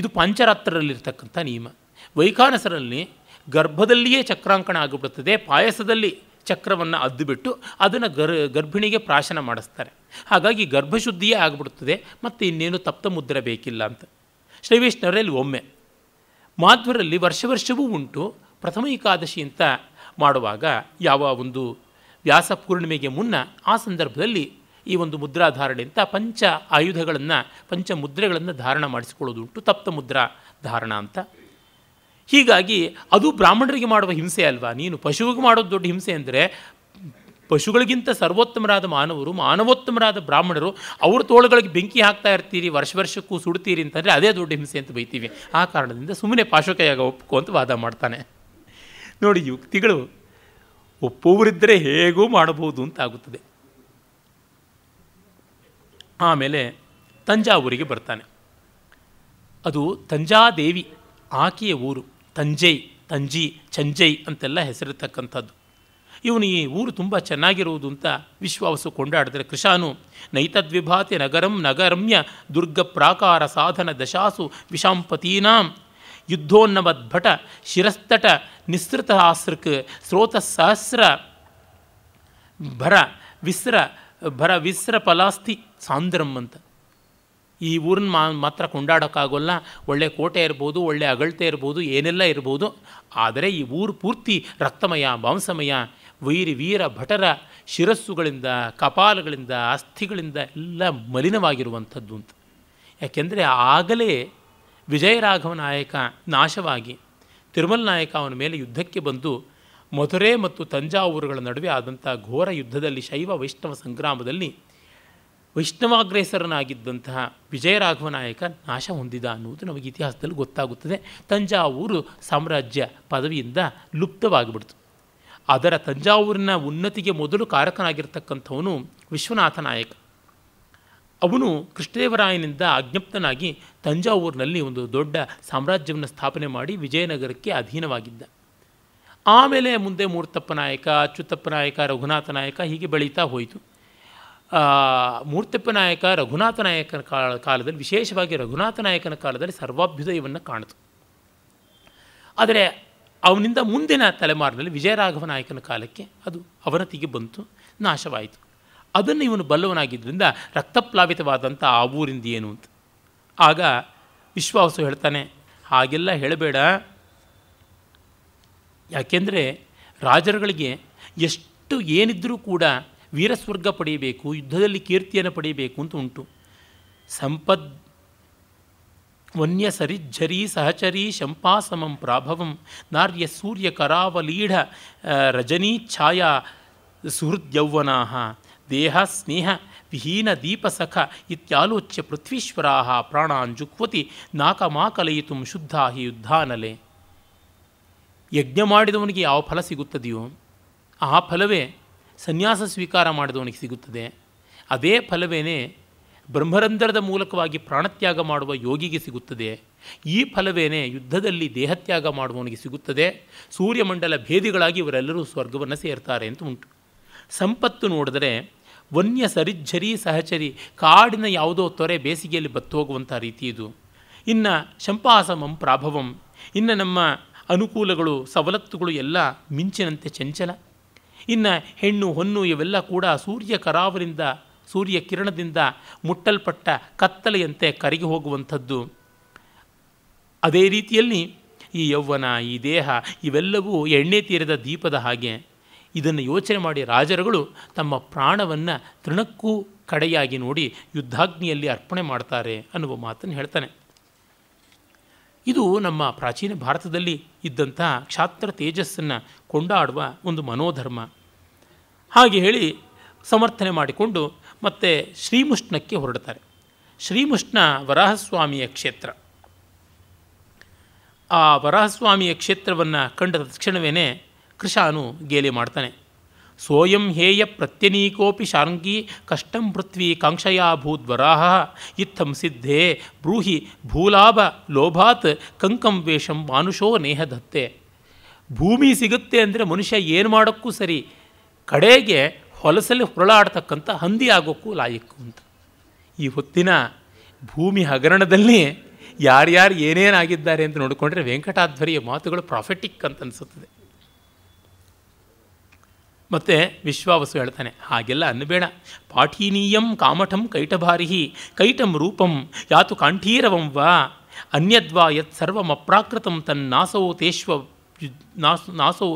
ಇದು ಪಂಚರಾತ್ರರಲ್ಲಿರ್ತಕ್ಕಂಥ ನಿಯಮ ವೈಖಾನಸರಲ್ಲಿ ಗರ್ಭದಲ್ಲಿಯೇ ಚಕ್ರಾಂಕಣ ಆಗಿಬಿಡುತ್ತದೆ ಪಾಯಸದಲ್ಲಿ ಚಕ್ರವನ್ನು ಅದ್ದುಬಿಟ್ಟು ಅದನ್ನು ಗರ್ ಗರ್ಭಿಣಿಗೆ ಪ್ರಾಶನ ಮಾಡಿಸ್ತಾರೆ ಹಾಗಾಗಿ ಗರ್ಭಶುದ್ಧಿಯೇ ಆಗಿಬಿಡುತ್ತದೆ ಮತ್ತು ಇನ್ನೇನು ತಪ್ತ ಮುದ್ರೆ ಬೇಕಿಲ್ಲ ಅಂತ ಶ್ರೀವೈಷ್ಣವರಲ್ಲಿ ಒಮ್ಮೆ ಮಾಧ್ವರಲ್ಲಿ ವರ್ಷ ವರ್ಷವೂ ಉಂಟು ಪ್ರಥಮ ಏಕಾದಶಿ ಅಂತ ಮಾಡುವಾಗ ಯಾವ ಒಂದು ವ್ಯಾಸ ಪೂರ್ಣಿಮೆಗೆ ಮುನ್ನ ಆ ಸಂದರ್ಭದಲ್ಲಿ ಈ ಒಂದು ಮುದ್ರಾಧಾರಣೆ ಅಂತ ಪಂಚ ಆಯುಧಗಳನ್ನು ಪಂಚ ಮುದ್ರೆಗಳನ್ನು ಧಾರಣ ಮಾಡಿಸಿಕೊಳ್ಳೋದುಂಟು ತಪ್ತ ಮುದ್ರಾ ಧಾರಣ ಅಂತ ಹೀಗಾಗಿ ಅದು ಬ್ರಾಹ್ಮಣರಿಗೆ ಮಾಡುವ ಹಿಂಸೆ ಅಲ್ವಾ ನೀನು ಪಶುವಿಗೆ ಮಾಡೋದು ದೊಡ್ಡ ಹಿಂಸೆ ಅಂದರೆ ಪಶುಗಳಿಗಿಂತ ಸರ್ವೋತ್ತಮರಾದ ಮಾನವರು ಮಾನವೋತ್ತಮರಾದ ಬ್ರಾಹ್ಮಣರು ಅವ್ರ ತೋಳುಗಳಿಗೆ ಬೆಂಕಿ ಹಾಕ್ತಾ ಇರ್ತೀರಿ ವರ್ಷ ವರ್ಷಕ್ಕೂ ಸುಡ್ತೀರಿ ಅಂತಂದರೆ ಅದೇ ದೊಡ್ಡ ಹಿಂಸೆ ಅಂತ ಬೈತೀವಿ ಆ ಕಾರಣದಿಂದ ಸುಮ್ಮನೆ ಪಾಶುಕೈಯಾಗ ಒಪ್ಪು ಅಂತ ವಾದ ಮಾಡ್ತಾನೆ ನೋಡಿ ಯುಕ್ತಿಗಳು ಒಪ್ಪುವರಿದ್ದರೆ ಹೇಗೂ ಮಾಡಬಹುದು ಅಂತ ಆಗುತ್ತದೆ ಆಮೇಲೆ ತಂಜಾವೂರಿಗೆ ಬರ್ತಾನೆ ಅದು ತಂಜಾದೇವಿ ಆಕೆಯ ಊರು ತಂಜೈ ತಂಜಿ ಚಂಜೈ ಅಂತೆಲ್ಲ ಹೆಸರಿರ್ತಕ್ಕಂಥದ್ದು ಇವನು ಈ ಊರು ತುಂಬ ಚೆನ್ನಾಗಿರುವುದು ಅಂತ ವಿಶ್ವಾಸು ಕೊಂಡಾಡಿದ್ರೆ ಕೃಷಾನು ನೈತದ್ವಿಭಾತಿ ನಗರಂ ನಗರಮ್ಯ ದುರ್ಗ ಪ್ರಾಕಾರ ಸಾಧನ ದಶಾಸು ವಿಷಾಂಪತೀನಾಂ ಯುದ್ಧೋನ್ನಮದ್ಭಟ ಶಿರಸ್ತಟ ನಿಸೃತ ಆಸೃಕ್ ಸ್ರೋತ ಸಹಸ್ರ ಭರ ವಿಸ್ರ ಭರ ವಿಸ್ರ ಫಲಾಸ್ತಿ ಸಾಂದ್ರಂ ಅಂತ ಈ ಊರನ್ನ ಮಾ ಮಾತ್ರ ಕೊಂಡಾಡೋಕ್ಕಾಗೋಲ್ಲ ಒಳ್ಳೆ ಕೋಟೆ ಇರ್ಬೋದು ಒಳ್ಳೆ ಅಗಳತೆ ಇರ್ಬೋದು ಏನೆಲ್ಲ ಇರ್ಬೋದು ಆದರೆ ಈ ಊರು ಪೂರ್ತಿ ರಕ್ತಮಯ ಮಾಂಸಮಯ ವೈರಿ ವೀರ ಭಟರ ಶಿರಸ್ಸುಗಳಿಂದ ಕಪಾಲಗಳಿಂದ ಅಸ್ಥಿಗಳಿಂದ ಎಲ್ಲ ಮಲಿನವಾಗಿರುವಂಥದ್ದು ಅಂತ ಯಾಕೆಂದರೆ ಆಗಲೇ ವಿಜಯರಾಘವ ನಾಯಕ ನಾಶವಾಗಿ ತಿರುಮಲ ನಾಯಕ ಅವನ ಮೇಲೆ ಯುದ್ಧಕ್ಕೆ ಬಂದು ಮಧುರೆ ಮತ್ತು ತಂಜಾವೂರುಗಳ ನಡುವೆ ಆದಂಥ ಘೋರ ಯುದ್ಧದಲ್ಲಿ ಶೈವ ವೈಷ್ಣವ ಸಂಗ್ರಾಮದಲ್ಲಿ ವೈಷ್ಣವಾಗ್ರೇಸರನಾಗಿದ್ದಂತಹ ವಿಜಯರಾಘವನಾಯಕ ನಾಶ ಹೊಂದಿದ ಅನ್ನುವುದು ನಮಗೆ ಇತಿಹಾಸದಲ್ಲಿ ಗೊತ್ತಾಗುತ್ತದೆ ತಂಜಾವೂರು ಸಾಮ್ರಾಜ್ಯ ಪದವಿಯಿಂದ ಲುಪ್ತವಾಗಿಬಿಡ್ತು ಅದರ ತಂಜಾವೂರಿನ ಉನ್ನತಿಗೆ ಮೊದಲು ಕಾರಕನಾಗಿರ್ತಕ್ಕಂಥವನು ನಾಯಕ ಅವನು ಕೃಷ್ಣದೇವರಾಯನಿಂದ ಅಜ್ಞಪ್ತನಾಗಿ ತಂಜಾವೂರಿನಲ್ಲಿ ಒಂದು ದೊಡ್ಡ ಸಾಮ್ರಾಜ್ಯವನ್ನು ಸ್ಥಾಪನೆ ಮಾಡಿ ವಿಜಯನಗರಕ್ಕೆ ಅಧೀನವಾಗಿದ್ದ ಆಮೇಲೆ ಮುಂದೆ ಮೂರ್ತಪ್ಪ ನಾಯಕ ಅಚ್ಯುತಪ್ಪ ನಾಯಕ ರಘುನಾಥ ನಾಯಕ ಹೀಗೆ ಬೆಳೀತಾ ಹೋಯಿತು ಮೂರ್ತಿಪ್ಪ ನಾಯಕ ರಘುನಾಥ ನಾಯಕನ ಕಾಲ ಕಾಲದಲ್ಲಿ ವಿಶೇಷವಾಗಿ ರಘುನಾಥ ನಾಯಕನ ಕಾಲದಲ್ಲಿ ಸರ್ವಾಭ್ಯುದಯವನ್ನು ಕಾಣಿತು ಆದರೆ ಅವನಿಂದ ಮುಂದಿನ ತಲೆಮಾರಿನಲ್ಲಿ ವಿಜಯರಾಘವ ನಾಯಕನ ಕಾಲಕ್ಕೆ ಅದು ಅವನತಿಗೆ ಬಂತು ನಾಶವಾಯಿತು ಅದನ್ನು ಇವನು ಬಲ್ಲವನಾಗಿದ್ದರಿಂದ ರಕ್ತಪ್ಲಾವಿತವಾದಂಥ ಆ ಊರಿಂದ ಏನು ಅಂತ ಆಗ ವಿಶ್ವಾಸ ಹೇಳ್ತಾನೆ ಹಾಗೆಲ್ಲ ಹೇಳಬೇಡ ಯಾಕೆಂದರೆ ರಾಜರುಗಳಿಗೆ ಎಷ್ಟು ಏನಿದ್ದರೂ ಕೂಡ ವೀರಸ್ವರ್ಗ ಪಡೆಯಬೇಕು ಯುದ್ಧದಲ್ಲಿ ಕೀರ್ತಿಯನ್ನು ಪಡೆಯಬೇಕು ಅಂತ ಉಂಟು ಸಂಪದ್ ವನ್ಯ ಝರಿ ಸಹಚರಿ ಶಂಪಾಸಮಂ ಪ್ರಾಭವಂ ನಾರ್ಯ ಸೂರ್ಯ ಕರಾವಲೀಢ ರಜನೀ ಛಾಯಾ ಸುಹೃದ್ಯೌವನಾಹ ದೇಹ ಸ್ನೇಹ ವಿಹೀನ ದೀಪಸಖ ಇತ್ಯಾಲೋಚ್ಯ ಪೃಥ್ವೀಶ್ವರಾ ಪ್ರಾಣಾಂಜುಕ್ವತಿ ನಾಕಮಾಕಲಯಿತು ಶುದ್ಧ ಹಿ ಯುದ್ಧಾನಲೆ ಯಜ್ಞ ಮಾಡಿದವನಿಗೆ ಯಾವ ಫಲ ಸಿಗುತ್ತದೆಯೋ ಆ ಫಲವೇ ಸನ್ಯಾಸ ಸ್ವೀಕಾರ ಮಾಡಿದವನಿಗೆ ಸಿಗುತ್ತದೆ ಅದೇ ಫಲವೇನೇ ಬ್ರಹ್ಮರಂಧ್ರದ ಮೂಲಕವಾಗಿ ಪ್ರಾಣತ್ಯಾಗ ಮಾಡುವ ಯೋಗಿಗೆ ಸಿಗುತ್ತದೆ ಈ ಫಲವೇನೆ ಯುದ್ಧದಲ್ಲಿ ದೇಹತ್ಯಾಗ ಮಾಡುವವನಿಗೆ ಸಿಗುತ್ತದೆ ಸೂರ್ಯಮಂಡಲ ಭೇದಿಗಳಾಗಿ ಇವರೆಲ್ಲರೂ ಸ್ವರ್ಗವನ್ನು ಸೇರ್ತಾರೆ ಅಂತ ಉಂಟು ಸಂಪತ್ತು ನೋಡಿದರೆ ವನ್ಯ ಸರಿಜ್ಜರಿ ಸಹಚರಿ ಕಾಡಿನ ಯಾವುದೋ ತೊರೆ ಬೇಸಿಗೆಯಲ್ಲಿ ಬತ್ತೋಗುವಂಥ ರೀತಿ ಇದು ಇನ್ನು ಶಂಪಾಸಮಂ ಪ್ರಾಭವಂ ಇನ್ನು ನಮ್ಮ ಅನುಕೂಲಗಳು ಸವಲತ್ತುಗಳು ಎಲ್ಲ ಮಿಂಚಿನಂತೆ ಚಂಚಲ ಇನ್ನು ಹೆಣ್ಣು ಹೊನ್ನು ಇವೆಲ್ಲ ಕೂಡ ಸೂರ್ಯ ಕರಾವರಿಂದ ಸೂರ್ಯ ಕಿರಣದಿಂದ ಮುಟ್ಟಲ್ಪಟ್ಟ ಕತ್ತಲೆಯಂತೆ ಕರಗಿ ಹೋಗುವಂಥದ್ದು ಅದೇ ರೀತಿಯಲ್ಲಿ ಈ ಯೌವನ ಈ ದೇಹ ಇವೆಲ್ಲವೂ ಎಣ್ಣೆ ತೀರದ ದೀಪದ ಹಾಗೆ ಇದನ್ನು ಯೋಚನೆ ಮಾಡಿ ರಾಜರುಗಳು ತಮ್ಮ ಪ್ರಾಣವನ್ನು ತೃಣಕ್ಕೂ ಕಡೆಯಾಗಿ ನೋಡಿ ಯುದ್ಧಾಗ್ನಿಯಲ್ಲಿ ಅರ್ಪಣೆ ಮಾಡ್ತಾರೆ ಅನ್ನುವ ಮಾತನ್ನು ಹೇಳ್ತಾನೆ ಇದು ನಮ್ಮ ಪ್ರಾಚೀನ ಭಾರತದಲ್ಲಿ ಇದ್ದಂಥ ಕ್ಷಾತ್ರ ತೇಜಸ್ಸನ್ನು ಕೊಂಡಾಡುವ ಒಂದು ಮನೋಧರ್ಮ ಹಾಗೆ ಹೇಳಿ ಸಮರ್ಥನೆ ಮಾಡಿಕೊಂಡು ಮತ್ತೆ ಶ್ರೀಮುಷ್ಣಕ್ಕೆ ಹೊರಡ್ತಾರೆ ಶ್ರೀಮುಷ್ಣ ವರಾಹಸ್ವಾಮಿಯ ಕ್ಷೇತ್ರ ಆ ವರಾಹಸ್ವಾಮಿಯ ಕ್ಷೇತ್ರವನ್ನು ಕಂಡ ತಕ್ಷಣವೇ ಕೃಷಾನು ಗೇಲಿ ಮಾಡ್ತಾನೆ ಸ್ವಯಂ ಹೇಯ ಪ್ರತ್ಯನೀಕೋಪಿ ಶಾಂಗಿ ಕಷ್ಟಂ ಪೃಥ್ವಿ ಕಾಂಕ್ಷಯಾ ಭೂದ್ವರಾಹ ಇತ್ತಂ ಸಿದ್ಧೇ ಬ್ರೂಹಿ ಭೂಲಾಭ ಲೋಭಾತ್ ಕಂಕಂ ವೇಷಂ ಮಾನುಷೋ ನೇಹ ದತ್ತೆ ಭೂಮಿ ಸಿಗುತ್ತೆ ಅಂದರೆ ಮನುಷ್ಯ ಏನು ಮಾಡೋಕ್ಕೂ ಸರಿ ಕಡೆಗೆ ಹೊಲಸಲ್ಲಿ ಹೊರಳಾಡ್ತಕ್ಕಂಥ ಹಂದಿ ಆಗೋಕ್ಕೂ ಲಾಯಕ್ಕು ಅಂತ ಈ ಹೊತ್ತಿನ ಭೂಮಿ ಹಗರಣದಲ್ಲಿ ಯಾರ್ಯಾರು ಏನೇನಾಗಿದ್ದಾರೆ ಅಂತ ನೋಡಿಕೊಂಡ್ರೆ ವೆಂಕಟಾಧ್ವರಿಯ ಮಾತುಗಳು ಪ್ರಾಫೆಟಿಕ್ ಅಂತ ಅನಿಸುತ್ತದೆ ಮತ್ತು ವಿಶ್ವಾವಸು ಹೇಳ್ತಾನೆ ಹಾಗೆಲ್ಲ ಅನ್ನಬೇಡ ಪಾಠೀನೀಯಂ ಕಾಮಠಂ ಕೈಟಭಾರಿಹಿ ಕೈಟಂ ರೂಪಂ ಯಾತು ಕಾಂಠೀರವಂ ವಾ ಅನ್ಯದ್ವಾ ಯತ್ ಸರ್ವಮಪ್ರಾಕೃತಂ ತನ್ನಾಸೌ ತೇಶ್ವ ನಾಸು ನಾಸೋ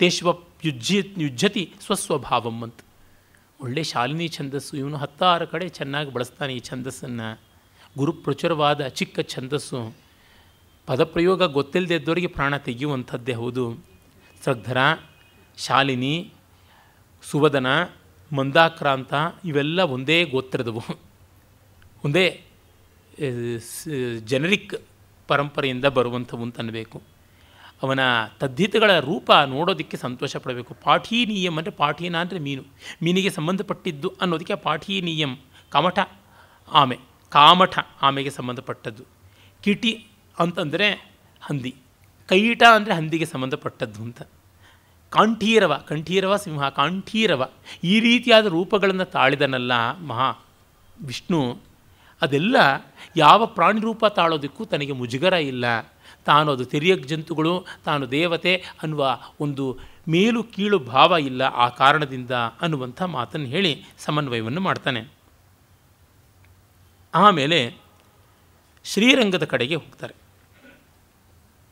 ತೇಶ್ವ ಯುಜ್ಜಿ ಯುಜ್ಜತಿ ಸ್ವಸ್ವಭಾವಂ ಅಂತ ಒಳ್ಳೆ ಶಾಲಿನಿ ಛಂದಸ್ಸು ಇವನು ಹತ್ತಾರು ಕಡೆ ಚೆನ್ನಾಗಿ ಬಳಸ್ತಾನೆ ಈ ಛಂದಸ್ಸನ್ನು ಗುರುಪ್ರಚುರವಾದ ಚಿಕ್ಕ ಛಂದಸ್ಸು ಪದಪ್ರಯೋಗ ಗೊತ್ತಿಲ್ಲದೆ ಇದ್ದವರಿಗೆ ಪ್ರಾಣ ತೆಗೆಯುವಂಥದ್ದೇ ಹೌದು ಸದ್ಧರ ಶಾಲಿನಿ ಸುವದನ ಮಂದಾಕ್ರಾಂತ ಇವೆಲ್ಲ ಒಂದೇ ಗೋತ್ರದವು ಒಂದೇ ಜನರಿಕ್ ಪರಂಪರೆಯಿಂದ ಬರುವಂಥವು ಅನ್ನಬೇಕು ಅವನ ತದ್ದಿತಗಳ ರೂಪ ನೋಡೋದಕ್ಕೆ ಸಂತೋಷ ಪಡಬೇಕು ಪಾಠೀನಿಯಂ ಅಂದರೆ ಪಾಠೀನ ಅಂದರೆ ಮೀನು ಮೀನಿಗೆ ಸಂಬಂಧಪಟ್ಟಿದ್ದು ಅನ್ನೋದಕ್ಕೆ ಪಾಠೀನಿಯಂ ಕಮಠ ಆಮೆ ಕಾಮಠ ಆಮೆಗೆ ಸಂಬಂಧಪಟ್ಟದ್ದು ಕಿಟಿ ಅಂತಂದರೆ ಹಂದಿ ಕೈಟ ಅಂದರೆ ಹಂದಿಗೆ ಸಂಬಂಧಪಟ್ಟದ್ದು ಅಂತ ಕಾಂಠೀರವ ಕಂಠೀರವ ಸಿಂಹ ಕಾಂಠೀರವ ಈ ರೀತಿಯಾದ ರೂಪಗಳನ್ನು ತಾಳಿದನಲ್ಲ ಮಹಾ ವಿಷ್ಣು ಅದೆಲ್ಲ ಯಾವ ಪ್ರಾಣಿ ರೂಪ ತಾಳೋದಕ್ಕೂ ತನಗೆ ಮುಜುಗರ ಇಲ್ಲ ತಾನು ಅದು ತೆರಿಯ ಜಂತುಗಳು ತಾನು ದೇವತೆ ಅನ್ನುವ ಒಂದು ಮೇಲು ಕೀಳು ಭಾವ ಇಲ್ಲ ಆ ಕಾರಣದಿಂದ ಅನ್ನುವಂಥ ಮಾತನ್ನು ಹೇಳಿ ಸಮನ್ವಯವನ್ನು ಮಾಡ್ತಾನೆ ಆಮೇಲೆ ಶ್ರೀರಂಗದ ಕಡೆಗೆ ಹೋಗ್ತಾರೆ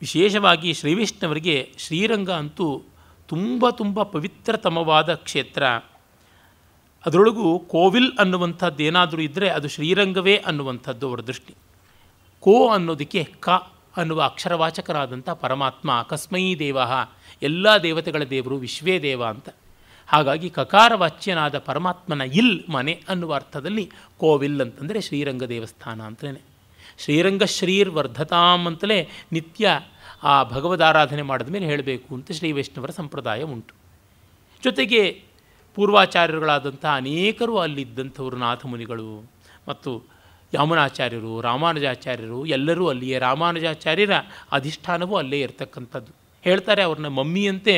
ವಿಶೇಷವಾಗಿ ಶ್ರೀವಿಷ್ಣವರಿಗೆ ಶ್ರೀರಂಗ ಅಂತೂ ತುಂಬ ತುಂಬ ಪವಿತ್ರತಮವಾದ ಕ್ಷೇತ್ರ ಅದರೊಳಗೂ ಕೋವಿಲ್ ಅನ್ನುವಂಥದ್ದು ಏನಾದರೂ ಇದ್ದರೆ ಅದು ಶ್ರೀರಂಗವೇ ಅನ್ನುವಂಥದ್ದು ಅವರ ದೃಷ್ಟಿ ಕೋ ಅನ್ನೋದಕ್ಕೆ ಕ ಅನ್ನುವ ಅಕ್ಷರವಾಚಕರಾದಂಥ ಪರಮಾತ್ಮ ಅಕಸ್ಮೈ ದೇವ ಎಲ್ಲ ದೇವತೆಗಳ ದೇವರು ವಿಶ್ವೇ ದೇವ ಅಂತ ಹಾಗಾಗಿ ಕಕಾರವಾಚ್ಯನಾದ ಪರಮಾತ್ಮನ ಇಲ್ ಮನೆ ಅನ್ನುವ ಅರ್ಥದಲ್ಲಿ ಕೋವಿಲ್ ಅಂತಂದರೆ ಶ್ರೀರಂಗ ದೇವಸ್ಥಾನ ಅಂತಲೇ ಶ್ರೀರಂಗ ಶ್ರೀರ್ ವರ್ಧತಾಂ ಅಂತಲೇ ನಿತ್ಯ ಆ ಭಗವದ್ ಆರಾಧನೆ ಮಾಡಿದ ಮೇಲೆ ಹೇಳಬೇಕು ಅಂತ ಶ್ರೀ ವೈಷ್ಣವರ ಸಂಪ್ರದಾಯ ಉಂಟು ಜೊತೆಗೆ ಪೂರ್ವಾಚಾರ್ಯರುಗಳಾದಂಥ ಅನೇಕರು ಅಲ್ಲಿದ್ದಂಥವರು ನಾಥಮುನಿಗಳು ಮತ್ತು ಯಾಮನಾಚಾರ್ಯರು ರಾಮಾನುಜಾಚಾರ್ಯರು ಎಲ್ಲರೂ ಅಲ್ಲಿಯೇ ರಾಮಾನುಜಾಚಾರ್ಯರ ಅಧಿಷ್ಠಾನವೂ ಅಲ್ಲೇ ಇರತಕ್ಕಂಥದ್ದು ಹೇಳ್ತಾರೆ ಅವ್ರನ್ನ ಮಮ್ಮಿಯಂತೆ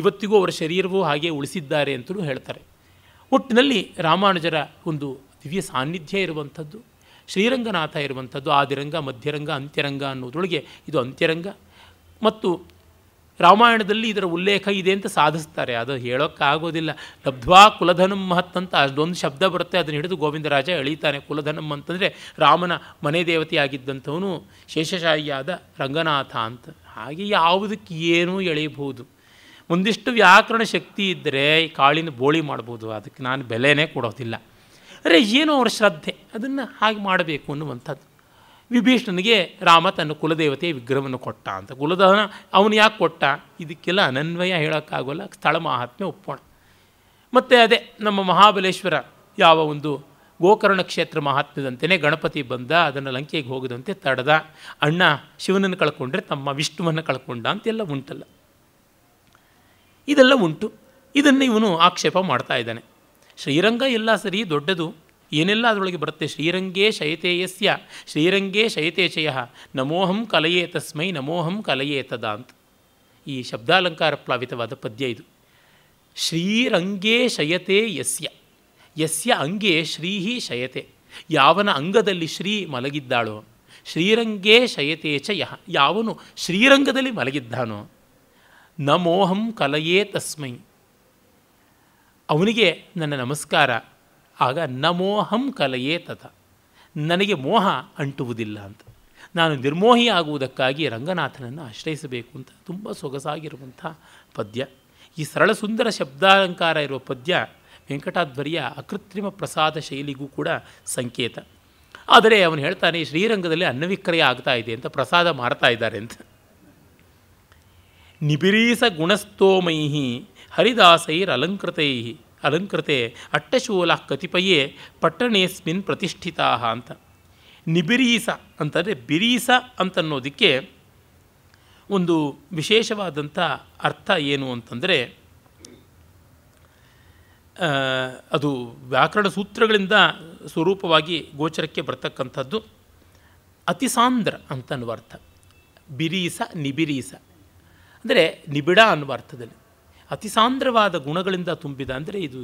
ಇವತ್ತಿಗೂ ಅವರ ಶರೀರವೂ ಹಾಗೆ ಉಳಿಸಿದ್ದಾರೆ ಅಂತಲೂ ಹೇಳ್ತಾರೆ ಒಟ್ಟಿನಲ್ಲಿ ರಾಮಾನುಜರ ಒಂದು ದಿವ್ಯ ಸಾನ್ನಿಧ್ಯ ಇರುವಂಥದ್ದು ಶ್ರೀರಂಗನಾಥ ಇರುವಂಥದ್ದು ಆದಿರಂಗ ಮಧ್ಯರಂಗ ಅಂತ್ಯರಂಗ ಅನ್ನೋದ್ರೊಳಗೆ ಇದು ಅಂತ್ಯರಂಗ ಮತ್ತು ರಾಮಾಯಣದಲ್ಲಿ ಇದರ ಉಲ್ಲೇಖ ಇದೆ ಅಂತ ಸಾಧಿಸ್ತಾರೆ ಅದು ಹೇಳೋಕ್ಕಾಗೋದಿಲ್ಲ ಲಬ್ಧ್ವಾ ಕುಲಧನಂ ಮಹತ್ ಅಂತ ಅದೊಂದು ಶಬ್ದ ಬರುತ್ತೆ ಅದನ್ನು ಹಿಡಿದು ಗೋವಿಂದರಾಜ ಎಳೀತಾನೆ ಕುಲಧನಂ ಅಂತಂದರೆ ರಾಮನ ಮನೆ ದೇವತೆಯಾಗಿದ್ದಂಥವನು ಶೇಷಶಾಹಿಯಾದ ರಂಗನಾಥ ಅಂತ ಹಾಗೆ ಯಾವುದಕ್ಕೆ ಏನೂ ಎಳೆಯಬಹುದು ಒಂದಿಷ್ಟು ವ್ಯಾಕರಣ ಶಕ್ತಿ ಇದ್ದರೆ ಈ ಕಾಳಿನ ಬೋಳಿ ಮಾಡ್ಬೋದು ಅದಕ್ಕೆ ನಾನು ಬೆಲೆನೇ ಕೊಡೋದಿಲ್ಲ ಅಂದರೆ ಏನು ಅವರ ಶ್ರದ್ಧೆ ಅದನ್ನು ಹಾಗೆ ಮಾಡಬೇಕು ಅನ್ನುವಂಥದ್ದು ವಿಭೀಷಣನಿಗೆ ರಾಮ ತನ್ನ ಕುಲದೇವತೆಯ ವಿಗ್ರಹವನ್ನು ಕೊಟ್ಟ ಅಂತ ಕುಲದಹನ ಅವನು ಯಾಕೆ ಕೊಟ್ಟ ಇದಕ್ಕೆಲ್ಲ ಅನನ್ವಯ ಹೇಳೋಕ್ಕಾಗೋಲ್ಲ ಸ್ಥಳ ಮಹಾತ್ಮೆ ಒಪ್ಪೋಣ ಮತ್ತು ಅದೇ ನಮ್ಮ ಮಹಾಬಲೇಶ್ವರ ಯಾವ ಒಂದು ಗೋಕರ್ಣ ಕ್ಷೇತ್ರ ಮಹಾತ್ಮ್ಯದಂತೆಯೇ ಗಣಪತಿ ಬಂದ ಅದನ್ನು ಲಂಕೆಗೆ ಹೋಗದಂತೆ ತಡೆದ ಅಣ್ಣ ಶಿವನನ್ನು ಕಳ್ಕೊಂಡ್ರೆ ತಮ್ಮ ವಿಷ್ಣುವನ್ನು ಕಳ್ಕೊಂಡ ಅಂತೆಲ್ಲ ಉಂಟಲ್ಲ ಇದೆಲ್ಲ ಉಂಟು ಇದನ್ನು ಇವನು ಆಕ್ಷೇಪ ಮಾಡ್ತಾ ಇದ್ದಾನೆ ಶ್ರೀರಂಗ ಎಲ್ಲ ಸರಿ ದೊಡ್ಡದು ಏನೆಲ್ಲ ಅದರೊಳಗೆ ಬರುತ್ತೆ ಶ್ರೀರಂಗೇ ಶಯತೇಯಸ್ಯ ಶ್ರೀರಂಗೇ ಶಯತೇಚಯ ನಮೋಹಂ ಕಲೆಯೇ ತಸ್ಮೈ ನಮೋಹಂ ಕಲೆಯೇ ತದಾಂತ್ ಅಂತ ಈ ಶಬ್ದಾಲಂಕಾರ ಪ್ಲಾವಿತವಾದ ಪದ್ಯ ಇದು ಶ್ರೀರಂಗೇ ಶಯತೆ ಯಸ್ಯ ಯಸ್ಯ ಅಂಗೇ ಶ್ರೀಹಿ ಶಯತೆ ಯಾವನ ಅಂಗದಲ್ಲಿ ಶ್ರೀ ಮಲಗಿದ್ದಾಳೋ ಶ್ರೀರಂಗೇ ಶಯತೆ ಚ ಯಹ ಯಾವನು ಶ್ರೀರಂಗದಲ್ಲಿ ಮಲಗಿದ್ದಾನೋ ನಮೋಹಂ ಕಲೆಯೇ ತಸ್ಮೈ ಅವನಿಗೆ ನನ್ನ ನಮಸ್ಕಾರ ಆಗ ನಮೋಹಂ ಕಲೆಯೇ ತಥ ನನಗೆ ಮೋಹ ಅಂಟುವುದಿಲ್ಲ ಅಂತ ನಾನು ನಿರ್ಮೋಹಿ ಆಗುವುದಕ್ಕಾಗಿ ರಂಗನಾಥನನ್ನು ಆಶ್ರಯಿಸಬೇಕು ಅಂತ ತುಂಬ ಸೊಗಸಾಗಿರುವಂಥ ಪದ್ಯ ಈ ಸರಳ ಸುಂದರ ಶಬ್ದಾಲಂಕಾರ ಇರುವ ಪದ್ಯ ವೆಂಕಟಾಧ್ವರ್ಯ ಅಕೃತ್ರಿಮ ಪ್ರಸಾದ ಶೈಲಿಗೂ ಕೂಡ ಸಂಕೇತ ಆದರೆ ಅವನು ಹೇಳ್ತಾನೆ ಶ್ರೀರಂಗದಲ್ಲಿ ಅನ್ನವಿಕ್ರಯ ಆಗ್ತಾ ಇದೆ ಅಂತ ಪ್ರಸಾದ ಮಾರ್ತಾ ಇದ್ದಾರೆ ಅಂತ ನಿಬಿರೀಸ ಗುಣಸ್ತೋಮೈ ಹರಿದಾಸೈರಲಂಕೃತೈ ಅಲಂಕೃತೆ ಅಟ್ಟಶೂಲ ಕತಿಪಯೇ ಪಟ್ಟಣೇಸ್ಮಿನ್ ಪ್ರತಿಷ್ಠಿತಾ ಅಂತ ನಿಬಿರೀಸ ಅಂತಂದರೆ ಬಿರೀಸ ಅಂತನ್ನೋದಕ್ಕೆ ಒಂದು ವಿಶೇಷವಾದಂಥ ಅರ್ಥ ಏನು ಅಂತಂದರೆ ಅದು ವ್ಯಾಕರಣ ಸೂತ್ರಗಳಿಂದ ಸ್ವರೂಪವಾಗಿ ಗೋಚರಕ್ಕೆ ಬರ್ತಕ್ಕಂಥದ್ದು ಅತಿಸಾಂದ್ರ ಅಂತನ್ನುವ ಅರ್ಥ ಬಿರೀಸ ನಿಬಿರೀಸ ಅಂದರೆ ನಿಬಿಡ ಅನ್ನುವ ಅರ್ಥದಲ್ಲಿ ಅತಿ ಸಾಂದ್ರವಾದ ಗುಣಗಳಿಂದ ತುಂಬಿದ ಅಂದರೆ ಇದು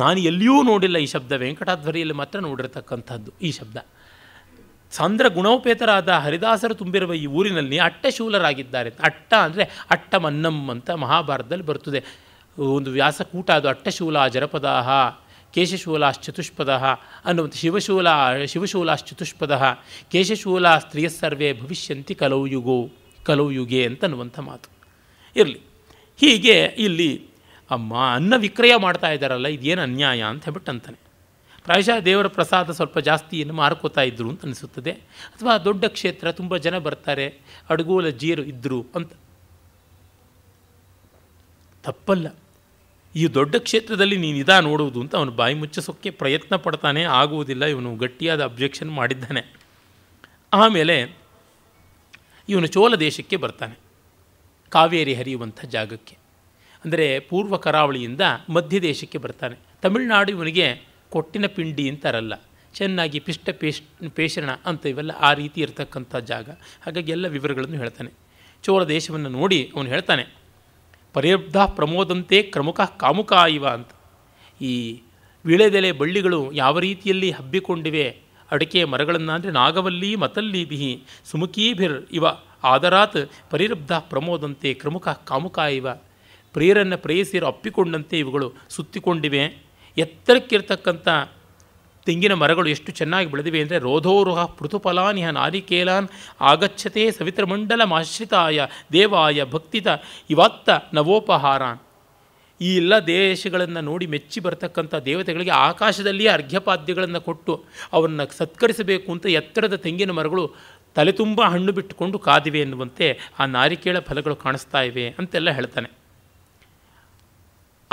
ನಾನು ಎಲ್ಲಿಯೂ ನೋಡಿಲ್ಲ ಈ ಶಬ್ದ ವೆಂಕಟಾಧ್ವರಿಯಲ್ಲಿ ಮಾತ್ರ ನೋಡಿರತಕ್ಕಂಥದ್ದು ಈ ಶಬ್ದ ಸಾಂದ್ರ ಗುಣೋಪೇತರಾದ ಹರಿದಾಸರು ತುಂಬಿರುವ ಈ ಊರಿನಲ್ಲಿ ಅಟ್ಟಶೂಲರಾಗಿದ್ದಾರೆ ಅಟ್ಟ ಅಂದರೆ ಅಟ್ಟಮನ್ನಂ ಅಂತ ಮಹಾಭಾರತದಲ್ಲಿ ಬರ್ತದೆ ಒಂದು ವ್ಯಾಸಕೂಟ ಅದು ಅಟ್ಟಶೂಲ ಜರಪದಾಹ ಕೇಶಶೂಲಾಶ್ಚತುಷ್ಪದ ಅನ್ನುವಂಥ ಶಿವಶೂಲ ಶಿವಶೂಲಾಶ್ಚತುಷ್ಪದ ಕೇಶಶೂಲ ಸ್ತ್ರೀಯಸ್ಸರ್ವೇ ಭವಿಷ್ಯಂತಿ ಕಲೌಯುಗೋ ಕಲೌಯುಗೆ ಅನ್ನುವಂಥ ಮಾತು ಇರಲಿ ಹೀಗೆ ಇಲ್ಲಿ ಅಮ್ಮ ಅನ್ನ ವಿಕ್ರಯ ಮಾಡ್ತಾ ಇದ್ದಾರಲ್ಲ ಇದೇನು ಅನ್ಯಾಯ ಅಂತ ಹೇಳ್ಬಿಟ್ಟು ಅಂತಾನೆ ಪ್ರಾಯಶಃ ದೇವರ ಪ್ರಸಾದ ಸ್ವಲ್ಪ ಜಾಸ್ತಿಯನ್ನು ಮಾರ್ಕೋತಾ ಇದ್ರು ಅಂತ ಅನಿಸುತ್ತದೆ ಅಥವಾ ದೊಡ್ಡ ಕ್ಷೇತ್ರ ತುಂಬ ಜನ ಬರ್ತಾರೆ ಅಡುಗೋಲ ಜೀರು ಇದ್ದರು ಅಂತ ತಪ್ಪಲ್ಲ ಈ ದೊಡ್ಡ ಕ್ಷೇತ್ರದಲ್ಲಿ ನೀನು ಇದಾ ನೋಡುವುದು ಅಂತ ಅವನು ಬಾಯಿ ಮುಚ್ಚಿಸೋಕ್ಕೆ ಪ್ರಯತ್ನ ಪಡ್ತಾನೆ ಆಗುವುದಿಲ್ಲ ಇವನು ಗಟ್ಟಿಯಾದ ಅಬ್ಜೆಕ್ಷನ್ ಮಾಡಿದ್ದಾನೆ ಆಮೇಲೆ ಇವನು ಚೋಲ ದೇಶಕ್ಕೆ ಬರ್ತಾನೆ ಕಾವೇರಿ ಹರಿಯುವಂಥ ಜಾಗಕ್ಕೆ ಅಂದರೆ ಪೂರ್ವ ಕರಾವಳಿಯಿಂದ ಮಧ್ಯ ದೇಶಕ್ಕೆ ಬರ್ತಾನೆ ತಮಿಳುನಾಡು ಇವನಿಗೆ ಕೊಟ್ಟಿನ ಪಿಂಡಿ ಅಂತಾರಲ್ಲ ಚೆನ್ನಾಗಿ ಪಿಷ್ಟ ಪೇಶ್ ಪೇಷಣ ಅಂತ ಇವೆಲ್ಲ ಆ ರೀತಿ ಇರತಕ್ಕಂಥ ಜಾಗ ಹಾಗಾಗಿ ಎಲ್ಲ ವಿವರಗಳನ್ನು ಹೇಳ್ತಾನೆ ಚೋಳ ದೇಶವನ್ನು ನೋಡಿ ಅವನು ಹೇಳ್ತಾನೆ ಪರ್ಯಬ್ಧ ಪ್ರಮೋದಂತೆ ಕ್ರಮುಖ ಕಾಮುಕ ಇವ ಅಂತ ಈ ವಿಳೆದೆಲೆ ಬಳ್ಳಿಗಳು ಯಾವ ರೀತಿಯಲ್ಲಿ ಹಬ್ಬಿಕೊಂಡಿವೆ ಅಡಿಕೆ ಮರಗಳನ್ನು ಅಂದರೆ ನಾಗವಲ್ಲಿ ಮತಲ್ಲಿ ಬಿಹಿ ಸುಮುಖೀಭಿರ್ ಇವ ಆದರಾತ್ ಪರಿರಬ್ಧ ಪ್ರಮೋದಂತೆ ಕ್ರಮುಖ ಕಾಮುಕ ಇವ ಪ್ರಿಯರನ್ನು ಪ್ರೇಯಸಿಯರು ಅಪ್ಪಿಕೊಂಡಂತೆ ಇವುಗಳು ಸುತ್ತಿಕೊಂಡಿವೆ ಎತ್ತರಕ್ಕಿರ್ತಕ್ಕಂಥ ತೆಂಗಿನ ಮರಗಳು ಎಷ್ಟು ಚೆನ್ನಾಗಿ ಬೆಳೆದಿವೆ ಅಂದರೆ ರೋಧೋರುಹ ಪೃಥುಫಲಾನಿಹ ನಾರಿಕೇಲಾನ್ ಆಗಚ್ಛತೆ ಮಾಶ್ರಿತಾಯ ದೇವಾಯ ಭಕ್ತಿತ ಇವತ್ತ ನವೋಪಹಾರಾನ್ ಈ ಎಲ್ಲ ದೇಶಗಳನ್ನು ನೋಡಿ ಮೆಚ್ಚಿ ಬರತಕ್ಕಂಥ ದೇವತೆಗಳಿಗೆ ಆಕಾಶದಲ್ಲಿಯೇ ಅರ್ಘ್ಯಪಾದ್ಯಗಳನ್ನು ಕೊಟ್ಟು ಅವರನ್ನು ಸತ್ಕರಿಸಬೇಕು ಅಂತ ಎತ್ತರದ ತೆಂಗಿನ ಮರಗಳು ತಲೆ ತುಂಬ ಹಣ್ಣು ಬಿಟ್ಟುಕೊಂಡು ಕಾದಿವೆ ಎನ್ನುವಂತೆ ಆ ನಾರಿಕೇಳ ಫಲಗಳು ಕಾಣಿಸ್ತಾ ಇವೆ ಅಂತೆಲ್ಲ ಹೇಳ್ತಾನೆ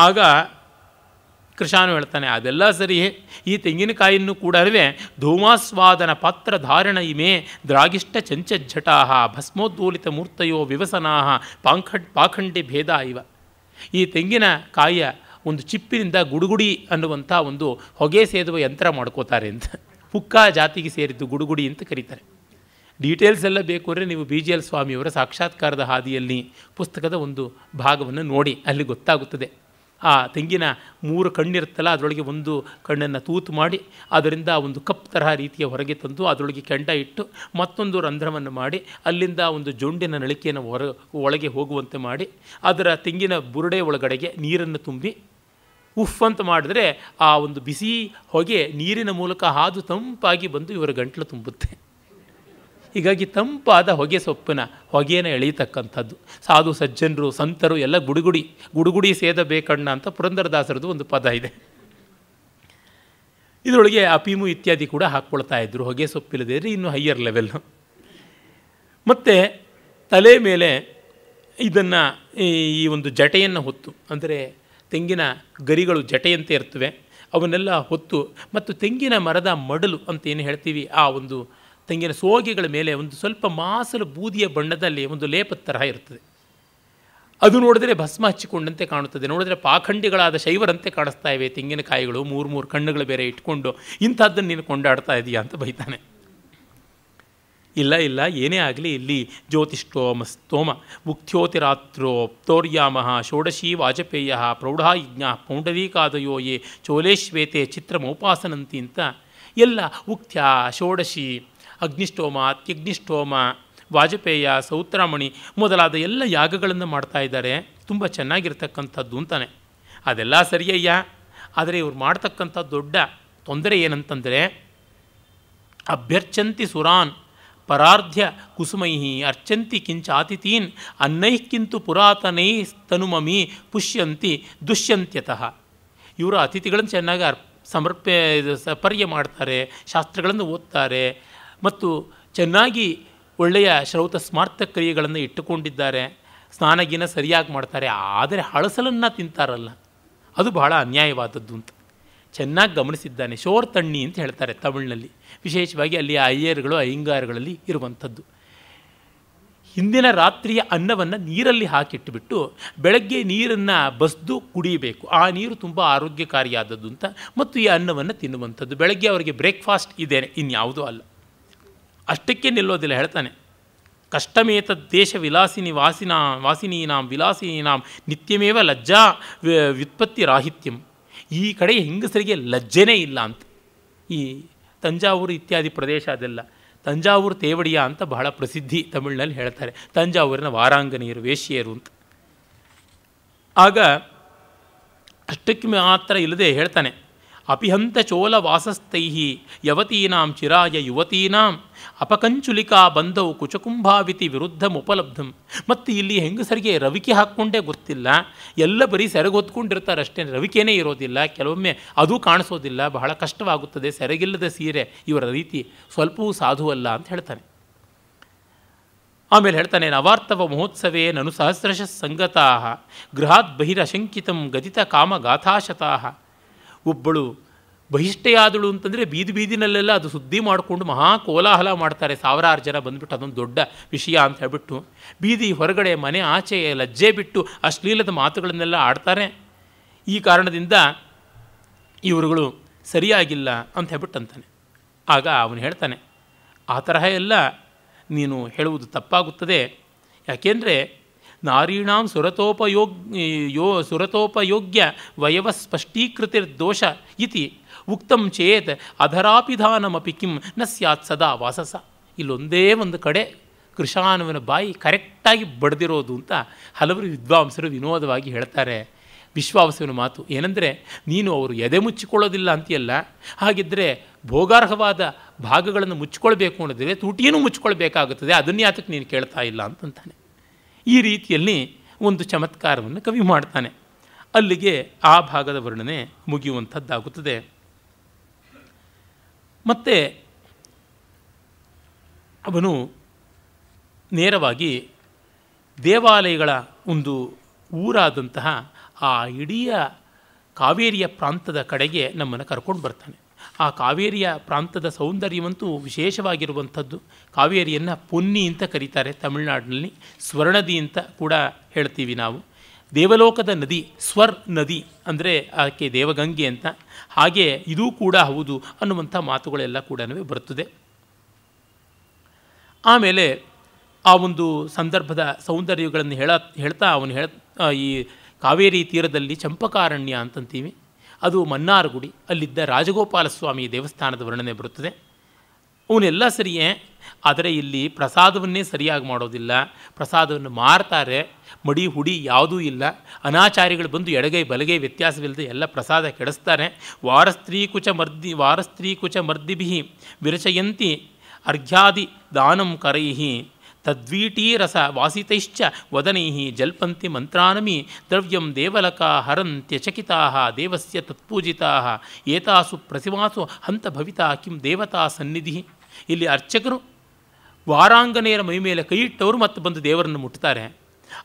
ಆಗ ಕೃಷಾನು ಹೇಳ್ತಾನೆ ಅದೆಲ್ಲ ಸರಿ ಈ ತೆಂಗಿನಕಾಯಿಯನ್ನು ಕೂಡ ಧೂಮಾಸ್ವಾದನ ಪಾತ್ರ ಧಾರಣ ಇಮೆ ದ್ರಾಗಿಷ್ಟ ಚಂಚಜ್ಜಟಾ ಭಸ್ಮೋದ್ದೂಲಿತ ಮೂರ್ತಯೋ ವಿವಸನಾಹ ಪಾಂಖಂಡ್ ಪಾಖಂಡಿ ಭೇದ ಇವ ಈ ತೆಂಗಿನ ಕಾಯಿಯ ಒಂದು ಚಿಪ್ಪಿನಿಂದ ಗುಡುಗುಡಿ ಅನ್ನುವಂಥ ಒಂದು ಹೊಗೆ ಸೇದುವ ಯಂತ್ರ ಮಾಡ್ಕೋತಾರೆ ಅಂತ ಪುಕ್ಕ ಜಾತಿಗೆ ಸೇರಿದ್ದು ಗುಡುಗುಡಿ ಅಂತ ಕರೀತಾರೆ ಡೀಟೇಲ್ಸ್ ಎಲ್ಲ ಬೇಕು ಅಂದರೆ ನೀವು ಬಿ ಜಿ ಎಲ್ ಸ್ವಾಮಿಯವರ ಸಾಕ್ಷಾತ್ಕಾರದ ಹಾದಿಯಲ್ಲಿ ಪುಸ್ತಕದ ಒಂದು ಭಾಗವನ್ನು ನೋಡಿ ಅಲ್ಲಿ ಗೊತ್ತಾಗುತ್ತದೆ ಆ ತೆಂಗಿನ ಮೂರು ಕಣ್ಣಿರುತ್ತಲ್ಲ ಅದರೊಳಗೆ ಒಂದು ಕಣ್ಣನ್ನು ತೂತು ಮಾಡಿ ಅದರಿಂದ ಒಂದು ಕಪ್ ತರಹ ರೀತಿಯ ಹೊರಗೆ ತಂದು ಅದರೊಳಗೆ ಕೆಂಡ ಇಟ್ಟು ಮತ್ತೊಂದು ರಂಧ್ರವನ್ನು ಮಾಡಿ ಅಲ್ಲಿಂದ ಒಂದು ಜೊಂಡಿನ ನಳಿಕೆಯನ್ನು ಹೊರ ಒಳಗೆ ಹೋಗುವಂತೆ ಮಾಡಿ ಅದರ ತೆಂಗಿನ ಬುರುಡೆ ಒಳಗಡೆಗೆ ನೀರನ್ನು ತುಂಬಿ ಉಫ್ ಅಂತ ಮಾಡಿದ್ರೆ ಆ ಒಂದು ಬಿಸಿ ಹೊಗೆ ನೀರಿನ ಮೂಲಕ ಹಾದು ತಂಪಾಗಿ ಬಂದು ಇವರ ಗಂಟ್ಲು ತುಂಬುತ್ತೆ ಹೀಗಾಗಿ ತಂಪಾದ ಹೊಗೆ ಸೊಪ್ಪಿನ ಹೊಗೆಯನ್ನು ಎಳೆಯತಕ್ಕಂಥದ್ದು ಸಾಧು ಸಜ್ಜನರು ಸಂತರು ಎಲ್ಲ ಗುಡುಗುಡಿ ಗುಡುಗುಡಿ ಸೇದಬೇಕಣ್ಣ ಅಂತ ಪುರಂದರದಾಸರದ್ದು ಒಂದು ಪದ ಇದೆ ಇದರೊಳಗೆ ಅಪೀಮು ಇತ್ಯಾದಿ ಕೂಡ ಹಾಕ್ಕೊಳ್ತಾ ಇದ್ದರು ಹೊಗೆ ರೀ ಇನ್ನು ಹೈಯರ್ ಲೆವೆಲ್ಲು ಮತ್ತು ತಲೆ ಮೇಲೆ ಇದನ್ನು ಈ ಒಂದು ಜಟೆಯನ್ನು ಹೊತ್ತು ಅಂದರೆ ತೆಂಗಿನ ಗರಿಗಳು ಜಟೆಯಂತೆ ಇರ್ತವೆ ಅವನ್ನೆಲ್ಲ ಹೊತ್ತು ಮತ್ತು ತೆಂಗಿನ ಮರದ ಮಡಲು ಅಂತ ಏನು ಹೇಳ್ತೀವಿ ಆ ಒಂದು ತೆಂಗಿನ ಸೋಗಿಗಳ ಮೇಲೆ ಒಂದು ಸ್ವಲ್ಪ ಮಾಸಲು ಬೂದಿಯ ಬಣ್ಣದಲ್ಲಿ ಒಂದು ಲೇಪದ ತರಹ ಇರ್ತದೆ ಅದು ನೋಡಿದರೆ ಭಸ್ಮ ಹಚ್ಚಿಕೊಂಡಂತೆ ಕಾಣುತ್ತದೆ ನೋಡಿದರೆ ಪಾಖಂಡಿಗಳಾದ ಶೈವರಂತೆ ಕಾಣಿಸ್ತಾ ಇವೆ ತೆಂಗಿನಕಾಯಿಗಳು ಮೂರು ಮೂರು ಕಣ್ಣುಗಳು ಬೇರೆ ಇಟ್ಕೊಂಡು ಇಂಥದ್ದನ್ನು ನೀನು ಕೊಂಡಾಡ್ತಾ ಇದೆಯಾ ಅಂತ ಬೈತಾನೆ ಇಲ್ಲ ಇಲ್ಲ ಏನೇ ಆಗಲಿ ಇಲ್ಲಿ ಜ್ಯೋತಿಷ್ಠೋಮ ಸ್ತೋಮ ಮುಖ್ಯೋತಿರಾತ್ರೋ ಪ್ತೋರ್ಯಾಮಃ ಷೋಡಶಿ ವಾಜಪೇಯ ಪ್ರೌಢಾಯಜ್ಞ ಪೌಂಡರೀಕಾದಯೋ ಯೇ ಚೋಲೇಶ್ವೇತೆ ಚಿತ್ರಮೋಪಾಸನಂತಿ ಅಂತ ಎಲ್ಲ ಉಕ್ತ್ಯ ಷೋಡಶಿ ಅಗ್ನಿಷ್ಠೋಮ ಅತ್ಯಗ್ನಿಷ್ಠೋಮ ವಾಜಪೇಯ ಸೌತ್ರಾಮಣಿ ಮೊದಲಾದ ಎಲ್ಲ ಯಾಗಗಳನ್ನು ಮಾಡ್ತಾ ಇದ್ದಾರೆ ತುಂಬ ಚೆನ್ನಾಗಿರ್ತಕ್ಕಂಥದ್ದು ಅಂತಾನೆ ಅದೆಲ್ಲ ಸರಿಯಯ್ಯ ಆದರೆ ಇವ್ರು ಮಾಡ್ತಕ್ಕಂಥ ದೊಡ್ಡ ತೊಂದರೆ ಏನಂತಂದರೆ ಅಭ್ಯರ್ಚಂತಿ ಸುರಾನ್ ಪರಾರ್ಧ್ಯ ಕುಸುಮೈಹಿ ಅರ್ಚಂತಿ ಕಿಂಚ ಅತಿಥೀನ್ ಅನ್ನೈಕ್ಕಿಂತು ಪುರಾತನೈ ತನುಮಮಿ ಪುಷ್ಯಂತಿ ದುಷ್ಯಂತ್ಯತಃ ಇವರು ಅತಿಥಿಗಳನ್ನು ಚೆನ್ನಾಗಿ ಸಮರ್ಪ ಸಪರ್ಯ ಮಾಡ್ತಾರೆ ಶಾಸ್ತ್ರಗಳನ್ನು ಓದ್ತಾರೆ ಮತ್ತು ಚೆನ್ನಾಗಿ ಒಳ್ಳೆಯ ಶ್ರೌತ ಸ್ಮಾರ್ಥ ಕ್ರಿಯೆಗಳನ್ನು ಇಟ್ಟುಕೊಂಡಿದ್ದಾರೆ ಸ್ನಾನಗಿನ ಸರಿಯಾಗಿ ಮಾಡ್ತಾರೆ ಆದರೆ ಹಳಸಲನ್ನು ತಿಂತಾರಲ್ಲ ಅದು ಬಹಳ ಅನ್ಯಾಯವಾದದ್ದು ಅಂತ ಚೆನ್ನಾಗಿ ಗಮನಿಸಿದ್ದಾನೆ ಶೋರ್ ತಣ್ಣಿ ಅಂತ ಹೇಳ್ತಾರೆ ತಮಿಳಿನಲ್ಲಿ ವಿಶೇಷವಾಗಿ ಅಲ್ಲಿ ಅಯ್ಯರ್ಗಳು ಅಯ್ಯಂಗಾರಗಳಲ್ಲಿ ಇರುವಂಥದ್ದು ಹಿಂದಿನ ರಾತ್ರಿಯ ಅನ್ನವನ್ನು ನೀರಲ್ಲಿ ಹಾಕಿಟ್ಟುಬಿಟ್ಟು ಬೆಳಗ್ಗೆ ನೀರನ್ನು ಬಸ್ದು ಕುಡಿಯಬೇಕು ಆ ನೀರು ತುಂಬ ಆರೋಗ್ಯಕಾರಿಯಾದದ್ದು ಅಂತ ಮತ್ತು ಈ ಅನ್ನವನ್ನು ತಿನ್ನುವಂಥದ್ದು ಬೆಳಗ್ಗೆ ಅವರಿಗೆ ಬ್ರೇಕ್ಫಾಸ್ಟ್ ಇದೇನೆ ಇನ್ಯಾವುದೂ ಅಲ್ಲ ಅಷ್ಟಕ್ಕೆ ನಿಲ್ಲೋದಿಲ್ಲ ಹೇಳ್ತಾನೆ ಕಷ್ಟಮೇತದ್ ದೇಶ ವಿಲಾಸಿನಿ ವಾಸಿನ ವಾಸಿನೀನಾಂ ವಿಲಾಸಿನೀನಾಂ ನಿತ್ಯಮೇವ ಲಜ್ಜಾ ವ್ಯುತ್ಪತ್ತಿ ರಾಹಿತ್ಯಂ ಈ ಕಡೆ ಹೆಂಗಸರಿಗೆ ಲಜ್ಜೆನೇ ಇಲ್ಲ ಅಂತ ಈ ತಂಜಾವೂರು ಇತ್ಯಾದಿ ಪ್ರದೇಶ ಅದೆಲ್ಲ ತಂಜಾವೂರು ತೇವಡಿಯ ಅಂತ ಬಹಳ ಪ್ರಸಿದ್ಧಿ ತಮಿಳಿನಲ್ಲಿ ಹೇಳ್ತಾರೆ ತಂಜಾವೂರಿನ ವಾರಾಂಗನೀಯರು ವೇಶ್ಯರು ಅಂತ ಆಗ ಅಷ್ಟಕ್ಕೆ ಮಾತ್ರ ಇಲ್ಲದೆ ಹೇಳ್ತಾನೆ ಅಪಿಹಂತ ಚೋಲ ವಾಸಸ್ಥೈ ಯವತೀನಾಂ ಚಿರಾಯ ಯುವತೀನಾಂ ಅಪಕಂಚುಲಿಕಾ ಬಂಧವು ಕುಚಕುಂಭಾವಿತಿ ವಿರುದ್ಧ ಉಪಲಬ್ಧಂ ಮತ್ತು ಇಲ್ಲಿ ಹೆಂಗಸರಿಗೆ ರವಿಕೆ ಹಾಕ್ಕೊಂಡೇ ಗೊತ್ತಿಲ್ಲ ಎಲ್ಲ ಬರೀ ಸೆರಗೊತ್ಕೊಂಡಿರ್ತಾರಷ್ಟೇ ಅಷ್ಟೇ ರವಿಕೆನೇ ಇರೋದಿಲ್ಲ ಕೆಲವೊಮ್ಮೆ ಅದು ಕಾಣಿಸೋದಿಲ್ಲ ಬಹಳ ಕಷ್ಟವಾಗುತ್ತದೆ ಸೆರಗಿಲ್ಲದ ಸೀರೆ ಇವರ ರೀತಿ ಸ್ವಲ್ಪವೂ ಸಾಧುವಲ್ಲ ಅಂತ ಹೇಳ್ತಾನೆ ಆಮೇಲೆ ಹೇಳ್ತಾನೆ ನವಾರ್ತವ ಮಹೋತ್ಸವೇ ನನು ಸಹಸ್ರಶ ಸಂಗತಾ ಗೃಹಾತ್ ಬಹಿರಶಂಕಿತಂ ಗದಿತ ಕಾಮಗಾಥಾಶತಾ ಒಬ್ಬಳು ಬಹಿಷ್ಠೆಯಾದಳು ಅಂತಂದರೆ ಬೀದಿ ಬೀದಿನಲ್ಲೆಲ್ಲ ಅದು ಸುದ್ದಿ ಮಾಡಿಕೊಂಡು ಮಹಾ ಕೋಲಾಹಲ ಮಾಡ್ತಾರೆ ಸಾವಿರಾರು ಜನ ಬಂದುಬಿಟ್ಟು ಅದೊಂದು ದೊಡ್ಡ ವಿಷಯ ಅಂತ ಹೇಳ್ಬಿಟ್ಟು ಬೀದಿ ಹೊರಗಡೆ ಮನೆ ಆಚೆ ಲಜ್ಜೆ ಬಿಟ್ಟು ಅಶ್ಲೀಲದ ಮಾತುಗಳನ್ನೆಲ್ಲ ಆಡ್ತಾರೆ ಈ ಕಾರಣದಿಂದ ಇವರುಗಳು ಸರಿಯಾಗಿಲ್ಲ ಅಂತ ಹೇಳ್ಬಿಟ್ಟು ಅಂತಾನೆ ಆಗ ಅವನು ಹೇಳ್ತಾನೆ ಆ ತರಹ ಎಲ್ಲ ನೀನು ಹೇಳುವುದು ತಪ್ಪಾಗುತ್ತದೆ ಯಾಕೆಂದರೆ ನಾರೀಣಾಂ ಸುರತೋಪಯೋಗ ಯೋ ಸುರತೋಪಯೋಗ್ಯ ವಯವಸ್ಪಷ್ಟೀಕೃತಿರ್ದೋಷ ಇತಿ ಉಕ್ತಂ ಚೇತ್ ಅಧರಾಪಿಧಾನಮಿ ಕಿಂ ನ ಸ್ಯಾತ್ ಸದಾ ವಾಸಸ ಇಲ್ಲೊಂದೇ ಒಂದು ಕಡೆ ಕೃಷಾನುವಿನ ಬಾಯಿ ಕರೆಕ್ಟಾಗಿ ಬಡ್ದಿರೋದು ಅಂತ ಹಲವರು ವಿದ್ವಾಂಸರು ವಿನೋದವಾಗಿ ಹೇಳ್ತಾರೆ ವಿಶ್ವಾಸವಿನ ಮಾತು ಏನಂದರೆ ನೀನು ಅವರು ಎದೆ ಮುಚ್ಚಿಕೊಳ್ಳೋದಿಲ್ಲ ಅಂತೀಯಲ್ಲ ಹಾಗಿದ್ದರೆ ಭೋಗಾರ್ಹವಾದ ಭಾಗಗಳನ್ನು ಮುಚ್ಚಿಕೊಳ್ಬೇಕು ಅನ್ನೋದಿದೆ ತುಟಿಯನ್ನು ಮುಚ್ಚಿಕೊಳ್ಬೇಕಾಗುತ್ತದೆ ಅದನ್ನ ಯಾತಕ್ಕೆ ನೀನು ಕೇಳ್ತಾ ಇಲ್ಲ ಅಂತಂತಾನೆ ಈ ರೀತಿಯಲ್ಲಿ ಒಂದು ಚಮತ್ಕಾರವನ್ನು ಕವಿ ಮಾಡ್ತಾನೆ ಅಲ್ಲಿಗೆ ಆ ಭಾಗದ ವರ್ಣನೆ ಮುಗಿಯುವಂಥದ್ದಾಗುತ್ತದೆ ಮತ್ತು ಅವನು ನೇರವಾಗಿ ದೇವಾಲಯಗಳ ಒಂದು ಊರಾದಂತಹ ಆ ಇಡೀ ಕಾವೇರಿಯ ಪ್ರಾಂತದ ಕಡೆಗೆ ನಮ್ಮನ್ನು ಕರ್ಕೊಂಡು ಬರ್ತಾನೆ ಆ ಕಾವೇರಿಯ ಪ್ರಾಂತದ ಸೌಂದರ್ಯವಂತೂ ವಿಶೇಷವಾಗಿರುವಂಥದ್ದು ಕಾವೇರಿಯನ್ನು ಪೊನ್ನಿ ಅಂತ ಕರೀತಾರೆ ತಮಿಳುನಾಡಿನಲ್ಲಿ ಸ್ವರ್ಣದಿ ಅಂತ ಕೂಡ ಹೇಳ್ತೀವಿ ನಾವು ದೇವಲೋಕದ ನದಿ ಸ್ವರ್ ನದಿ ಅಂದರೆ ಆಕೆ ದೇವಗಂಗೆ ಅಂತ ಹಾಗೆ ಇದೂ ಕೂಡ ಹೌದು ಅನ್ನುವಂಥ ಮಾತುಗಳೆಲ್ಲ ಕೂಡ ಬರುತ್ತದೆ ಆಮೇಲೆ ಆ ಒಂದು ಸಂದರ್ಭದ ಸೌಂದರ್ಯಗಳನ್ನು ಹೇಳ ಹೇಳ್ತಾ ಅವನು ಹೇಳ ಈ ಕಾವೇರಿ ತೀರದಲ್ಲಿ ಚಂಪಕಾರಣ್ಯ ಅಂತಂತೀವಿ ಅದು ಮನ್ನಾರಗುಡಿ ಅಲ್ಲಿದ್ದ ರಾಜಗೋಪಾಲಸ್ವಾಮಿ ದೇವಸ್ಥಾನದ ವರ್ಣನೆ ಬರುತ್ತದೆ ಅವನ್ನೆಲ್ಲ ಸರಿಯೇ ಆದರೆ ಇಲ್ಲಿ ಪ್ರಸಾದವನ್ನೇ ಸರಿಯಾಗಿ ಮಾಡೋದಿಲ್ಲ ಪ್ರಸಾದವನ್ನು ಮಾರ್ತಾರೆ ಮಡಿ ಹುಡಿ ಯಾವುದೂ ಇಲ್ಲ ಅನಾಚಾರಿಗಳು ಬಂದು ಎಡಗೈ ಬಲಗೈ ವ್ಯತ್ಯಾಸವಿಲ್ಲದೆ ಎಲ್ಲ ಪ್ರಸಾದ ಕೆಡಿಸ್ತಾರೆ ವಾರಸ್ತ್ರೀಕುಚ ಮರ್ದಿ ವಾರಸ್ತ್ರೀಕುಚ ಮರ್ದಿಭಿ ವಿರಚಯಂತಿ ಅರ್ಘ್ಯಾದಿ ದಾನಂ ಕರೈಹಿ ತದ್ವೀಟೀ ರಸ ವಾಸಿತೈಶ್ಚ ವದನೈ ಜಲ್ಪಂತಿ ಮಂತ್ರಾನಮಿ ದ್ರವ್ಯಂ ದೇವಲಕ ಹರಂತ್ಯಚಕಿತಾ ದೇವಸ್ಯ ತತ್ಪೂಜಿತಾ ಏತಾಸು ಪ್ರತಿಮಾಸು ಹಂತ ಭವಿತಾ ಕಿಂ ದೇವತಾ ಸನ್ನಿಧಿ ಇಲ್ಲಿ ಅರ್ಚಕರು ವಾರಾಂಗನೆಯರ ಮೈ ಮೇಲೆ ಕೈಯಿಟ್ಟವರು ಮತ್ತು ಬಂದು ದೇವರನ್ನು ಮುಟ್ಟುತ್ತಾರೆ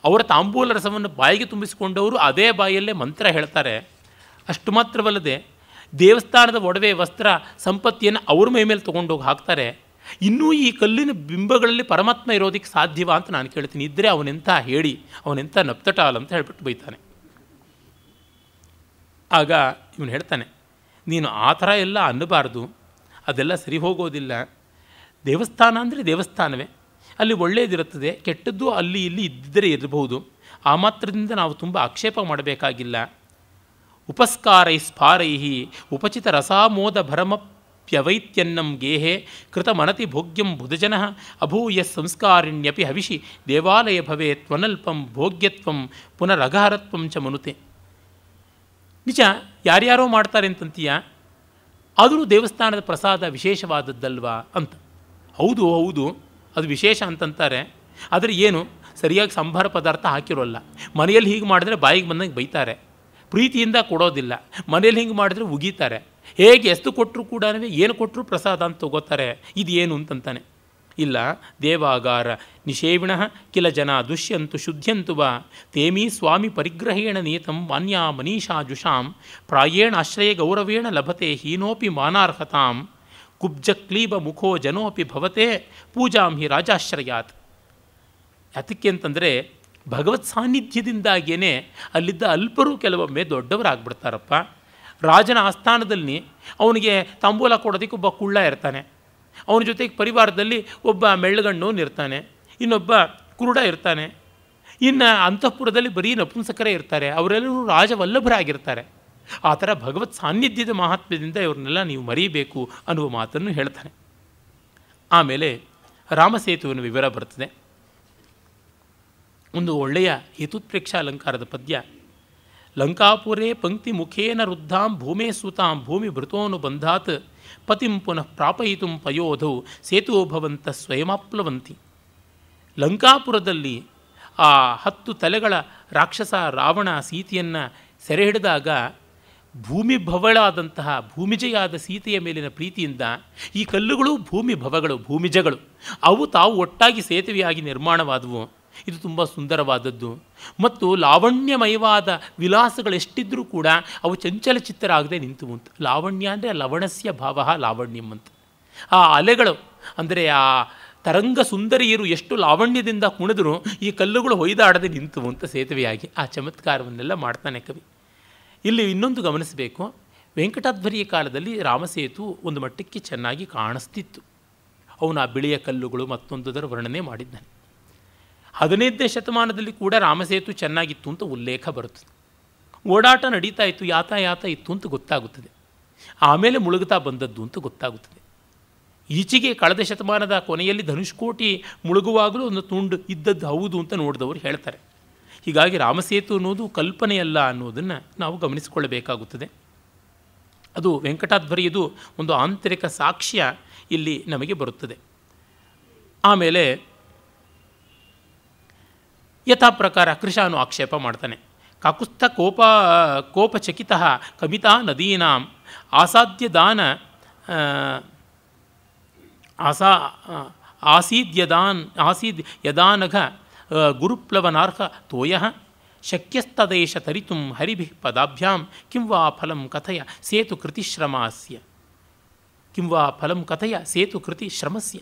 ಅವರ ತಾಂಬೂಲ ರಸವನ್ನು ಬಾಯಿಗೆ ತುಂಬಿಸಿಕೊಂಡವರು ಅದೇ ಬಾಯಿಯಲ್ಲೇ ಮಂತ್ರ ಹೇಳ್ತಾರೆ ಅಷ್ಟು ಮಾತ್ರವಲ್ಲದೆ ದೇವಸ್ಥಾನದ ಒಡವೆ ವಸ್ತ್ರ ಸಂಪತ್ತಿಯನ್ನು ಅವ್ರ ಮೈ ಮೇಲೆ ತೊಗೊಂಡೋಗಿ ಹಾಕ್ತಾರೆ ಇನ್ನೂ ಈ ಕಲ್ಲಿನ ಬಿಂಬಗಳಲ್ಲಿ ಪರಮಾತ್ಮ ಇರೋದಕ್ಕೆ ಸಾಧ್ಯವ ಅಂತ ನಾನು ಕೇಳ್ತೀನಿ ಇದ್ದರೆ ಅವನೆಂಥ ಹೇಳಿ ಅವನೆಂಥ ನಪ್ತಟಾಲ್ ಅಂತ ಹೇಳ್ಬಿಟ್ಟು ಬೈತಾನೆ ಆಗ ಇವನು ಹೇಳ್ತಾನೆ ನೀನು ಆ ಥರ ಎಲ್ಲ ಅನ್ನಬಾರ್ದು ಅದೆಲ್ಲ ಸರಿ ಹೋಗೋದಿಲ್ಲ ದೇವಸ್ಥಾನ ಅಂದರೆ ದೇವಸ್ಥಾನವೇ ಅಲ್ಲಿ ಒಳ್ಳೆಯದಿರುತ್ತದೆ ಕೆಟ್ಟದ್ದು ಅಲ್ಲಿ ಇಲ್ಲಿ ಇದ್ದರೆ ಇರಬಹುದು ಆ ಮಾತ್ರದಿಂದ ನಾವು ತುಂಬ ಆಕ್ಷೇಪ ಮಾಡಬೇಕಾಗಿಲ್ಲ ಉಪಸ್ಕಾರೈ ಸ್ಪಾರೈಹಿ ಉಪಚಿತ ರಸಾಮೋದ ಭರಮ ಪ್ಯವೈತ್ಯನ್ನಂ ಗೇಹೆ ಕೃತಮನತಿ ಭೋಗ್ಯಂ ಬುಧಜನ ಅಭೂಯ ಸಂಸ್ಕಾರಿಣ್ಯಪಿ ಹವಿಷಿ ದೇವಾಲಯ ಭವೇ ತ್ವನಲ್ಪಂ ಭೋಗ್ಯತ್ವಂ ಪುನರಗಹರತ್ವಂ ಚ ಮನುತೆ ನಿಜ ಯಾರ್ಯಾರೋ ಮಾಡ್ತಾರೆ ಅಂತಂತೀಯ ಆದರೂ ದೇವಸ್ಥಾನದ ಪ್ರಸಾದ ವಿಶೇಷವಾದದ್ದಲ್ವಾ ಅಂತ ಹೌದು ಹೌದು ಅದು ವಿಶೇಷ ಅಂತಂತಾರೆ ಆದರೆ ಏನು ಸರಿಯಾಗಿ ಸಂಭಾರ ಪದಾರ್ಥ ಹಾಕಿರೋಲ್ಲ ಮನೆಯಲ್ಲಿ ಹೀಗೆ ಮಾಡಿದ್ರೆ ಬಾಯಿಗೆ ಬಂದಂಗೆ ಬೈತಾರೆ ಪ್ರೀತಿಯಿಂದ ಕೊಡೋದಿಲ್ಲ ಮನೆಯಲ್ಲಿ ಹಿಂಗೆ ಮಾಡಿದ್ರೆ ಉಗೀತಾರೆ ಹೇಗೆ ಎಷ್ಟು ಕೊಟ್ಟರು ಕೂಡ ಏನು ಕೊಟ್ಟರು ಪ್ರಸಾದ ಅಂತ ತಗೋತಾರೆ ಇದೇನು ಅಂತಂತಾನೆ ಇಲ್ಲ ದೇವಾಗಾರ ನಿಷೇವಿಣ ಕಿಲ ಜನ ದುಷ್ಯಂತು ಶುದ್ಧಂತು ವ ತೇಮೀ ಸ್ವಾಮಿ ಪರಿಗ್ರಹೇಣ ನೀತಂ ವಾನ್ಯಾ ಮನೀಷಾ ಜುಷಾಂ ಪ್ರಾಯೇಣ ಆಶ್ರಯ ಗೌರವೇಣ ಲಭತೆ ಹೀನೋಪಿ ಮಾನಾರ್ಹತಾಂ ಕ್ಲೀಬ ಮುಖೋ ಜನೋಪಿ ಭವತೆ ಪೂಜಾಂ ಹಿ ರಾಜಾಶ್ರಯಾತ್ ಅದಕ್ಕೆ ಅಂತಂದರೆ ಭಗವತ್ ಸಾನ್ನಿಧ್ಯದಿಂದಾಗಿಯೇ ಅಲ್ಲಿದ್ದ ಅಲ್ಪರು ಕೆಲವೊಮ್ಮೆ ದೊಡ್ಡವರಾಗ್ಬಿಡ್ತಾರಪ್ಪ ರಾಜನ ಆಸ್ಥಾನದಲ್ಲಿ ಅವನಿಗೆ ತಾಂಬೂಲ ಕೊಡೋದಕ್ಕೆ ಒಬ್ಬ ಕುಳ್ಳ ಇರ್ತಾನೆ ಅವನ ಜೊತೆಗೆ ಪರಿವಾರದಲ್ಲಿ ಒಬ್ಬ ಮೆಳ್ಳಗಣ್ಣವನು ಇರ್ತಾನೆ ಇನ್ನೊಬ್ಬ ಕುರುಡ ಇರ್ತಾನೆ ಇನ್ನು ಅಂತಃಪುರದಲ್ಲಿ ಬರೀ ನಪುಂಸಕರೇ ಇರ್ತಾರೆ ಅವರೆಲ್ಲರೂ ರಾಜವಲ್ಲಭರಾಗಿರ್ತಾರೆ ಆ ಥರ ಭಗವತ್ ಸಾನ್ನಿಧ್ಯದ ಮಹಾತ್ಮ್ಯದಿಂದ ಇವ್ರನ್ನೆಲ್ಲ ನೀವು ಮರೀಬೇಕು ಅನ್ನುವ ಮಾತನ್ನು ಹೇಳ್ತಾನೆ ಆಮೇಲೆ ರಾಮಸೇತುವಿನ ವಿವರ ಬರ್ತದೆ ಒಂದು ಒಳ್ಳೆಯ ಹೇತುತ್ಪ್ರೇಕ್ಷಾ ಅಲಂಕಾರದ ಪದ್ಯ ಲಂಕಾಪುರೇ ಪಂಕ್ತಿ ಮುಖೇನ ರುದ್ಧಾಂ ಭೂಮೇ ಸುತಾಂ ಭೂಮಿ ಬಂಧಾತ್ ಪತಿಂ ಪುನಃ ಪ್ರಾಪಯಿತು ಪಯೋಧೌ ಸೇತುವಂತ ಸ್ವಯಮಾಪ್ಲವಂತಿ ಲಂಕಾಪುರದಲ್ಲಿ ಆ ಹತ್ತು ತಲೆಗಳ ರಾಕ್ಷಸ ರಾವಣ ಸೀತೆಯನ್ನು ಸೆರೆ ಹಿಡಿದಾಗ ಭೂಮಿ ಭವಳಾದಂತಹ ಭೂಮಿಜೆಯಾದ ಸೀತೆಯ ಮೇಲಿನ ಪ್ರೀತಿಯಿಂದ ಈ ಕಲ್ಲುಗಳು ಭೂಮಿ ಭವಗಳು ಭೂಮಿಜಗಳು ಅವು ತಾವು ಒಟ್ಟಾಗಿ ಸೇತುವೆಯಾಗಿ ನಿರ್ಮಾಣವಾದವು ಇದು ತುಂಬ ಸುಂದರವಾದದ್ದು ಮತ್ತು ಲಾವಣ್ಯಮಯವಾದ ವಿಲಾಸಗಳೆಷ್ಟಿದ್ರೂ ಕೂಡ ಅವು ಚಂಚಲ ಚಿತ್ತರಾಗದೆ ನಿಂತು ಅಂತ ಲಾವಣ್ಯ ಅಂದರೆ ಲವಣಸ್ಯ ಭಾವ ಲಾವಣ್ಯಂ ಅಂತ ಆ ಅಲೆಗಳು ಅಂದರೆ ಆ ತರಂಗ ಸುಂದರಿಯರು ಎಷ್ಟು ಲಾವಣ್ಯದಿಂದ ಕುಣಿದ್ರು ಈ ಕಲ್ಲುಗಳು ಹೊಯ್ದಾಡದೆ ನಿಂತು ಅಂತ ಸೇತುವೆಯಾಗಿ ಆ ಚಮತ್ಕಾರವನ್ನೆಲ್ಲ ಮಾಡ್ತಾನೆ ಕವಿ ಇಲ್ಲಿ ಇನ್ನೊಂದು ಗಮನಿಸಬೇಕು ವೆಂಕಟಾಧ್ವರಿಯ ಕಾಲದಲ್ಲಿ ರಾಮಸೇತು ಒಂದು ಮಟ್ಟಕ್ಕೆ ಚೆನ್ನಾಗಿ ಕಾಣಿಸ್ತಿತ್ತು ಅವನು ಆ ಬಿಳಿಯ ಕಲ್ಲುಗಳು ಮತ್ತೊಂದುದರ ವರ್ಣನೆ ಮಾಡಿದ್ದಾನೆ ಹದಿನೈದನೇ ಶತಮಾನದಲ್ಲಿ ಕೂಡ ರಾಮಸೇತು ಚೆನ್ನಾಗಿತ್ತು ಅಂತ ಉಲ್ಲೇಖ ಬರುತ್ತದೆ ಓಡಾಟ ನಡೀತಾ ಇತ್ತು ಯಾತಾಯಾತ ಇತ್ತು ಅಂತ ಗೊತ್ತಾಗುತ್ತದೆ ಆಮೇಲೆ ಮುಳುಗುತ್ತಾ ಬಂದದ್ದು ಅಂತ ಗೊತ್ತಾಗುತ್ತದೆ ಈಚೆಗೆ ಕಳೆದ ಶತಮಾನದ ಕೊನೆಯಲ್ಲಿ ಧನುಷ್ಕೋಟಿ ಮುಳುಗುವಾಗಲೂ ಒಂದು ತುಂಡು ಇದ್ದದ್ದು ಹೌದು ಅಂತ ನೋಡಿದವರು ಹೇಳ್ತಾರೆ ಹೀಗಾಗಿ ರಾಮಸೇತು ಅನ್ನೋದು ಕಲ್ಪನೆಯಲ್ಲ ಅನ್ನೋದನ್ನು ನಾವು ಗಮನಿಸಿಕೊಳ್ಳಬೇಕಾಗುತ್ತದೆ ಅದು ವೆಂಕಟಾಧ್ವರಿಯದು ಒಂದು ಆಂತರಿಕ ಸಾಕ್ಷ್ಯ ಇಲ್ಲಿ ನಮಗೆ ಬರುತ್ತದೆ ಆಮೇಲೆ ಯಥಾ ಪ್ರಕಾರ ಕೃಷಾನು ಆಕ್ಷೇಪ ಮಾಡ್ತಾನೆ ಕಾಕುಸ್ಥ ಕೋಪ ಕೋಪಚಕಿತ ಕವಿತಾ ನದೀನಾಂ ಆಸಾದ್ಯ ದಾನ ಆಸಾ ಆಸೀದ್ಯದಾನ್ ಆಸೀದ್ ಯದಾನಘ ಗುರುಪ್ಲವನಾರ್ಹ ತೋಯ ಶಕ್ಯಸ್ತದೇಶ ತರಿತು ಹರಿಭಿ ಪದಾಭ್ಯಾಂ ಕಿಂವಾ ಫಲಂ ಕಥಯ ಸೇತು ಕೃತಿಶ್ರಮಸ್ಯ ಕಿಂ ಕಿಂವಾ ಫಲಂ ಕಥಯ ಸೇತು ಕೃತಿ ಶ್ರಮಸ್ಯ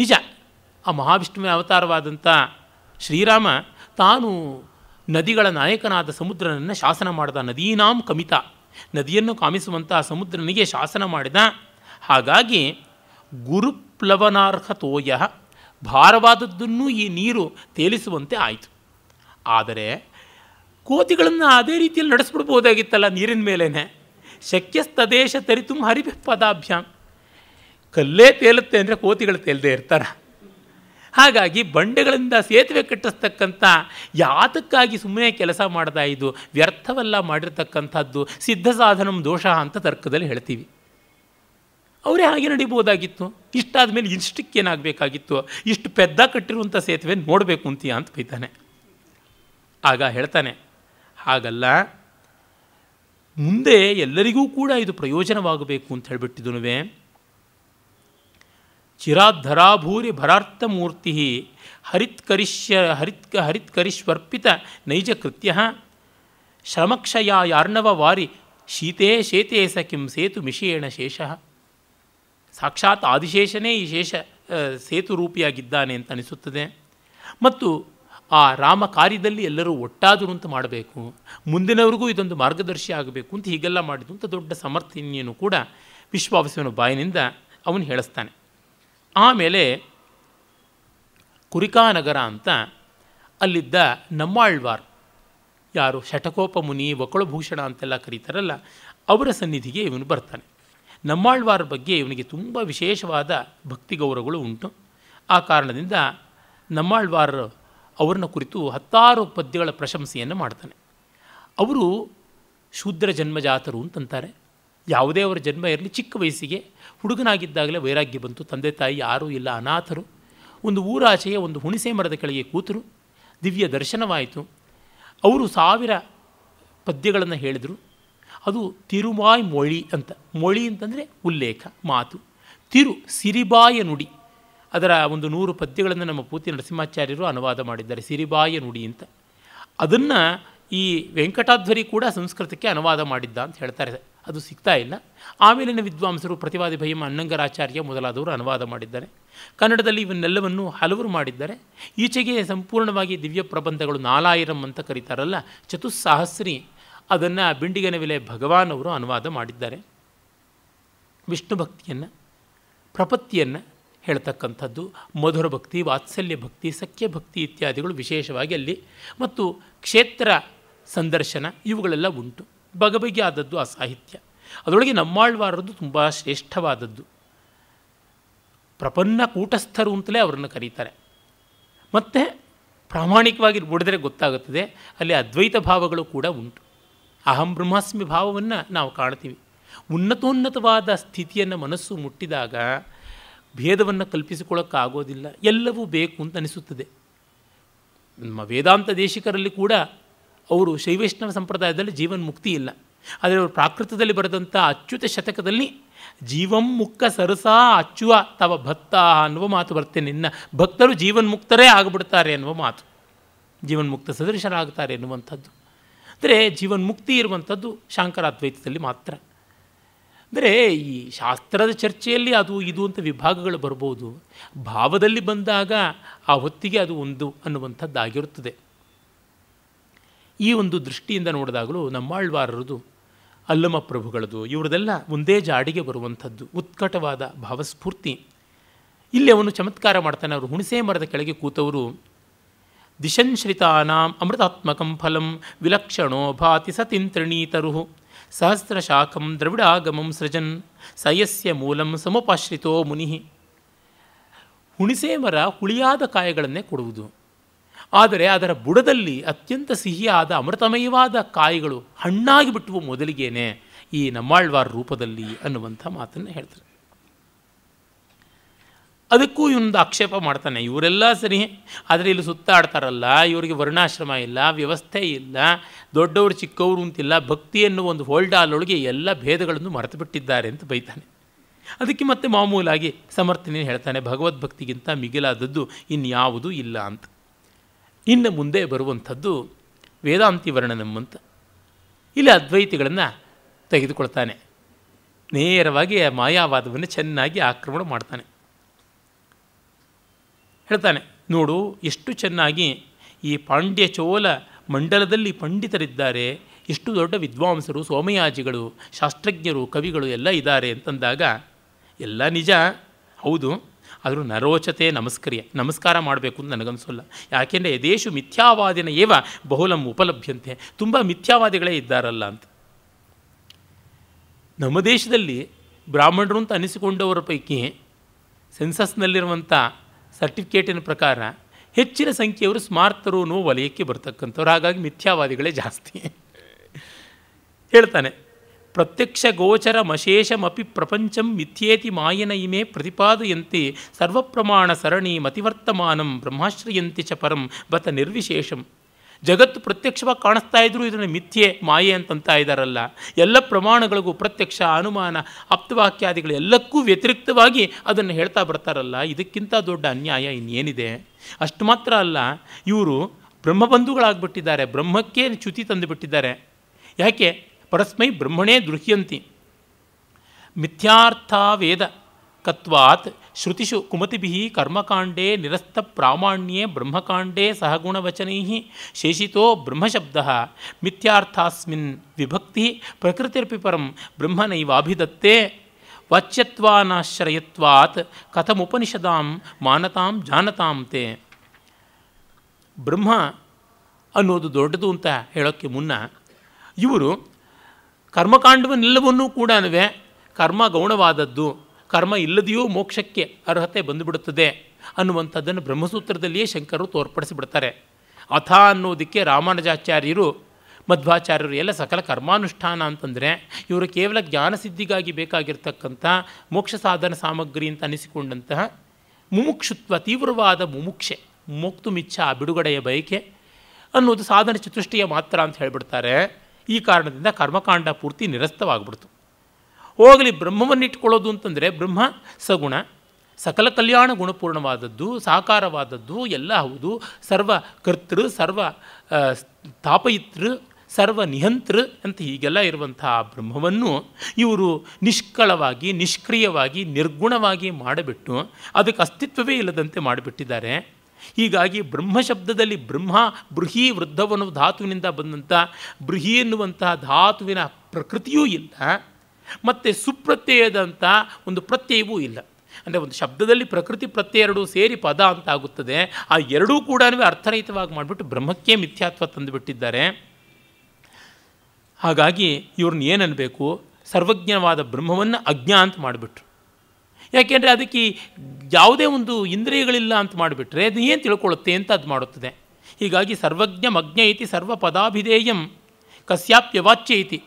ನಿಜ ಆ ಮಹಾವಿಷ್ಣುವಿನ ಅವತಾರವಾದಂಥ ಶ್ರೀರಾಮ ತಾನು ನದಿಗಳ ನಾಯಕನಾದ ಸಮುದ್ರನನ್ನು ಶಾಸನ ಮಾಡಿದ ನದೀನಾಂ ಕಮಿತ ನದಿಯನ್ನು ಕಾಮಿಸುವಂತಹ ಸಮುದ್ರನಿಗೆ ಶಾಸನ ಮಾಡಿದ ಹಾಗಾಗಿ ಗುರುಪ್ಲವನಾರ್ಹ ತೋಯ ಭಾರವಾದದ್ದನ್ನು ಈ ನೀರು ತೇಲಿಸುವಂತೆ ಆಯಿತು ಆದರೆ ಕೋತಿಗಳನ್ನು ಅದೇ ರೀತಿಯಲ್ಲಿ ನಡೆಸ್ಬಿಡ್ಬೋದಾಗಿತ್ತಲ್ಲ ನೀರಿನ ಮೇಲೇ ಶಕ್ಯಸ್ತದೇಶ ತರಿತು ಹರಿಪದಾಭ್ಯಾಮ್ ಕಲ್ಲೇ ತೇಲುತ್ತೆ ಅಂದರೆ ಕೋತಿಗಳು ತೇಲದೇ ಇರ್ತಾರೆ ಹಾಗಾಗಿ ಬಂಡೆಗಳಿಂದ ಸೇತುವೆ ಕಟ್ಟಿಸ್ತಕ್ಕಂಥ ಯಾತಕ್ಕಾಗಿ ಸುಮ್ಮನೆ ಕೆಲಸ ಮಾಡ್ತಾ ಇದು ವ್ಯರ್ಥವಲ್ಲ ಮಾಡಿರ್ತಕ್ಕಂಥದ್ದು ಸಿದ್ಧ ಸಾಧನಂ ದೋಷ ಅಂತ ತರ್ಕದಲ್ಲಿ ಹೇಳ್ತೀವಿ ಅವರೇ ಹಾಗೆ ನಡಿಬೋದಾಗಿತ್ತು ಇಷ್ಟಾದ ಮೇಲೆ ಇಷ್ಟಕ್ಕೇನಾಗಬೇಕಾಗಿತ್ತು ಏನಾಗಬೇಕಾಗಿತ್ತು ಇಷ್ಟು ಪೆದ್ದ ಕಟ್ಟಿರುವಂಥ ಸೇತುವೆ ನೋಡಬೇಕು ಅಂತೀಯ ಅಂತ ಬೈತಾನೆ ಆಗ ಹೇಳ್ತಾನೆ ಹಾಗಲ್ಲ ಮುಂದೆ ಎಲ್ಲರಿಗೂ ಕೂಡ ಇದು ಪ್ರಯೋಜನವಾಗಬೇಕು ಅಂತ ಹೇಳಿಬಿಟ್ಟಿದನುವೆ ಚಿರಾಧರಾಭೂರಿ ಭರಾರ್ಥಮೂರ್ತಿ ಹರಿತ್ಕರಿಷ್ಯ ಹರಿತ್ಕ ಹರಿತ್ಕರಿಷ್ವರ್ಪಿತ ನೈಜ ಕೃತ್ಯ ಶ್ರಮಕ್ಷಯ ಯಾರ್ಣವ ವಾರಿ ಶೀತೆ ಶೇತೆ ಸ ಕಿಂ ಸೇತು ಮಿಷೇಣ ಶೇಷ ಸಾಕ್ಷಾತ್ ಆದಿಶೇಷನೇ ಈ ಶೇಷ ಸೇತು ರೂಪಿಯಾಗಿದ್ದಾನೆ ಅಂತ ಅನಿಸುತ್ತದೆ ಮತ್ತು ಆ ರಾಮ ಕಾರ್ಯದಲ್ಲಿ ಎಲ್ಲರೂ ಒಟ್ಟಾದರು ಅಂತ ಮಾಡಬೇಕು ಮುಂದಿನವರಿಗೂ ಇದೊಂದು ಮಾರ್ಗದರ್ಶಿ ಆಗಬೇಕು ಅಂತ ಹೀಗೆಲ್ಲ ಮಾಡಿದಂಥ ದೊಡ್ಡ ಸಮರ್ಥನೆಯನ್ನು ಕೂಡ ವಿಶ್ವಾಸವನ ಬಾಯಿನಿಂದ ಅವನು ಹೇಳಿಸ್ತಾನೆ ಆಮೇಲೆ ಕುರಿಕಾನಗರ ಅಂತ ಅಲ್ಲಿದ್ದ ನಮ್ಮಾಳ್ವಾರ್ ಯಾರು ಶಟಕೋಪ ಮುನಿ ವಕುಳಭೂಷಣ ಅಂತೆಲ್ಲ ಕರೀತಾರಲ್ಲ ಅವರ ಸನ್ನಿಧಿಗೆ ಇವನು ಬರ್ತಾನೆ ನಮ್ಮಾಳ್ವಾರ್ ಬಗ್ಗೆ ಇವನಿಗೆ ತುಂಬ ವಿಶೇಷವಾದ ಭಕ್ತಿ ಗೌರವಗಳು ಉಂಟು ಆ ಕಾರಣದಿಂದ ನಮ್ಮಾಳ್ವಾರ ಅವ್ರನ್ನ ಕುರಿತು ಹತ್ತಾರು ಪದ್ಯಗಳ ಪ್ರಶಂಸೆಯನ್ನು ಮಾಡ್ತಾನೆ ಅವರು ಶೂದ್ರ ಜನ್ಮಜಾತರು ಅಂತಂತಾರೆ ಯಾವುದೇ ಅವರ ಜನ್ಮ ಇರಲಿ ಚಿಕ್ಕ ವಯಸ್ಸಿಗೆ ಹುಡುಗನಾಗಿದ್ದಾಗಲೇ ವೈರಾಗ್ಯ ಬಂತು ತಂದೆ ತಾಯಿ ಯಾರೂ ಇಲ್ಲ ಅನಾಥರು ಒಂದು ಊರಾಚೆಯ ಒಂದು ಹುಣಿಸೆ ಮರದ ಕೆಳಗೆ ಕೂತರು ದಿವ್ಯ ದರ್ಶನವಾಯಿತು ಅವರು ಸಾವಿರ ಪದ್ಯಗಳನ್ನು ಹೇಳಿದರು ಅದು ತಿರುಮಾಯ್ ಮೊಳಿ ಅಂತ ಮೊಳಿ ಅಂತಂದರೆ ಉಲ್ಲೇಖ ಮಾತು ತಿರು ಸಿರಿಬಾಯ ನುಡಿ ಅದರ ಒಂದು ನೂರು ಪದ್ಯಗಳನ್ನು ನಮ್ಮ ಪೂತಿ ನರಸಿಂಹಾಚಾರ್ಯರು ಅನುವಾದ ಮಾಡಿದ್ದಾರೆ ಸಿರಿಬಾಯ ನುಡಿ ಅಂತ ಅದನ್ನು ಈ ವೆಂಕಟಾಧ್ವರಿ ಕೂಡ ಸಂಸ್ಕೃತಕ್ಕೆ ಅನುವಾದ ಮಾಡಿದ್ದ ಅಂತ ಹೇಳ್ತಾರೆ ಅದು ಸಿಗ್ತಾ ಇಲ್ಲ ಆಮೇಲಿನ ವಿದ್ವಾಂಸರು ಪ್ರತಿವಾದಿ ಭಯಮ ಅನ್ನಂಗರಾಚಾರ್ಯ ಮೊದಲಾದವರು ಅನುವಾದ ಮಾಡಿದ್ದಾರೆ ಕನ್ನಡದಲ್ಲಿ ಇವನ್ನೆಲ್ಲವನ್ನು ಹಲವರು ಮಾಡಿದ್ದಾರೆ ಈಚೆಗೆ ಸಂಪೂರ್ಣವಾಗಿ ದಿವ್ಯ ಪ್ರಬಂಧಗಳು ನಾಲಾಯಿರಂ ಅಂತ ಕರೀತಾರಲ್ಲ ಚತುಸ್ಸಾಹಸ್ರಿ ಅದನ್ನು ಬಿಂಡಿಗನ ವಿಲೆ ಭಗವಾನ್ ಅವರು ಅನುವಾದ ಮಾಡಿದ್ದಾರೆ ವಿಷ್ಣು ಭಕ್ತಿಯನ್ನು ಪ್ರಪತ್ತಿಯನ್ನು ಹೇಳ್ತಕ್ಕಂಥದ್ದು ಮಧುರ ಭಕ್ತಿ ವಾತ್ಸಲ್ಯ ಭಕ್ತಿ ಸಖ್ಯ ಭಕ್ತಿ ಇತ್ಯಾದಿಗಳು ವಿಶೇಷವಾಗಿ ಅಲ್ಲಿ ಮತ್ತು ಕ್ಷೇತ್ರ ಸಂದರ್ಶನ ಇವುಗಳೆಲ್ಲ ಉಂಟು ಆದದ್ದು ಆ ಸಾಹಿತ್ಯ ಅದರೊಳಗೆ ನಮ್ಮಾಳ್ವಾರದ್ದು ತುಂಬ ಶ್ರೇಷ್ಠವಾದದ್ದು ಪ್ರಪನ್ನ ಕೂಟಸ್ಥರು ಅಂತಲೇ ಅವರನ್ನು ಕರೀತಾರೆ ಮತ್ತು ಪ್ರಾಮಾಣಿಕವಾಗಿ ಬುಡಿದ್ರೆ ಗೊತ್ತಾಗುತ್ತದೆ ಅಲ್ಲಿ ಅದ್ವೈತ ಭಾವಗಳು ಕೂಡ ಉಂಟು ಅಹಂ ಬ್ರಹ್ಮಾಸ್ಮಿ ಭಾವವನ್ನು ನಾವು ಕಾಣ್ತೀವಿ ಉನ್ನತೋನ್ನತವಾದ ಸ್ಥಿತಿಯನ್ನು ಮನಸ್ಸು ಮುಟ್ಟಿದಾಗ ಭೇದವನ್ನು ಕಲ್ಪಿಸಿಕೊಳ್ಳೋಕ್ಕಾಗೋದಿಲ್ಲ ಎಲ್ಲವೂ ಬೇಕು ಅಂತ ಅನಿಸುತ್ತದೆ ನಮ್ಮ ವೇದಾಂತ ದೇಶಿಕರಲ್ಲಿ ಕೂಡ ಅವರು ಶೈವೈಷ್ಣವ ಸಂಪ್ರದಾಯದಲ್ಲಿ ಜೀವನ್ ಮುಕ್ತಿ ಇಲ್ಲ ಆದರೆ ಅವರು ಪ್ರಾಕೃತದಲ್ಲಿ ಬರೆದಂಥ ಅಚ್ಯುತ ಶತಕದಲ್ಲಿ ಜೀವಂ ಮುಕ್ಕ ಸರಸಾ ಅಚ್ಚುವ ತವ ಭತ್ತ ಅನ್ನುವ ಮಾತು ಬರ್ತೇನೆ ನಿನ್ನ ಭಕ್ತರು ಜೀವನ್ಮುಕ್ತರೇ ಆಗಿಬಿಡ್ತಾರೆ ಅನ್ನುವ ಮಾತು ಜೀವನ್ಮುಕ್ತ ಸದೃಶರಾಗ್ತಾರೆ ಎನ್ನುವಂಥದ್ದು ಅಂದರೆ ಜೀವನ್ಮುಕ್ತಿ ಇರುವಂಥದ್ದು ಶಾಂಕರಾದ್ವೈತದಲ್ಲಿ ಮಾತ್ರ ಅಂದರೆ ಈ ಶಾಸ್ತ್ರದ ಚರ್ಚೆಯಲ್ಲಿ ಅದು ಇದು ಅಂತ ವಿಭಾಗಗಳು ಬರ್ಬೋದು ಭಾವದಲ್ಲಿ ಬಂದಾಗ ಆ ಹೊತ್ತಿಗೆ ಅದು ಒಂದು ಅನ್ನುವಂಥದ್ದಾಗಿರುತ್ತದೆ ಈ ಒಂದು ದೃಷ್ಟಿಯಿಂದ ನೋಡಿದಾಗಲೂ ನಮ್ಮಾಳ್ವಾರರದು ಅಲ್ಲಮ ಪ್ರಭುಗಳದು ಇವರದೆಲ್ಲ ಒಂದೇ ಜಾಡಿಗೆ ಬರುವಂಥದ್ದು ಉತ್ಕಟವಾದ ಭಾವಸ್ಫೂರ್ತಿ ಇಲ್ಲಿ ಅವನು ಚಮತ್ಕಾರ ಮಾಡ್ತಾನೆ ಅವರು ಹುಣಸೆ ಮರದ ಕೆಳಗೆ ಕೂತವರು ದಿಶಂಶ್ರಿತಾನಾಂ ಅಮೃತಾತ್ಮಕಂ ಫಲಂ ವಿಲಕ್ಷಣೋ ಭಾತಿ ಸತಿಂತ್ರಿಣೀತರು ಸಹಸ್ರಶಾಖಂ ದ್ರವಿಡಾಗಮಂ ಸೃಜನ್ ಸಯಸ್ಯ ಮೂಲಂ ಸಮಪಾಶ್ರಿತೋ ಮುನಿ ಹುಣಸೆ ಮರ ಹುಳಿಯಾದ ಕಾಯಗಳನ್ನೇ ಕೊಡುವುದು ಆದರೆ ಅದರ ಬುಡದಲ್ಲಿ ಅತ್ಯಂತ ಸಿಹಿಯಾದ ಅಮೃತಮಯವಾದ ಕಾಯಿಗಳು ಹಣ್ಣಾಗಿ ಬಿಟ್ಟುವ ಮೊದಲಿಗೇನೆ ಈ ನಮ್ಮಾಳ್ವಾರ್ ರೂಪದಲ್ಲಿ ಅನ್ನುವಂಥ ಮಾತನ್ನು ಹೇಳ್ತಾರೆ ಅದಕ್ಕೂ ಇವನೊಂದು ಆಕ್ಷೇಪ ಮಾಡ್ತಾನೆ ಇವರೆಲ್ಲ ಸರಿ ಆದರೆ ಇಲ್ಲಿ ಸುತ್ತಾಡ್ತಾರಲ್ಲ ಇವರಿಗೆ ವರ್ಣಾಶ್ರಮ ಇಲ್ಲ ವ್ಯವಸ್ಥೆ ಇಲ್ಲ ದೊಡ್ಡವರು ಚಿಕ್ಕವರು ಅಂತಿಲ್ಲ ಭಕ್ತಿ ಎನ್ನುವ ಒಂದು ಹೋಲ್ಡಾಲೊಳಗೆ ಎಲ್ಲ ಭೇದಗಳನ್ನು ಮರೆತು ಬಿಟ್ಟಿದ್ದಾರೆ ಅಂತ ಬೈತಾನೆ ಅದಕ್ಕೆ ಮತ್ತೆ ಮಾಮೂಲಾಗಿ ಸಮರ್ಥನೆ ಹೇಳ್ತಾನೆ ಭಗವದ್ಭಕ್ತಿಗಿಂತ ಮಿಗಿಲಾದದ್ದು ಇನ್ಯಾವುದೂ ಇಲ್ಲ ಅಂತ ಇನ್ನು ಮುಂದೆ ಬರುವಂಥದ್ದು ವೇದಾಂತಿ ವರ್ಣನಮ್ಮಂತ ಇಲ್ಲಿ ಅದ್ವೈತಿಗಳನ್ನು ತೆಗೆದುಕೊಳ್ತಾನೆ ನೇರವಾಗಿ ಮಾಯಾವಾದವನ್ನು ಚೆನ್ನಾಗಿ ಆಕ್ರಮಣ ಮಾಡ್ತಾನೆ ಹೇಳ್ತಾನೆ ನೋಡು ಎಷ್ಟು ಚೆನ್ನಾಗಿ ಈ ಪಾಂಡ್ಯಚೋಲ ಮಂಡಲದಲ್ಲಿ ಪಂಡಿತರಿದ್ದಾರೆ ಎಷ್ಟು ದೊಡ್ಡ ವಿದ್ವಾಂಸರು ಸೋಮಯಾಜಿಗಳು ಶಾಸ್ತ್ರಜ್ಞರು ಕವಿಗಳು ಎಲ್ಲ ಇದ್ದಾರೆ ಅಂತಂದಾಗ ಎಲ್ಲ ನಿಜ ಹೌದು ಆದರೂ ನರೋಚತೆ ನಮಸ್ಕರಿಯ ನಮಸ್ಕಾರ ಮಾಡಬೇಕು ಅಂತ ನನಗನ್ಸೋಲ್ಲ ಯಾಕೆಂದರೆ ಯದೇಶು ಮಿಥ್ಯಾವಾದಿನ ಏವ ಬಹುಲಂ ಉಪಲಭ್ಯಂತೆ ತುಂಬ ಮಿಥ್ಯಾವಾದಿಗಳೇ ಇದ್ದಾರಲ್ಲ ಅಂತ ನಮ್ಮ ದೇಶದಲ್ಲಿ ಬ್ರಾಹ್ಮಣರು ಅಂತ ಅನಿಸಿಕೊಂಡವರ ಪೈಕಿ ಸೆನ್ಸಸ್ನಲ್ಲಿರುವಂಥ ಸರ್ಟಿಫಿಕೇಟಿನ ಪ್ರಕಾರ ಹೆಚ್ಚಿನ ಸಂಖ್ಯೆಯವರು ಸ್ಮಾರ್ತರು ಅನ್ನೋ ವಲಯಕ್ಕೆ ಬರ್ತಕ್ಕಂಥವ್ರು ಹಾಗಾಗಿ ಮಿಥ್ಯಾವಾದಿಗಳೇ ಜಾಸ್ತಿ ಹೇಳ್ತಾನೆ ಪ್ರತ್ಯಕ್ಷ ಗೋಚರ ಮಶೇಷಮಪಿ ಪ್ರಪಂಚಂ ಮಿಥ್ಯೇತಿ ಮಾಯನ ಇಮೇ ಪ್ರತಿಪಾದಯಂತೆ ಸರ್ವಪ್ರಮಾಣ ಸರಣಿ ಮತಿವರ್ತಮಾನಂ ಬ್ರಹ್ಮಾಶ್ರಯಂತಿ ಚ ಪರಂ ಬತ ನಿರ್ವಿಶೇಷಂ ಜಗತ್ತು ಪ್ರತ್ಯಕ್ಷವಾಗಿ ಕಾಣಿಸ್ತಾ ಇದ್ದರೂ ಇದನ್ನು ಮಿಥ್ಯೆ ಮಾಯೆ ಅಂತಂತ ಇದ್ದಾರಲ್ಲ ಎಲ್ಲ ಪ್ರಮಾಣಗಳಿಗೂ ಪ್ರತ್ಯಕ್ಷ ಅನುಮಾನ ಎಲ್ಲಕ್ಕೂ ವ್ಯತಿರಿಕ್ತವಾಗಿ ಅದನ್ನು ಹೇಳ್ತಾ ಬರ್ತಾರಲ್ಲ ಇದಕ್ಕಿಂತ ದೊಡ್ಡ ಅನ್ಯಾಯ ಇನ್ನೇನಿದೆ ಅಷ್ಟು ಮಾತ್ರ ಅಲ್ಲ ಇವರು ಬ್ರಹ್ಮಬಂಧುಗಳಾಗ್ಬಿಟ್ಟಿದ್ದಾರೆ ಬ್ರಹ್ಮಕ್ಕೆ ಚ್ಯುತಿ ತಂದುಬಿಟ್ಟಿದ್ದಾರೆ ಯಾಕೆ ಪರಸ್ಮೈ ಬ್ರಹ್ಮಣೇ ಗೃಹ್ಯಂತಿ ಮಿಥ್ಯಾರ್ಥಾವೇದ ಕತ್ವಾತ್ ಶ್ರುತಿಷು ಕುಮತಿಭಿ ಕರ್ಮಕಾಂಡೇ ನಿರಸ್ತ ಪ್ರಾಮಾಣ್ಯೇ ಬ್ರಹ್ಮಕಾಂಡೇ ಸಹಗುಣವಚನೈ ಶೇಷಿತೋ ಬ್ರಹ್ಮಶಬ್ದ ಮಿಥ್ಯಾರ್ಥಾಸ್ಮಿನ್ ವಿಭಕ್ತಿ ಪ್ರಕೃತಿರ್ಪಿ ಪರಂ ಬ್ರಹ್ಮನೈವಾಭಿದತ್ತೇ ವಾಚ್ಯತ್ವಾನಾಶ್ರಯತ್ವಾತ್ ಕಥಮುಪನಿಷದಾಂ ಮಾನತಾಂ ಜಾನತಾಂ ತೇ ಬ್ರಹ್ಮ ಅನ್ನೋದು ದೊಡ್ಡದು ಅಂತ ಹೇಳೋಕ್ಕೆ ಮುನ್ನ ಇವರು ಕರ್ಮಕಾಂಡವ ಕರ್ಮಕಾಂಡವನ್ನೆಲ್ಲವನ್ನೂ ಕೂಡ ಕರ್ಮ ಗೌಣವಾದದ್ದು ಕರ್ಮ ಇಲ್ಲದೆಯೂ ಮೋಕ್ಷಕ್ಕೆ ಅರ್ಹತೆ ಬಂದುಬಿಡುತ್ತದೆ ಅನ್ನುವಂಥದ್ದನ್ನು ಬ್ರಹ್ಮಸೂತ್ರದಲ್ಲಿಯೇ ಶಂಕರರು ತೋರ್ಪಡಿಸಿಬಿಡ್ತಾರೆ ಅಥ ಅನ್ನೋದಕ್ಕೆ ರಾಮಾನುಜಾಚಾರ್ಯರು ಮಧ್ವಾಚಾರ್ಯರು ಎಲ್ಲ ಸಕಲ ಕರ್ಮಾನುಷ್ಠಾನ ಅಂತಂದರೆ ಇವರು ಕೇವಲ ಜ್ಞಾನಸಿದ್ಧಿಗಾಗಿ ಬೇಕಾಗಿರ್ತಕ್ಕಂಥ ಮೋಕ್ಷ ಸಾಧನ ಸಾಮಗ್ರಿ ಅಂತ ಅನಿಸಿಕೊಂಡಂತಹ ಮುಮುಕ್ಷುತ್ವ ತೀವ್ರವಾದ ಮುಮುಕ್ಷೆ ಮುಕ್ತು ಆ ಬಿಡುಗಡೆಯ ಬಯಕೆ ಅನ್ನೋದು ಸಾಧನ ಚತುಷ್ಟಯ ಮಾತ್ರ ಅಂತ ಹೇಳಿಬಿಡ್ತಾರೆ ಈ ಕಾರಣದಿಂದ ಕರ್ಮಕಾಂಡ ಪೂರ್ತಿ ನಿರಸ್ತವಾಗ್ಬಿಡ್ತು ಹೋಗಲಿ ಬ್ರಹ್ಮವನ್ನಿಟ್ಕೊಳ್ಳೋದು ಅಂತಂದರೆ ಬ್ರಹ್ಮ ಸಗುಣ ಸಕಲ ಕಲ್ಯಾಣ ಗುಣಪೂರ್ಣವಾದದ್ದು ಸಾಕಾರವಾದದ್ದು ಎಲ್ಲ ಹೌದು ಸರ್ವ ಕರ್ತೃ ಸರ್ವ ತಾಪಯಿತೃ ಸರ್ವ ನಿಹಂತೃ ಅಂತ ಹೀಗೆಲ್ಲ ಇರುವಂತಹ ಬ್ರಹ್ಮವನ್ನು ಇವರು ನಿಷ್ಕಳವಾಗಿ ನಿಷ್ಕ್ರಿಯವಾಗಿ ನಿರ್ಗುಣವಾಗಿ ಮಾಡಿಬಿಟ್ಟು ಅದಕ್ಕೆ ಅಸ್ತಿತ್ವವೇ ಇಲ್ಲದಂತೆ ಮಾಡಿಬಿಟ್ಟಿದ್ದಾರೆ ಹೀಗಾಗಿ ಬ್ರಹ್ಮ ಶಬ್ದದಲ್ಲಿ ಬ್ರಹ್ಮ ಬೃಹಿ ವೃದ್ಧವನ್ನು ಧಾತುವಿನಿಂದ ಬಂದಂಥ ಬೃಹಿ ಎನ್ನುವಂತಹ ಧಾತುವಿನ ಪ್ರಕೃತಿಯೂ ಇಲ್ಲ ಮತ್ತು ಸುಪ್ರತ್ಯಯದಂಥ ಒಂದು ಪ್ರತ್ಯಯವೂ ಇಲ್ಲ ಅಂದರೆ ಒಂದು ಶಬ್ದದಲ್ಲಿ ಪ್ರಕೃತಿ ಪ್ರತ್ಯಯ ಎರಡೂ ಸೇರಿ ಪದ ಅಂತ ಆಗುತ್ತದೆ ಆ ಎರಡೂ ಕೂಡ ಅರ್ಥರಹಿತವಾಗಿ ಮಾಡಿಬಿಟ್ಟು ಬ್ರಹ್ಮಕ್ಕೆ ಮಿಥ್ಯಾತ್ವ ತಂದುಬಿಟ್ಟಿದ್ದಾರೆ ಹಾಗಾಗಿ ಇವ್ರನ್ನ ಏನನ್ನಬೇಕು ಸರ್ವಜ್ಞವಾದ ಬ್ರಹ್ಮವನ್ನು ಅಜ್ಞಾ ಅಂತ ಮಾಡಿಬಿಟ್ರು ಯಾಕೆಂದರೆ ಅದಕ್ಕೆ ಯಾವುದೇ ಒಂದು ಇಂದ್ರಿಯಗಳಿಲ್ಲ ಅಂತ ಮಾಡಿಬಿಟ್ರೆ ಅದು ಏನು ತಿಳ್ಕೊಳ್ಳುತ್ತೆ ಅಂತ ಅದು ಮಾಡುತ್ತದೆ ಹೀಗಾಗಿ ಸರ್ವಜ್ಞ ಮಗ್ನ ಇತಿ ಸರ್ವ ಪದಾಭಿಧೇಯಂ ಕಸ್ಯಾಪ್ಯವಾಚ್ಯ ಇತಿ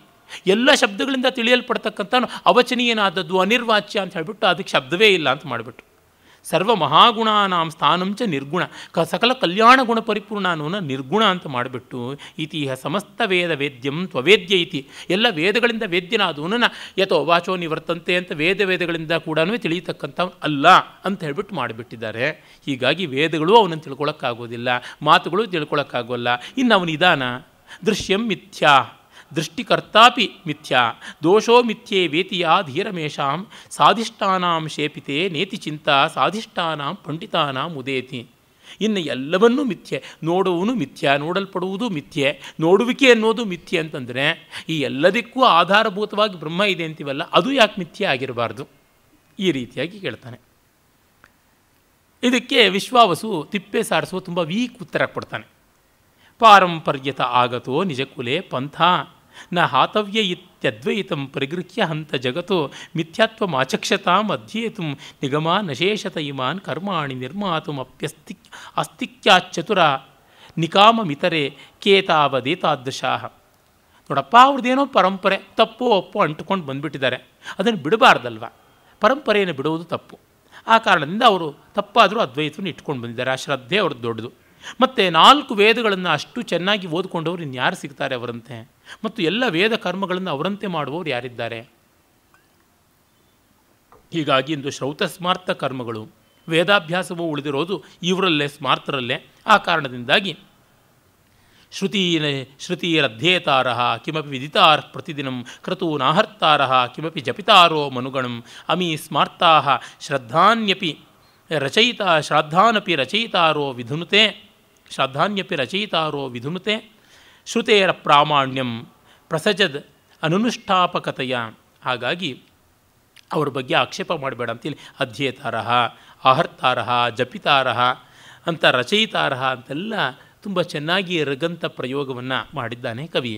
ಎಲ್ಲ ಶಬ್ದಗಳಿಂದ ತಿಳಿಯಲ್ಪಡ್ತಕ್ಕಂಥ ಅವಚನೀಯನಾದದ್ದು ಅನಿರ್ವಾಚ್ಯ ಅಂತ ಹೇಳಿಬಿಟ್ಟು ಅದಕ್ಕೆ ಶಬ್ದವೇ ಇಲ್ಲ ಅಂತ ಮಾಡಿಬಿಟ್ರು ಸರ್ವ ಮಹಾಗುಣಾನಾಂ ಸ್ಥಾನಂಚ ನಿರ್ಗುಣ ಕ ಸಕಲ ಕಲ್ಯಾಣ ಗುಣ ಅನ್ನೋನ ನಿರ್ಗುಣ ಅಂತ ಮಾಡಿಬಿಟ್ಟು ಇತಿಹ ಸಮಸ್ತ ವೇದ ವೇದ್ಯಂ ತ್ವವೇದ್ಯ ಇತಿ ಎಲ್ಲ ವೇದಗಳಿಂದ ವೇದ್ಯನಾದವನನ್ನು ಯಥೋ ವಾಚೋ ನಿವರ್ತಂತೆ ಅಂತ ವೇದ ವೇದಗಳಿಂದ ಕೂಡ ತಿಳಿಯತಕ್ಕಂಥ ಅಲ್ಲ ಅಂತ ಹೇಳ್ಬಿಟ್ಟು ಮಾಡಿಬಿಟ್ಟಿದ್ದಾರೆ ಹೀಗಾಗಿ ವೇದಗಳು ಅವನನ್ನು ತಿಳ್ಕೊಳ್ಳೋಕ್ಕಾಗೋದಿಲ್ಲ ಮಾತುಗಳು ತಿಳ್ಕೊಳ್ಳೋಕ್ಕಾಗೋಲ್ಲ ಇನ್ನು ಅವನಿದಾನ ದೃಶ್ಯಂ ಮಿಥ್ಯಾ ದೃಷ್ಟಿಕರ್ತಾಪಿ ಮಿಥ್ಯ ದೋಷೋ ಮಿಥ್ಯೆ ವೇತಿಯ ಧೀರಮೇಷಾಂ ಸಾಧಿಷ್ಠಾನಾಂ ಶೇಪಿತೆ ನೇತಿ ಚಿಂತ ಸಾಧಿಷ್ಠಾನಾಂ ಪಂಡಿತಾನಾಂ ಉದೇತಿ ಇನ್ನು ಎಲ್ಲವನ್ನೂ ಮಿಥ್ಯೆ ನೋಡುವನು ಮಿಥ್ಯ ನೋಡಲ್ಪಡುವುದು ಮಿಥ್ಯೆ ನೋಡುವಿಕೆ ಅನ್ನೋದು ಮಿಥ್ಯೆ ಅಂತಂದರೆ ಈ ಎಲ್ಲದಕ್ಕೂ ಆಧಾರಭೂತವಾಗಿ ಬ್ರಹ್ಮ ಇದೆ ಅಂತೀವಲ್ಲ ಅದು ಯಾಕೆ ಮಿಥ್ಯೆ ಆಗಿರಬಾರ್ದು ಈ ರೀತಿಯಾಗಿ ಕೇಳ್ತಾನೆ ಇದಕ್ಕೆ ವಿಶ್ವಾವಸು ತಿಪ್ಪೆ ಸಾರಿಸುವ ತುಂಬ ವೀಕ್ ಉತ್ತರ ಕೊಡ್ತಾನೆ ಪಾರಂಪರ್ಯತ ಆಗತೋ ನಿಜಕುಲೆ ಪಂಥ ನ ಹಾತವ್ಯ ಇತ್ಯದ್ವೈತಂ ಪರಿಗೃಹ್ಯ ಹಂತ ಜಗತ್ತು ಮಿಥ್ಯಾತ್ವಮಾಚಕ್ಷತಾಂ ಅಧ್ಯೇತು ನಿಗಮ ನಶೇಷತ ಇಮಾನ್ ಕರ್ಮಾಣಿ ನಿರ್ಮಾತುಮಪ್ಯಸ್ತಿ ಅಸ್ತಿಕ್ಯಾಚತುರ ನಿಕಾಮಮಿತರೆ ಕೇತಾವದೇತಾದೃಶಾ ನೋಡಪ್ಪ ಅವ್ರದ್ದೇನೋ ಪರಂಪರೆ ತಪ್ಪು ಒಪ್ಪು ಅಂಟುಕೊಂಡು ಬಂದುಬಿಟ್ಟಿದ್ದಾರೆ ಅದನ್ನು ಬಿಡಬಾರ್ದಲ್ವ ಪರಂಪರೆಯನ್ನು ಬಿಡುವುದು ತಪ್ಪು ಆ ಕಾರಣದಿಂದ ಅವರು ತಪ್ಪಾದರೂ ಅದ್ವೈತವನ್ನು ಇಟ್ಕೊಂಡು ಬಂದಿದ್ದಾರೆ ಆ ಶ್ರದ್ಧೆ ಅವ್ರದ್ದು ದೊಡ್ಡದು ಮತ್ತು ನಾಲ್ಕು ವೇದಗಳನ್ನು ಅಷ್ಟು ಚೆನ್ನಾಗಿ ಓದ್ಕೊಂಡವರು ಇನ್ಯಾರು ಸಿಗ್ತಾರೆ ಅವರಂತೆ ಮತ್ತು ಎಲ್ಲ ವೇದ ಕರ್ಮಗಳನ್ನು ಅವರಂತೆ ಮಾಡುವವರು ಯಾರಿದ್ದಾರೆ ಹೀಗಾಗಿ ಇಂದು ಶ್ರೌತ ಸ್ಮಾರ್ಥ ಕರ್ಮಗಳು ವೇದಾಭ್ಯಾಸವೂ ಉಳಿದಿರೋದು ಇವರಲ್ಲೇ ಸ್ಮಾರ್ತರಲ್ಲೇ ಆ ಕಾರಣದಿಂದಾಗಿ ಶ್ರುತೀನ ಶ್ರುತಿರಧ್ಯೇತಾರ ಕಿಮಪಿ ವಿದಿತಾರ್ ಪ್ರತಿದಿನಂ ಕ್ರತೂನಾಹರ್ತಾರ ಕಿಮಪಿ ಜಪಿತಾರೋ ಮನುಗಣಂ ಅಮಿ ಸ್ಮಾರ್ತಾ ಶ್ರದ್ಧಾನ್ಯಪಿ ರಚಯಿತ ಶ್ರದ್ಧಾನಪಿ ರಚಯಿತಾರೋ ವಿಧುನುತೆ ಶ್ರದ್ಧಾನ್ಯಪಿ ರಚಯಿತಾರೋ ವಿಧುನುತೆ ಶ್ರುತೇರ ಪ್ರಾಮಾಣ್ಯಂ ಪ್ರಸಜದ್ ಅನುಷ್ಠಾಪಕತೆಯ ಹಾಗಾಗಿ ಅವ್ರ ಬಗ್ಗೆ ಆಕ್ಷೇಪ ಮಾಡಬೇಡ ಅಂತೇಳಿ ಅಧ್ಯಯತಾರಹ ಆಹರ್ತಾರಹ ಜಪಿತಾರಹ ಅಂತ ರಚಯಿತಾರಹ ಅಂತೆಲ್ಲ ತುಂಬ ಚೆನ್ನಾಗಿ ರಗಂತ ಪ್ರಯೋಗವನ್ನು ಮಾಡಿದ್ದಾನೆ ಕವಿ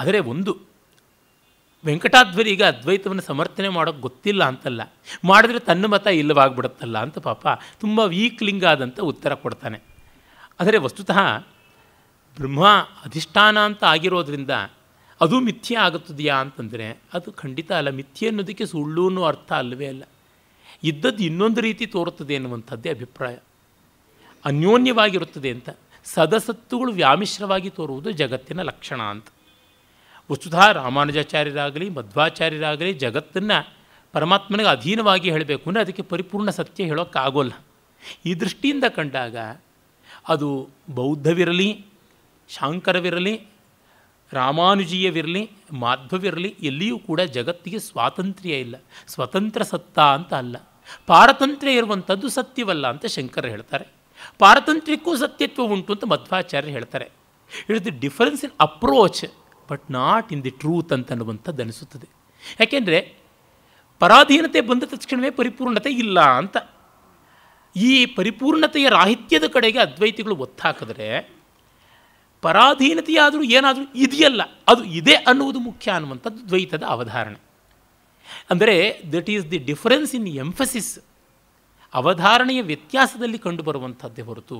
ಆದರೆ ಒಂದು ವೆಂಕಟಾಧ್ವರಿ ಈಗ ಅದ್ವೈತವನ್ನು ಸಮರ್ಥನೆ ಮಾಡೋಕ್ಕೆ ಗೊತ್ತಿಲ್ಲ ಅಂತಲ್ಲ ಮಾಡಿದ್ರೆ ತನ್ನ ಮತ ಇಲ್ಲವಾಗ್ಬಿಡುತ್ತಲ್ಲ ಅಂತ ಪಾಪ ತುಂಬ ಲಿಂಗ ಆದಂಥ ಉತ್ತರ ಕೊಡ್ತಾನೆ ಆದರೆ ವಸ್ತುತಃ ಬ್ರಹ್ಮ ಅಧಿಷ್ಠಾನ ಅಂತ ಆಗಿರೋದ್ರಿಂದ ಅದು ಮಿಥ್ಯ ಆಗುತ್ತದೆಯಾ ಅಂತಂದರೆ ಅದು ಖಂಡಿತ ಅಲ್ಲ ಮಿಥ್ಯೆ ಅನ್ನೋದಕ್ಕೆ ಸುಳ್ಳು ಅನ್ನೋ ಅರ್ಥ ಅಲ್ಲವೇ ಅಲ್ಲ ಇದ್ದದ್ದು ಇನ್ನೊಂದು ರೀತಿ ತೋರುತ್ತದೆ ಅನ್ನುವಂಥದ್ದೇ ಅಭಿಪ್ರಾಯ ಅನ್ಯೋನ್ಯವಾಗಿರುತ್ತದೆ ಅಂತ ಸದಸತ್ತುಗಳು ವ್ಯಾಮಿಶ್ರವಾಗಿ ತೋರುವುದು ಜಗತ್ತಿನ ಲಕ್ಷಣ ಅಂತ ವಸ್ತುತಃ ರಾಮಾನುಜಾಚಾರ್ಯರಾಗಲಿ ಮಧ್ವಾಚಾರ್ಯರಾಗಲಿ ಜಗತ್ತನ್ನು ಪರಮಾತ್ಮನಿಗೆ ಅಧೀನವಾಗಿ ಹೇಳಬೇಕು ಅಂದರೆ ಅದಕ್ಕೆ ಪರಿಪೂರ್ಣ ಸತ್ಯ ಹೇಳೋಕ್ಕಾಗೋಲ್ಲ ಈ ದೃಷ್ಟಿಯಿಂದ ಕಂಡಾಗ ಅದು ಬೌದ್ಧವಿರಲಿ ಶಾಂಕರವಿರಲಿ ರಾಮಾನುಜೀಯವಿರಲಿ ಮಾಧ್ವವಿರಲಿ ಎಲ್ಲಿಯೂ ಕೂಡ ಜಗತ್ತಿಗೆ ಸ್ವಾತಂತ್ರ್ಯ ಇಲ್ಲ ಸ್ವತಂತ್ರ ಸತ್ತ ಅಂತ ಅಲ್ಲ ಪಾರತಂತ್ರ್ಯ ಇರುವಂಥದ್ದು ಸತ್ಯವಲ್ಲ ಅಂತ ಶಂಕರ್ ಹೇಳ್ತಾರೆ ಪಾರತಂತ್ರ್ಯಕ್ಕೂ ಸತ್ಯತ್ವ ಉಂಟು ಅಂತ ಮಧ್ವಾಚಾರ್ಯ ಹೇಳ್ತಾರೆ it the difference in approach but not in the truth ಅಂತ ಅನ್ನುವಂಥದ್ದು ಅನಿಸುತ್ತದೆ ಯಾಕೆಂದರೆ ಪರಾಧೀನತೆ ಬಂದ ತಕ್ಷಣವೇ ಪರಿಪೂರ್ಣತೆ ಇಲ್ಲ ಅಂತ ಈ ಪರಿಪೂರ್ಣತೆಯ ರಾಹಿತ್ಯದ ಕಡೆಗೆ ಅದ್ವೈತಿಗಳು ಒತ್ತಾಕಿದ್ರೆ ಪರಾಧೀನತೆಯಾದರೂ ಏನಾದರೂ ಇದೆಯಲ್ಲ ಅದು ಇದೆ ಅನ್ನುವುದು ಮುಖ್ಯ ಅನ್ನುವಂಥದ್ದು ದ್ವೈತದ ಅವಧಾರಣೆ ಅಂದರೆ that is the difference in emphasis ಅವಧಾರಣೆಯ ವ್ಯತ್ಯಾಸದಲ್ಲಿ ಕಂಡುಬರುವಂಥದ್ದೇ ಹೊರತು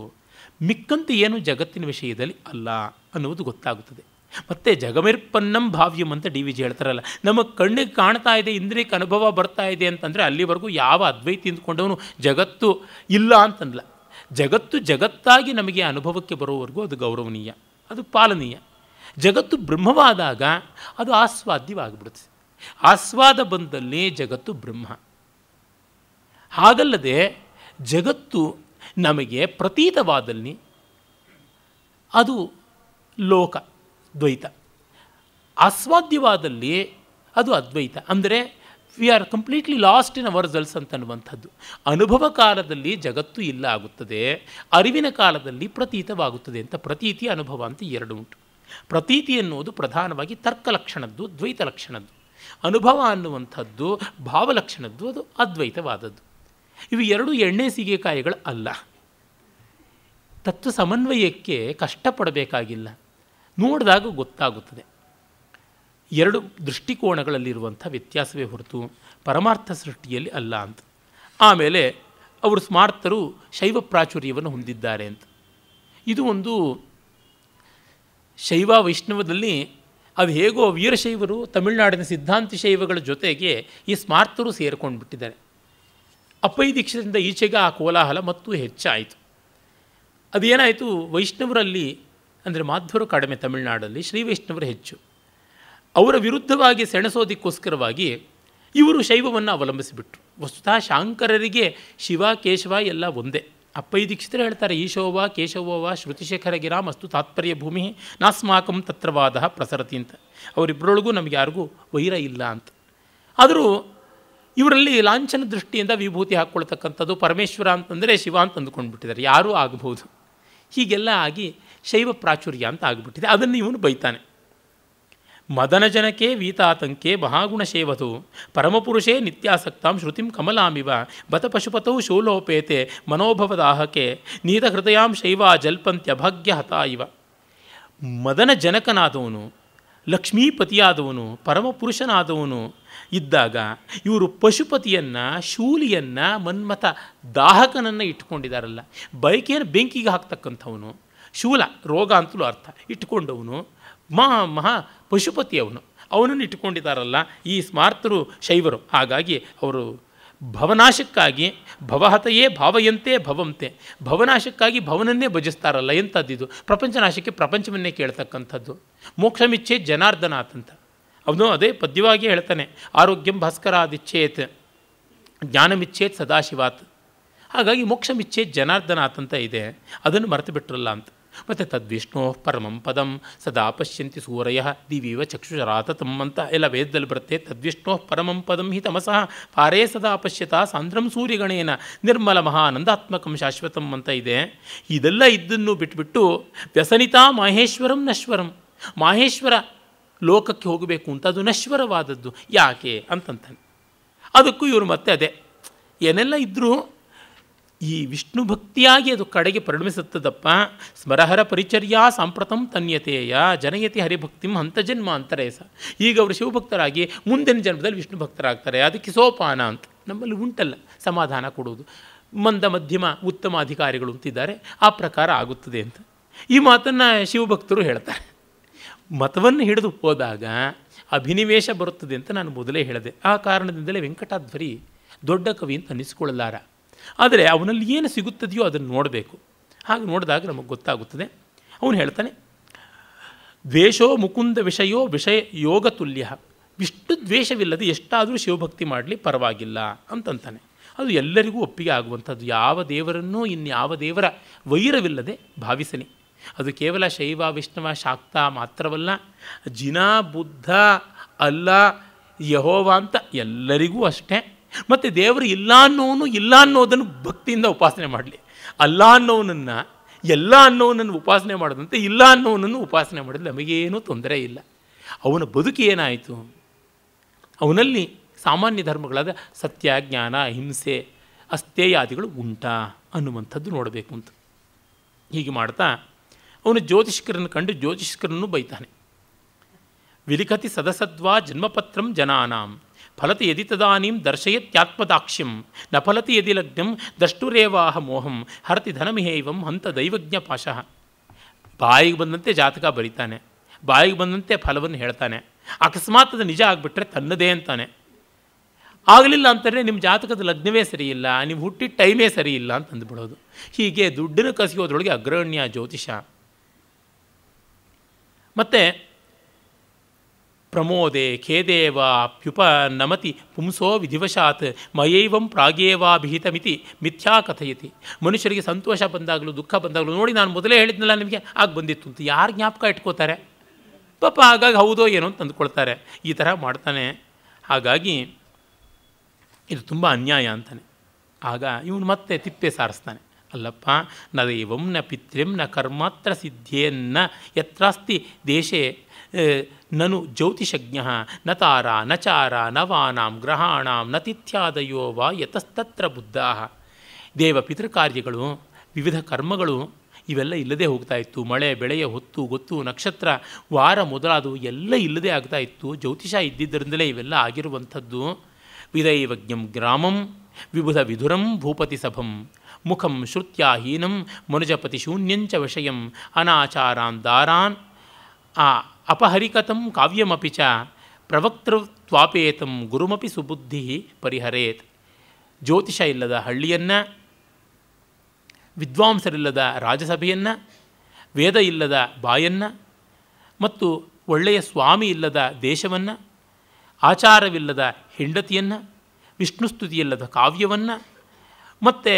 ಮಿಕ್ಕಂತೆ ಏನು ಜಗತ್ತಿನ ವಿಷಯದಲ್ಲಿ ಅಲ್ಲ ಅನ್ನುವುದು ಗೊತ್ತಾಗುತ್ತದೆ ಮತ್ತು ಜಗಮಿರ್ಪನ್ನಂ ಭಾವ್ಯಂ ಅಂತ ಡಿ ವಿ ಜಿ ಹೇಳ್ತಾರಲ್ಲ ನಮಗೆ ಕಣ್ಣಿಗೆ ಕಾಣ್ತಾ ಇದೆ ಇಂದ್ರಿಯಕ್ಕೆ ಅನುಭವ ಬರ್ತಾ ಇದೆ ಅಂತಂದರೆ ಅಲ್ಲಿವರೆಗೂ ಯಾವ ಅದ್ವೈತ ತಿಂದ್ಕೊಂಡವನು ಜಗತ್ತು ಇಲ್ಲ ಅಂತಂದಲ್ಲ ಜಗತ್ತು ಜಗತ್ತಾಗಿ ನಮಗೆ ಅನುಭವಕ್ಕೆ ಬರೋವರೆಗೂ ಅದು ಗೌರವನೀಯ ಅದು ಪಾಲನೀಯ ಜಗತ್ತು ಬ್ರಹ್ಮವಾದಾಗ ಅದು ಆಸ್ವಾದ್ಯವಾಗಿಬಿಡುತ್ತೆ ಆಸ್ವಾದ ಬಂದಲ್ಲಿ ಜಗತ್ತು ಬ್ರಹ್ಮ ಹಾಗಲ್ಲದೆ ಜಗತ್ತು ನಮಗೆ ಪ್ರತೀತವಾದಲ್ಲಿ ಅದು ಲೋಕ ದ್ವೈತ ಅಸ್ವಾದ್ಯವಾದಲ್ಲಿ ಅದು ಅದ್ವೈತ ಅಂದರೆ we are completely lost in our ಅಂತ ಅನ್ನುವಂಥದ್ದು ಅನುಭವ ಕಾಲದಲ್ಲಿ ಜಗತ್ತು ಇಲ್ಲ ಆಗುತ್ತದೆ ಅರಿವಿನ ಕಾಲದಲ್ಲಿ ಪ್ರತೀತವಾಗುತ್ತದೆ ಅಂತ ಪ್ರತೀತಿ ಅನುಭವ ಅಂತ ಎರಡು ಉಂಟು ಪ್ರತೀತಿ ಎನ್ನುವುದು ಪ್ರಧಾನವಾಗಿ ತರ್ಕ ಲಕ್ಷಣದ್ದು ದ್ವೈತ ಲಕ್ಷಣದ್ದು ಅನುಭವ ಅನ್ನುವಂಥದ್ದು ಭಾವಲಕ್ಷಣದ್ದು ಅದು ಅದ್ವೈತವಾದದ್ದು ಇವು ಎರಡು ಎಣ್ಣೆ ಸೀಗೆಕಾಯಿಗಳು ಅಲ್ಲ ತತ್ವ ಸಮನ್ವಯಕ್ಕೆ ಕಷ್ಟಪಡಬೇಕಾಗಿಲ್ಲ ನೋಡಿದಾಗ ಗೊತ್ತಾಗುತ್ತದೆ ಎರಡು ದೃಷ್ಟಿಕೋನಗಳಲ್ಲಿರುವಂಥ ವ್ಯತ್ಯಾಸವೇ ಹೊರತು ಪರಮಾರ್ಥ ಸೃಷ್ಟಿಯಲ್ಲಿ ಅಲ್ಲ ಅಂತ ಆಮೇಲೆ ಅವರು ಸ್ಮಾರ್ತರು ಶೈವ ಪ್ರಾಚುರ್ಯವನ್ನು ಹೊಂದಿದ್ದಾರೆ ಅಂತ ಇದು ಒಂದು ಶೈವ ವೈಷ್ಣವದಲ್ಲಿ ಅದು ಹೇಗೋ ವೀರಶೈವರು ತಮಿಳುನಾಡಿನ ಸಿದ್ಧಾಂತಿ ಶೈವಗಳ ಜೊತೆಗೆ ಈ ಸ್ಮಾರ್ತರು ಸೇರಿಕೊಂಡು ಬಿಟ್ಟಿದ್ದಾರೆ ಅಪ್ಪೈ ದೀಕ್ಷದಿಂದ ಈಚೆಗೆ ಆ ಕೋಲಾಹಲ ಮತ್ತೂ ಹೆಚ್ಚಾಯಿತು ಅದೇನಾಯಿತು ವೈಷ್ಣವರಲ್ಲಿ ಅಂದರೆ ಮಾಧ್ವರು ಕಡಿಮೆ ತಮಿಳುನಾಡಲ್ಲಿ ಶ್ರೀ ವೈಷ್ಣವರು ಹೆಚ್ಚು ಅವರ ವಿರುದ್ಧವಾಗಿ ಸೆಣಸೋದಕ್ಕೋಸ್ಕರವಾಗಿ ಇವರು ಶೈವವನ್ನು ಅವಲಂಬಿಸಿಬಿಟ್ರು ವಸ್ತುತಃ ಶಾಂಕರರಿಗೆ ಶಿವ ಕೇಶವ ಎಲ್ಲ ಒಂದೇ ಅಪ್ಪೈ ದೀಕ್ಷಿತರು ಹೇಳ್ತಾರೆ ಈಶೋವ ಕೇಶವೋವ ಶ್ರುತಿಶೇಖರ ಮಸ್ತು ತಾತ್ಪರ್ಯ ಭೂಮಿ ನಾಸ್ಮಾಕಂ ತತ್ರವಾದ ಪ್ರಸರತಿ ಅಂತ ಅವರಿಬ್ಬರೊಳಗೂ ನಮಗೆ ಯಾರಿಗೂ ವೈರ ಇಲ್ಲ ಅಂತ ಆದರೂ ಇವರಲ್ಲಿ ಲಾಂಛನ ದೃಷ್ಟಿಯಿಂದ ವಿಭೂತಿ ಹಾಕ್ಕೊಳ್ತಕ್ಕಂಥದ್ದು ಪರಮೇಶ್ವರ ಅಂತಂದರೆ ಶಿವ ಅಂತ ಅಂದುಕೊಂಡು ಬಿಟ್ಟಿದ್ದಾರೆ ಯಾರೂ ಆಗಬಹುದು ಹೀಗೆಲ್ಲ ಆಗಿ ಶೈವ ಪ್ರಾಚುರ್ಯ ಅಂತ ಆಗಿಬಿಟ್ಟಿದೆ ಅದನ್ನು ಇವನು ಬೈತಾನೆ ಮದನ ಜನಕ್ಕೆ ವೀತಾತಂಕೆ ಮಹಾಗುಣ ಶೇವತು ಪರಮಪುರುಷೇ ನಿತ್ಯಾಸಕ್ತಾಂ ಶ್ರುತಿಂ ಕಮಲಾಮಿವ ಬತ ಪಶುಪತೌ ಶೂಲೋಪೇತೆ ಮನೋಭವದಾಹಕೆ ನೀತ ಹೃದಯಾಂ ಶೈವ ಜಲ್ಪಂತ್ಯ ಭಾಗ್ಯ ಹತ ಇವ ಮದನ ಜನಕನಾದವನು ಲಕ್ಷ್ಮೀಪತಿಯಾದವನು ಪರಮಪುರುಷನಾದವನು ಇದ್ದಾಗ ಇವರು ಪಶುಪತಿಯನ್ನು ಶೂಲಿಯನ್ನು ಮನ್ಮಥ ದಾಹಕನನ್ನು ಇಟ್ಕೊಂಡಿದ್ದಾರಲ್ಲ ಬೈಕೆಯನ್ನು ಬೆಂಕಿಗೆ ಹಾಕ್ತಕ್ಕಂಥವನು ಶೂಲ ರೋಗ ಅಂತಲೂ ಅರ್ಥ ಇಟ್ಟುಕೊಂಡವನು ಮಹಾ ಮಹಾ ಪಶುಪತಿಯವನು ಅವನನ್ನು ಇಟ್ಟುಕೊಂಡಿದ್ದಾರಲ್ಲ ಈ ಸ್ಮಾರ್ತರು ಶೈವರು ಹಾಗಾಗಿ ಅವರು ಭವನಾಶಕ್ಕಾಗಿ ಭವಹತೆಯೇ ಭಾವಯಂತೆ ಭವಂತೆ ಭವನಾಶಕ್ಕಾಗಿ ಭವನನ್ನೇ ಭಜಿಸ್ತಾರಲ್ಲ ಎಂಥದ್ದಿದು ಪ್ರಪಂಚನಾಶಕ್ಕೆ ಪ್ರಪಂಚವನ್ನೇ ಕೇಳ್ತಕ್ಕಂಥದ್ದು ಮೋಕ್ಷಮಿಚ್ಛೆ ಜನಾರ್ದನ ಆತಂತ ಅವನು ಅದೇ ಪದ್ಯವಾಗಿ ಹೇಳ್ತಾನೆ ಆರೋಗ್ಯಂ ಭಾಸ್ಕರಾದಿಚ್ಛೇತ್ ಜ್ಞಾನಮಿಚ್ಛೇತ್ ಸದಾಶಿವಾತ್ ಹಾಗಾಗಿ ಮೋಕ್ಷಮಿಚ್ಛೆ ಜನಾರ್ದನ ಆತಂತ ಇದೆ ಅದನ್ನು ಮರೆತು ಬಿಟ್ರಲ್ಲ ಅಂತ ಮತ್ತು ತದ್ವಿಷ್ಣೋ ಪರಮಂ ಪದಂ ಸದಾ ಪಶ್ಯಂತಿ ಸೂರಯ ದಿವೀವ ತಮ್ಮ ಅಂತ ಎಲ್ಲ ವೇದದಲ್ಲಿ ಬರುತ್ತೆ ತದ್ವಿಷ್ಣೋ ಪರಮಂ ಪದಂ ಹಿ ತಮಸಃ ಪಾರೇ ಸದಾ ಪಶ್ಯತ ಸಾಂದ್ರಂ ಸೂರ್ಯಗಣೇನ ನಿರ್ಮಲ ಮಹಾನಂದಾತ್ಮಕಂ ಶಾಶ್ವತಂ ಅಂತ ಇದೆ ಇದೆಲ್ಲ ಇದ್ದನ್ನು ಬಿಟ್ಬಿಟ್ಟು ವ್ಯಸನಿತಾ ಮಾಹೇಶ್ವರಂ ನಶ್ವರಂ ಮಾಹೇಶ್ವರ ಲೋಕಕ್ಕೆ ಹೋಗಬೇಕು ಅಂತ ಅದು ನಶ್ವರವಾದದ್ದು ಯಾಕೆ ಅಂತಂತಾನೆ ಅದಕ್ಕೂ ಇವರು ಮತ್ತೆ ಅದೇ ಏನೆಲ್ಲ ಇದ್ದರೂ ಈ ವಿಷ್ಣು ಭಕ್ತಿಯಾಗಿ ಅದು ಕಡೆಗೆ ಪರಿಣಮಿಸುತ್ತದಪ್ಪ ಸ್ಮರಹರ ಪರಿಚರ್ಯಾ ಸಾಂಪ್ರತಂ ತನ್ಯತೆಯ ಜನಯತಿ ಹರಿಭಕ್ತಿಂ ಹಂತ ಜನ್ಮ ಅಂತಾರೆ ಸ ಈಗ ಅವರು ಶಿವಭಕ್ತರಾಗಿ ಮುಂದಿನ ಜನ್ಮದಲ್ಲಿ ವಿಷ್ಣು ಭಕ್ತರಾಗ್ತಾರೆ ಅದಕ್ಕೆ ಸೋಪಾನ ಅಂತ ನಮ್ಮಲ್ಲಿ ಉಂಟಲ್ಲ ಸಮಾಧಾನ ಕೊಡುವುದು ಮಂದ ಮಧ್ಯಮ ಉತ್ತಮ ಅಧಿಕಾರಿಗಳು ಅಂತಿದ್ದಾರೆ ಆ ಪ್ರಕಾರ ಆಗುತ್ತದೆ ಅಂತ ಈ ಮಾತನ್ನು ಶಿವಭಕ್ತರು ಹೇಳ್ತಾರೆ ಮತವನ್ನು ಹಿಡಿದು ಹೋದಾಗ ಅಭಿನಿವೇಶ ಬರುತ್ತದೆ ಅಂತ ನಾನು ಮೊದಲೇ ಹೇಳಿದೆ ಆ ಕಾರಣದಿಂದಲೇ ವೆಂಕಟಾಧ್ವರಿ ದೊಡ್ಡ ಕವಿ ಅಂತ ಅನ್ನಿಸಿಕೊಳ್ಳಲಾರ ಆದರೆ ಅವನಲ್ಲಿ ಏನು ಸಿಗುತ್ತದೆಯೋ ಅದನ್ನು ನೋಡಬೇಕು ಹಾಗೆ ನೋಡಿದಾಗ ನಮಗೆ ಗೊತ್ತಾಗುತ್ತದೆ ಅವನು ಹೇಳ್ತಾನೆ ದ್ವೇಷೋ ಮುಕುಂದ ವಿಷಯೋ ವಿಷಯ ಯೋಗ ತುಲ್ಯ ಇಷ್ಟು ದ್ವೇಷವಿಲ್ಲದೆ ಎಷ್ಟಾದರೂ ಶಿವಭಕ್ತಿ ಮಾಡಲಿ ಪರವಾಗಿಲ್ಲ ಅಂತಂತಾನೆ ಅದು ಎಲ್ಲರಿಗೂ ಒಪ್ಪಿಗೆ ಆಗುವಂಥದ್ದು ಯಾವ ದೇವರನ್ನೂ ಇನ್ಯಾವ ದೇವರ ವೈರವಿಲ್ಲದೆ ಭಾವಿಸನಿ ಅದು ಕೇವಲ ಶೈವ ವಿಷ್ಣವ ಶಾಕ್ತ ಮಾತ್ರವಲ್ಲ ಜಿನ ಬುದ್ಧ ಅಲ್ಲ ಯಹೋವ ಅಂತ ಎಲ್ಲರಿಗೂ ಅಷ್ಟೇ ಮತ್ತು ದೇವರು ಇಲ್ಲ ಅನ್ನೋನು ಇಲ್ಲ ಅನ್ನೋದನ್ನು ಭಕ್ತಿಯಿಂದ ಉಪಾಸನೆ ಮಾಡಲಿ ಅಲ್ಲ ಅನ್ನೋನನ್ನು ಎಲ್ಲ ಅನ್ನೋನನ್ನು ಉಪಾಸನೆ ಮಾಡದಂತೆ ಇಲ್ಲ ಅನ್ನೋನನ್ನು ಉಪಾಸನೆ ಮಾಡಿದ್ರೆ ನಮಗೇನೂ ತೊಂದರೆ ಇಲ್ಲ ಅವನ ಬದುಕು ಏನಾಯಿತು ಅವನಲ್ಲಿ ಸಾಮಾನ್ಯ ಧರ್ಮಗಳಾದ ಸತ್ಯ ಜ್ಞಾನ ಹಿಂಸೆ ಅಸ್ಥೇಯಾದಿಗಳು ಉಂಟಾ ಅನ್ನುವಂಥದ್ದು ನೋಡಬೇಕು ಅಂತ ಹೀಗೆ ಮಾಡ್ತಾ ಅವನು ಜ್ಯೋತಿಷ್ಕರನ್ನು ಕಂಡು ಜ್ಯೋತಿಷ್ಕರನ್ನು ಬೈತಾನೆ ವಿಲಿಖತಿ ಸದಸದ್ವಾ ಜನ್ಮಪತ್ರಂ ಜನಾನಾಂ ಫಲತಿ ಯದಿ ತದಾನೀಂ ದರ್ಶಯತ್ಯಾತ್ಮದಾಕ್ಷ್ಯಂ ನ ಫಲತಿ ಯದಿ ಲಗ್ನಂ ದಷ್ಟುರೇವಾಹ ಮೋಹಂ ಹರತಿ ಧನಮಿಹೇವಂ ಹಂತ ದೈವಜ್ಞ ಪಾಶಃ ಬಾಯಿಗೆ ಬಂದಂತೆ ಜಾತಕ ಬರೀತಾನೆ ಬಾಯಿಗೆ ಬಂದಂತೆ ಫಲವನ್ನು ಹೇಳ್ತಾನೆ ಅಕಸ್ಮಾತ್ ಅದು ನಿಜ ಆಗಿಬಿಟ್ರೆ ತನ್ನದೇ ಅಂತಾನೆ ಆಗಲಿಲ್ಲ ಅಂತಂದರೆ ನಿಮ್ಮ ಜಾತಕದ ಲಗ್ನವೇ ಸರಿಯಿಲ್ಲ ನೀವು ಹುಟ್ಟಿದ ಟೈಮೇ ಸರಿ ಇಲ್ಲ ಅಂತ ಹೀಗೆ ದುಡ್ಡನ್ನು ಕಸಿಯೋದ್ರೊಳಗೆ ಅಗ್ರಣ್ಯ ಜ್ಯೋತಿಷ ಮತ್ತು ಪ್ರಮೋದೆ ಖೇದೇವಾ ಪ್ಯುಪ ನಮತಿ ಪುಂಸೋ ವಿಧಿವಶಾತ್ ಮಯೈವಂ ಪ್ರಾಗೇವಾಭಿಹಿತಮಿತಿ ಮಿಥ್ಯಾ ಕಥಯತಿ ಮನುಷ್ಯರಿಗೆ ಸಂತೋಷ ಬಂದಾಗಲೂ ದುಃಖ ಬಂದಾಗಲೂ ನೋಡಿ ನಾನು ಮೊದಲೇ ಹೇಳಿದ್ನಲ್ಲ ನಿಮಗೆ ಆಗ ಬಂದಿತ್ತು ಅಂತ ಯಾರು ಜ್ಞಾಪಕ ಇಟ್ಕೋತಾರೆ ಪಾಪ ಹಾಗಾಗಿ ಹೌದೋ ಏನೋ ಅಂತ ಅಂದ್ಕೊಳ್ತಾರೆ ಈ ಥರ ಮಾಡ್ತಾನೆ ಹಾಗಾಗಿ ಇದು ತುಂಬ ಅನ್ಯಾಯ ಅಂತಾನೆ ಆಗ ಇವನು ಮತ್ತೆ ತಿಪ್ಪೆ ಸಾರಿಸ್ತಾನೆ ಅಲ್ಲಪ್ಪ ನ ದೈವಂ ನ ಪಿತೃಂ ನ ಕರ್ಮಾತ್ರ ಸಿದ್ಧಿಯನ್ನ ಯತ್ರಾಸ್ತಿ ದೇಶೇ ನನು ಜ್ಯೋತಿಷಜ್ಞ ನ ತಾರ ನ ಚಾರ ನ ಗ್ರಹಾಣಾಂ ನತಿಥ್ಯಾದಯೋ ವಾ ಯತಸ್ತತ್ರ ಬುದ್ಧ ದೇವ ಕಾರ್ಯಗಳು ವಿವಿಧ ಕರ್ಮಗಳು ಇವೆಲ್ಲ ಇಲ್ಲದೆ ಹೋಗ್ತಾ ಇತ್ತು ಮಳೆ ಬೆಳೆಯ ಹೊತ್ತು ಗೊತ್ತು ನಕ್ಷತ್ರ ವಾರ ಮೊದಲಾದವು ಎಲ್ಲ ಇಲ್ಲದೆ ಆಗ್ತಾ ಇತ್ತು ಜ್ಯೋತಿಷ ಇದ್ದಿದ್ದರಿಂದಲೇ ಇವೆಲ್ಲ ಆಗಿರುವಂಥದ್ದು ವಿದೈವಜ್ಞಂ ಗ್ರಾಮಂ ವಿಬುಧ ವಿಧುರಂ ಭೂಪತಿ ಸಭಂ ಮುಖಂ ಶ್ರುತ್ಯಾಹೀನಂ ಮನುಜಪತಿ ಶೂನ್ಯಂಚ ವಿಷಯಂ ಅನಾಚಾರಾನ್ ದಾರಾನ್ ಆ ಅಪಹರಿಕತಂ ಕಾವ್ಯಮಪಿ ಚ ಪ್ರವಕ್ತೃತ್ವಾಪೇತಂ ಗುರುಮಪಿ ಸುಬುದ್ಧಿ ಪರಿಹರೇತ್ ಜ್ಯೋತಿಷ ಇಲ್ಲದ ಹಳ್ಳಿಯನ್ನು ವಿದ್ವಾಂಸರಿಲ್ಲದ ರಾಜಸಭೆಯನ್ನು ವೇದ ಇಲ್ಲದ ಬಾಯನ್ನು ಮತ್ತು ಒಳ್ಳೆಯ ಸ್ವಾಮಿ ಇಲ್ಲದ ದೇಶವನ್ನು ಆಚಾರವಿಲ್ಲದ ಹೆಂಡತಿಯನ್ನು ವಿಷ್ಣುಸ್ತುತಿಯಿಲ್ಲದ ಕಾವ್ಯವನ್ನು ಮತ್ತು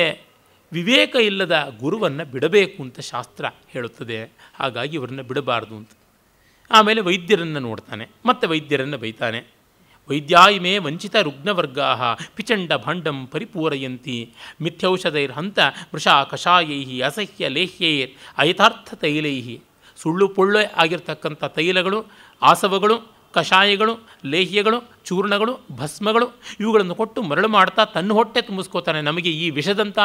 ವಿವೇಕ ಇಲ್ಲದ ಗುರುವನ್ನು ಬಿಡಬೇಕು ಅಂತ ಶಾಸ್ತ್ರ ಹೇಳುತ್ತದೆ ಹಾಗಾಗಿ ಇವರನ್ನು ಬಿಡಬಾರ್ದು ಅಂತ ಆಮೇಲೆ ವೈದ್ಯರನ್ನು ನೋಡ್ತಾನೆ ಮತ್ತೆ ವೈದ್ಯರನ್ನು ಬೈತಾನೆ ವೈದ್ಯಾಯಿಮೇ ವಂಚಿತ ರುಗ್ನವರ್ಗಾ ಪಿಚಂಡ ಭಾಂಡಂ ಪರಿಪೂರಯಂತಿ ಹಂತ ಮೃಷಾ ಕಷಾಯೈ ಅಸಹ್ಯ ಲೇಹ್ಯೈರ್ ಅಯಥಾರ್ಥ ತೈಲೈ ಸುಳ್ಳು ಪೊಳ್ಳೆ ಆಗಿರ್ತಕ್ಕಂಥ ತೈಲಗಳು ಆಸವಗಳು ಕಷಾಯಗಳು ಲೇಹ್ಯಗಳು ಚೂರ್ಣಗಳು ಭಸ್ಮಗಳು ಇವುಗಳನ್ನು ಕೊಟ್ಟು ಮರಳು ಮಾಡ್ತಾ ತನ್ನ ಹೊಟ್ಟೆ ತುಂಬಿಸ್ಕೋತಾನೆ ನಮಗೆ ಈ ವಿಷದಂಥ